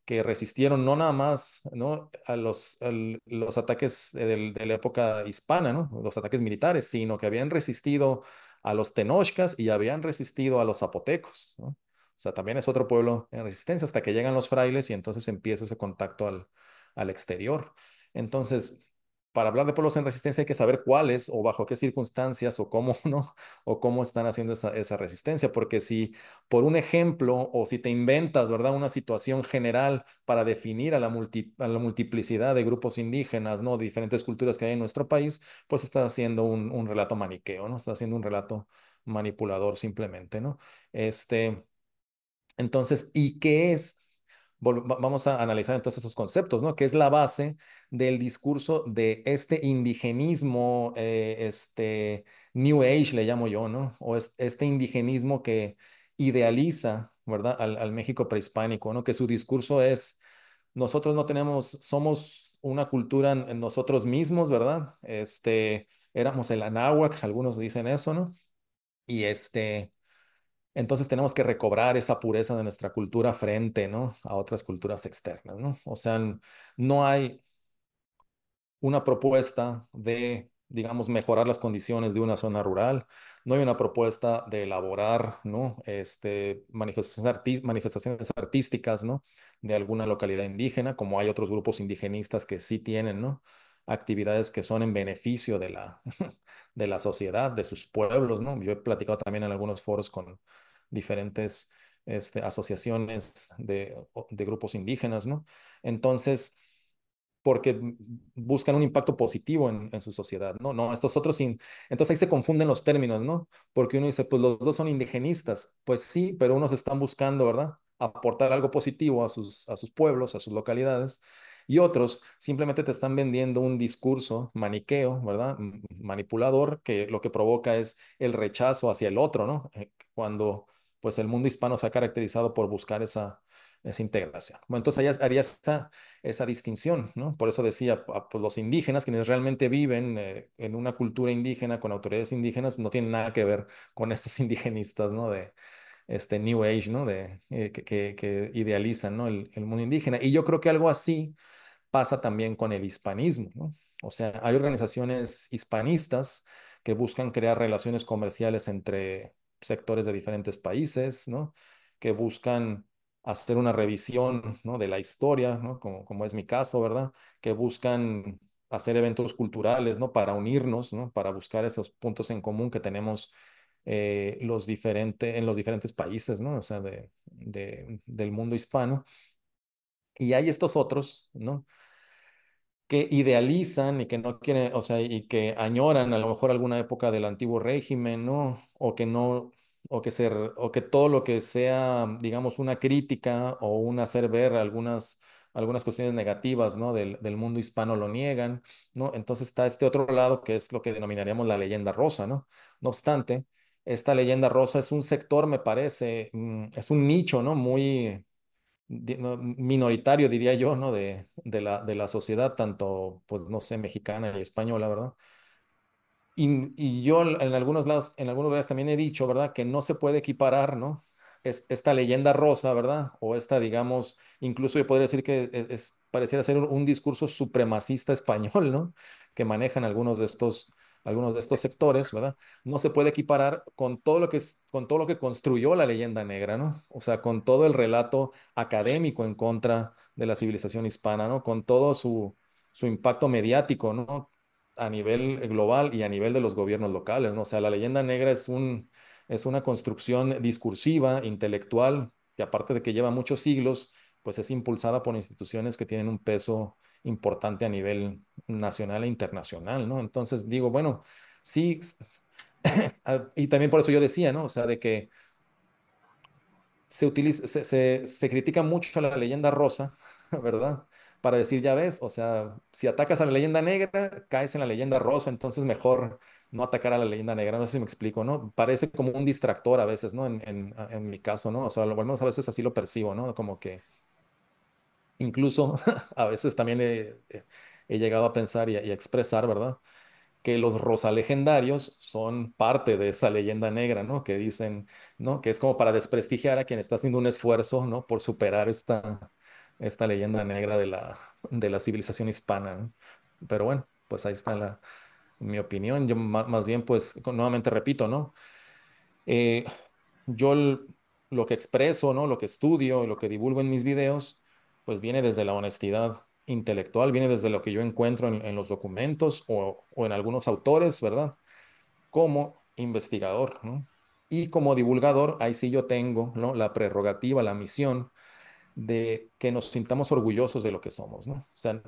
que resistieron no nada más ¿no? a los, los ataques eh, de, de la época hispana, ¿no? los ataques militares, sino que habían resistido a los tenochcas y habían resistido a los zapotecos. ¿no? O sea, también es otro pueblo en resistencia hasta que llegan los frailes y entonces empieza ese contacto al, al exterior. Entonces, para hablar de pueblos en resistencia hay que saber cuáles o bajo qué circunstancias o cómo [LAUGHS] no o cómo están haciendo esa, resistencia porque si por un ejemplo o si te inventas verdad una situación general para definir a la, la multiplicidad de grupos indígenas no diferentes culturas que hay en nuestro país pues estás haciendo un, un relato maniqueo no estás haciendo un relato manipulador simplemente no este entonces, ¿y qué es? Vamos a analizar entonces esos conceptos, ¿no? Que es la base del discurso de este indigenismo, eh, este New Age, le llamo yo, ¿no? O este indigenismo que idealiza, ¿verdad? Al, al México prehispánico, ¿no? Que su discurso es, nosotros no tenemos, somos una cultura en nosotros mismos, ¿verdad? Este, éramos el Anáhuac, algunos dicen eso, ¿no? Y este, entonces tenemos que recobrar esa pureza de nuestra cultura frente a otras culturas externas. O sea, no hay una propuesta de, digamos, mejorar las condiciones de una zona rural, no hay una propuesta de elaborar este, manifestaciones, artísticas de alguna localidad indígena, como hay otros grupos indigenistas que sí tienen actividades que son en beneficio de la, [LAUGHS] sociedad, de sus pueblos, Yo he platicado también en algunos foros con, diferentes este, asociaciones de, grupos indígenas, ¿no? Entonces, porque buscan un impacto positivo en, su sociedad, ¿no? No, estos otros, entonces ahí se confunden los términos, ¿no? Porque uno dice, pues los dos son indigenistas, pues sí, pero unos están buscando, ¿verdad? Aportar algo positivo a sus, a sus pueblos, a sus localidades, y otros simplemente te están vendiendo un discurso maniqueo, ¿verdad? Manipulador, que lo que provoca es el rechazo hacia el otro, ¿no? Eh, cuando pues el mundo hispano se ha caracterizado por buscar esa, esa integración. Bueno, entonces había esa, esa distinción, ¿no? Por eso decía, ah, pues, los indígenas, quienes realmente viven eh, en una cultura indígena, con autoridades indígenas, no tienen nada que ver con estos [LAUGHS] indigenistas, ¿no? De este New Age, ¿no? De, eh, que, idealizan, ¿no? El, el, mundo indígena. Y yo creo que algo así pasa también con el hispanismo, ¿no? O sea, hay organizaciones hispanistas que buscan crear relaciones comerciales entre sectores de diferentes países, ¿no? Que buscan hacer una revisión, ¿no? De la historia, ¿no? Como, es mi caso, ¿verdad? Que buscan hacer eventos culturales, ¿no? Para unirnos, ¿no? Para buscar esos puntos en común que tenemos eh, los diferentes en los diferentes países, ¿no? O sea, del mundo hispano. Y hay estos otros, ¿no? que idealizan y que no quieren, o sea, y que añoran a lo mejor alguna época del antiguo régimen, ¿no? O que no, o que ser, o que todo lo que sea, digamos, una crítica o un hacer ver algunas, algunas cuestiones negativas, ¿no? Del, del mundo hispano lo niegan, ¿no? Entonces está este otro lado que es lo que denominaríamos la leyenda rosa, ¿no? No obstante, esta leyenda rosa es un sector, me parece, mm, es un nicho, ¿no? Muy, minoritario, diría yo, ¿no? De, la, de la sociedad, tanto, pues, no sé, mexicana y española, ¿verdad? Y, yo en algunos lados, en algunos lugares también he dicho, ¿verdad? Que no se puede equiparar, ¿no? esta leyenda rosa, ¿verdad? O esta, digamos, incluso yo podría decir que pareciera ser un, un, discurso supremacista español, ¿no? Que manejan algunos de estos algunos de estos sectores, ¿verdad? No se puede equiparar con todo lo que, con todo lo que construyó la leyenda negra, ¿no? O sea, con todo el relato académico en contra de la civilización hispana, ¿no? Con todo su, su impacto mediático, ¿no? A nivel global y a nivel de los gobiernos locales, ¿no? O sea, la leyenda negra es, un, es una construcción discursiva, intelectual, que aparte de que lleva muchos siglos, pues es impulsada por instituciones que tienen un peso importante a nivel nacional e internacional, ¿no? Entonces digo, bueno, sí, [LAUGHS] ah, y también por eso yo decía, ¿no? O sea, de que se, utiliza, se, critica mucho a la leyenda rosa, [LAUGHS] ¿verdad? Para decir, ya ves, o sea, si atacas a la leyenda negra, caes en la leyenda rosa, entonces mejor no atacar a la leyenda negra, no sé si me explico, ¿no? Parece como un distractor a veces, ¿no? En, en, en mi caso, ¿no? O sea, al menos a veces así lo percibo, ¿no? Como que Incluso [LAUGHS] a veces también he, eh, llegado a pensar y a, expresar, ¿verdad? Que los rosa legendarios son parte de esa leyenda negra, ¿no? Que dicen, ¿no? Que es como para desprestigiar a quien está haciendo un esfuerzo, ¿no? Por superar esta, leyenda negra de la, civilización hispana, Pero bueno, pues ahí está la, mi opinión. Yo más, bien, pues, nuevamente repito, ¿no? Eh, yo lo que expreso, ¿no? Lo que estudio, y lo que divulgo en mis videos, pues viene desde la honestidad intelectual, viene desde lo que yo encuentro en, los documentos o, en algunos autores, ¿verdad? Como investigador, Y como divulgador, ahí sí yo tengo, ¿no? La prerrogativa, la misión de que nos sintamos orgullosos de lo que somos, ¿no? O sea,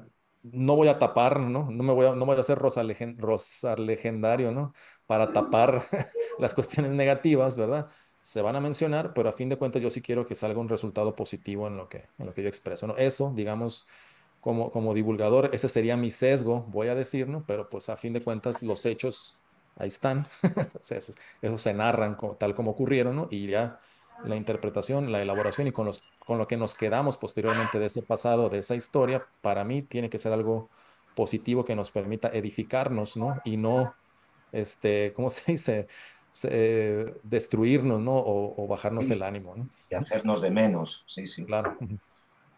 no voy a tapar, ¿no? No, me voy, a, no voy a hacer rosa, legendario, ¿no? Para tapar [LAUGHS] las cuestiones negativas, ¿verdad? se van a mencionar, pero a fin de cuentas yo sí quiero que salga un resultado positivo en lo que, en lo que yo expreso. ¿no? Eso, digamos, como, como divulgador, ese sería mi sesgo, voy a decir, ¿no? pero pues a fin de cuentas los hechos ahí están, [LAUGHS] eso se narran tal como ocurrieron, ¿no? y ya la interpretación, la elaboración y con, los, con lo que nos quedamos posteriormente de ese pasado, de esa historia, para mí tiene que ser algo positivo que nos permita edificarnos, ¿no? Y no, este, ¿cómo [LAUGHS] se dice? Eh, destruirnos, O, bajarnos el ánimo,
Y hacernos de menos, sí, sí. Claro.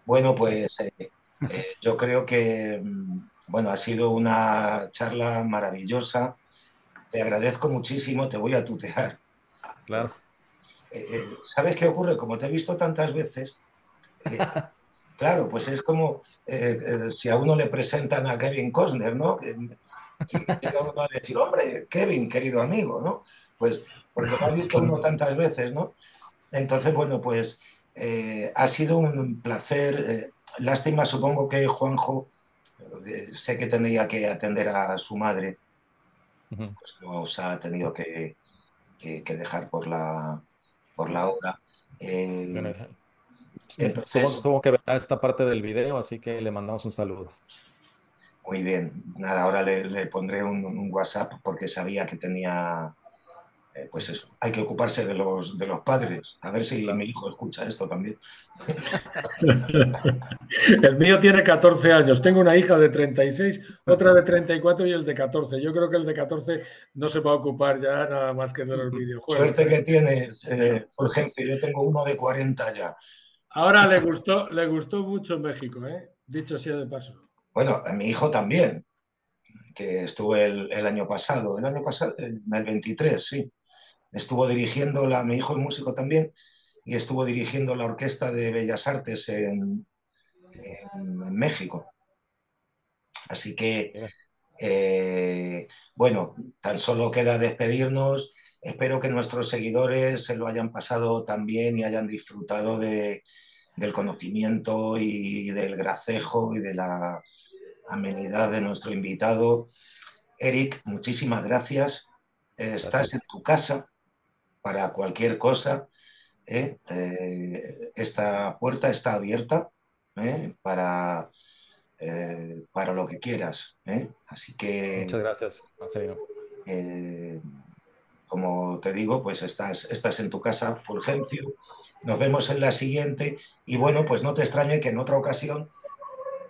Bueno, pues eh, eh, yo creo que, mm, bueno, ha sido una charla maravillosa. Te agradezco muchísimo, te voy a tutear. Claro. ¿Sabes qué ocurre? Como te he visto tantas veces, [LAUGHS] claro, pues es como si a uno le presentan a Kevin Costner, ¿no? Que, que, a decir, hombre, Kevin, querido amigo, ¿no? pues porque lo ha visto uno tantas veces, ¿no? Entonces, bueno, pues eh, ha sido un placer. Eh, lástima, supongo que Juanjo, eh, sé que tenía que atender a su madre, pues nos ha tenido que, dejar por la, por la hora. entonces,
tuvo que verá esta parte del video, así que le mandamos un saludo.
Muy bien, nada, ahora le, pondré un WhatsApp porque sabía que tenía eh, pues eso, hay que ocuparse de los,
de los padres. A ver si mi hijo escucha esto también. [LAUGHS] el mío tiene 14 años. Tengo una hija de 36, otra de 34 y el de 14. Yo creo que el de 14 no se va a ocupar ya nada más que de los videojuegos. Suerte que tienes, eh, Yo tengo uno de 40 ya. Ahora le gustó, le gustó mucho México, ¿eh? dicho sea de paso.
Bueno, a mi hijo también, que estuve el, el año pasado, el año pasado, en el 23, sí estuvo dirigiendo, la, mi hijo es músico también, y estuvo dirigiendo la Orquesta de Bellas Artes en, México. Así que, eh, bueno, tan solo queda despedirnos. Espero que nuestros seguidores se lo hayan pasado también y hayan disfrutado de, del conocimiento y del gracejo y de la amenidad de nuestro invitado. Eric, muchísimas gracias. Estás en tu casa, para cualquier cosa. ¿eh? Eh, esta puerta está abierta ¿eh? para, para lo que quieras. Así que... Muchas gracias, Marcelino. como te digo, pues estás, estás en tu casa, Fulgencio. Nos vemos en la siguiente. Y bueno, pues no te extrañe que en otra ocasión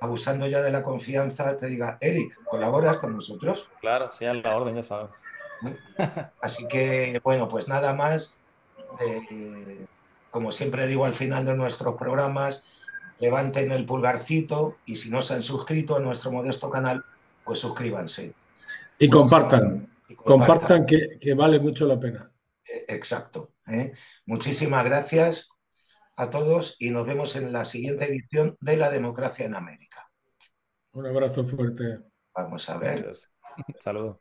abusando ya de la confianza, te diga, Eric, ¿colaboras con nosotros? Claro, sí, a la orden, ya sabes. Así que, bueno, pues nada más. Eh, como siempre digo al final de nuestros programas, levanten el pulgarcito y si no se han suscrito a nuestro modesto canal, pues suscríbanse.
Y compartan, compartan, que, vale mucho la pena.
Eh, exacto. ¿eh? Muchísimas gracias a todos y nos vemos en la siguiente edición de La
Democracia en América. Un abrazo fuerte. Vamos a ver.
Saludos.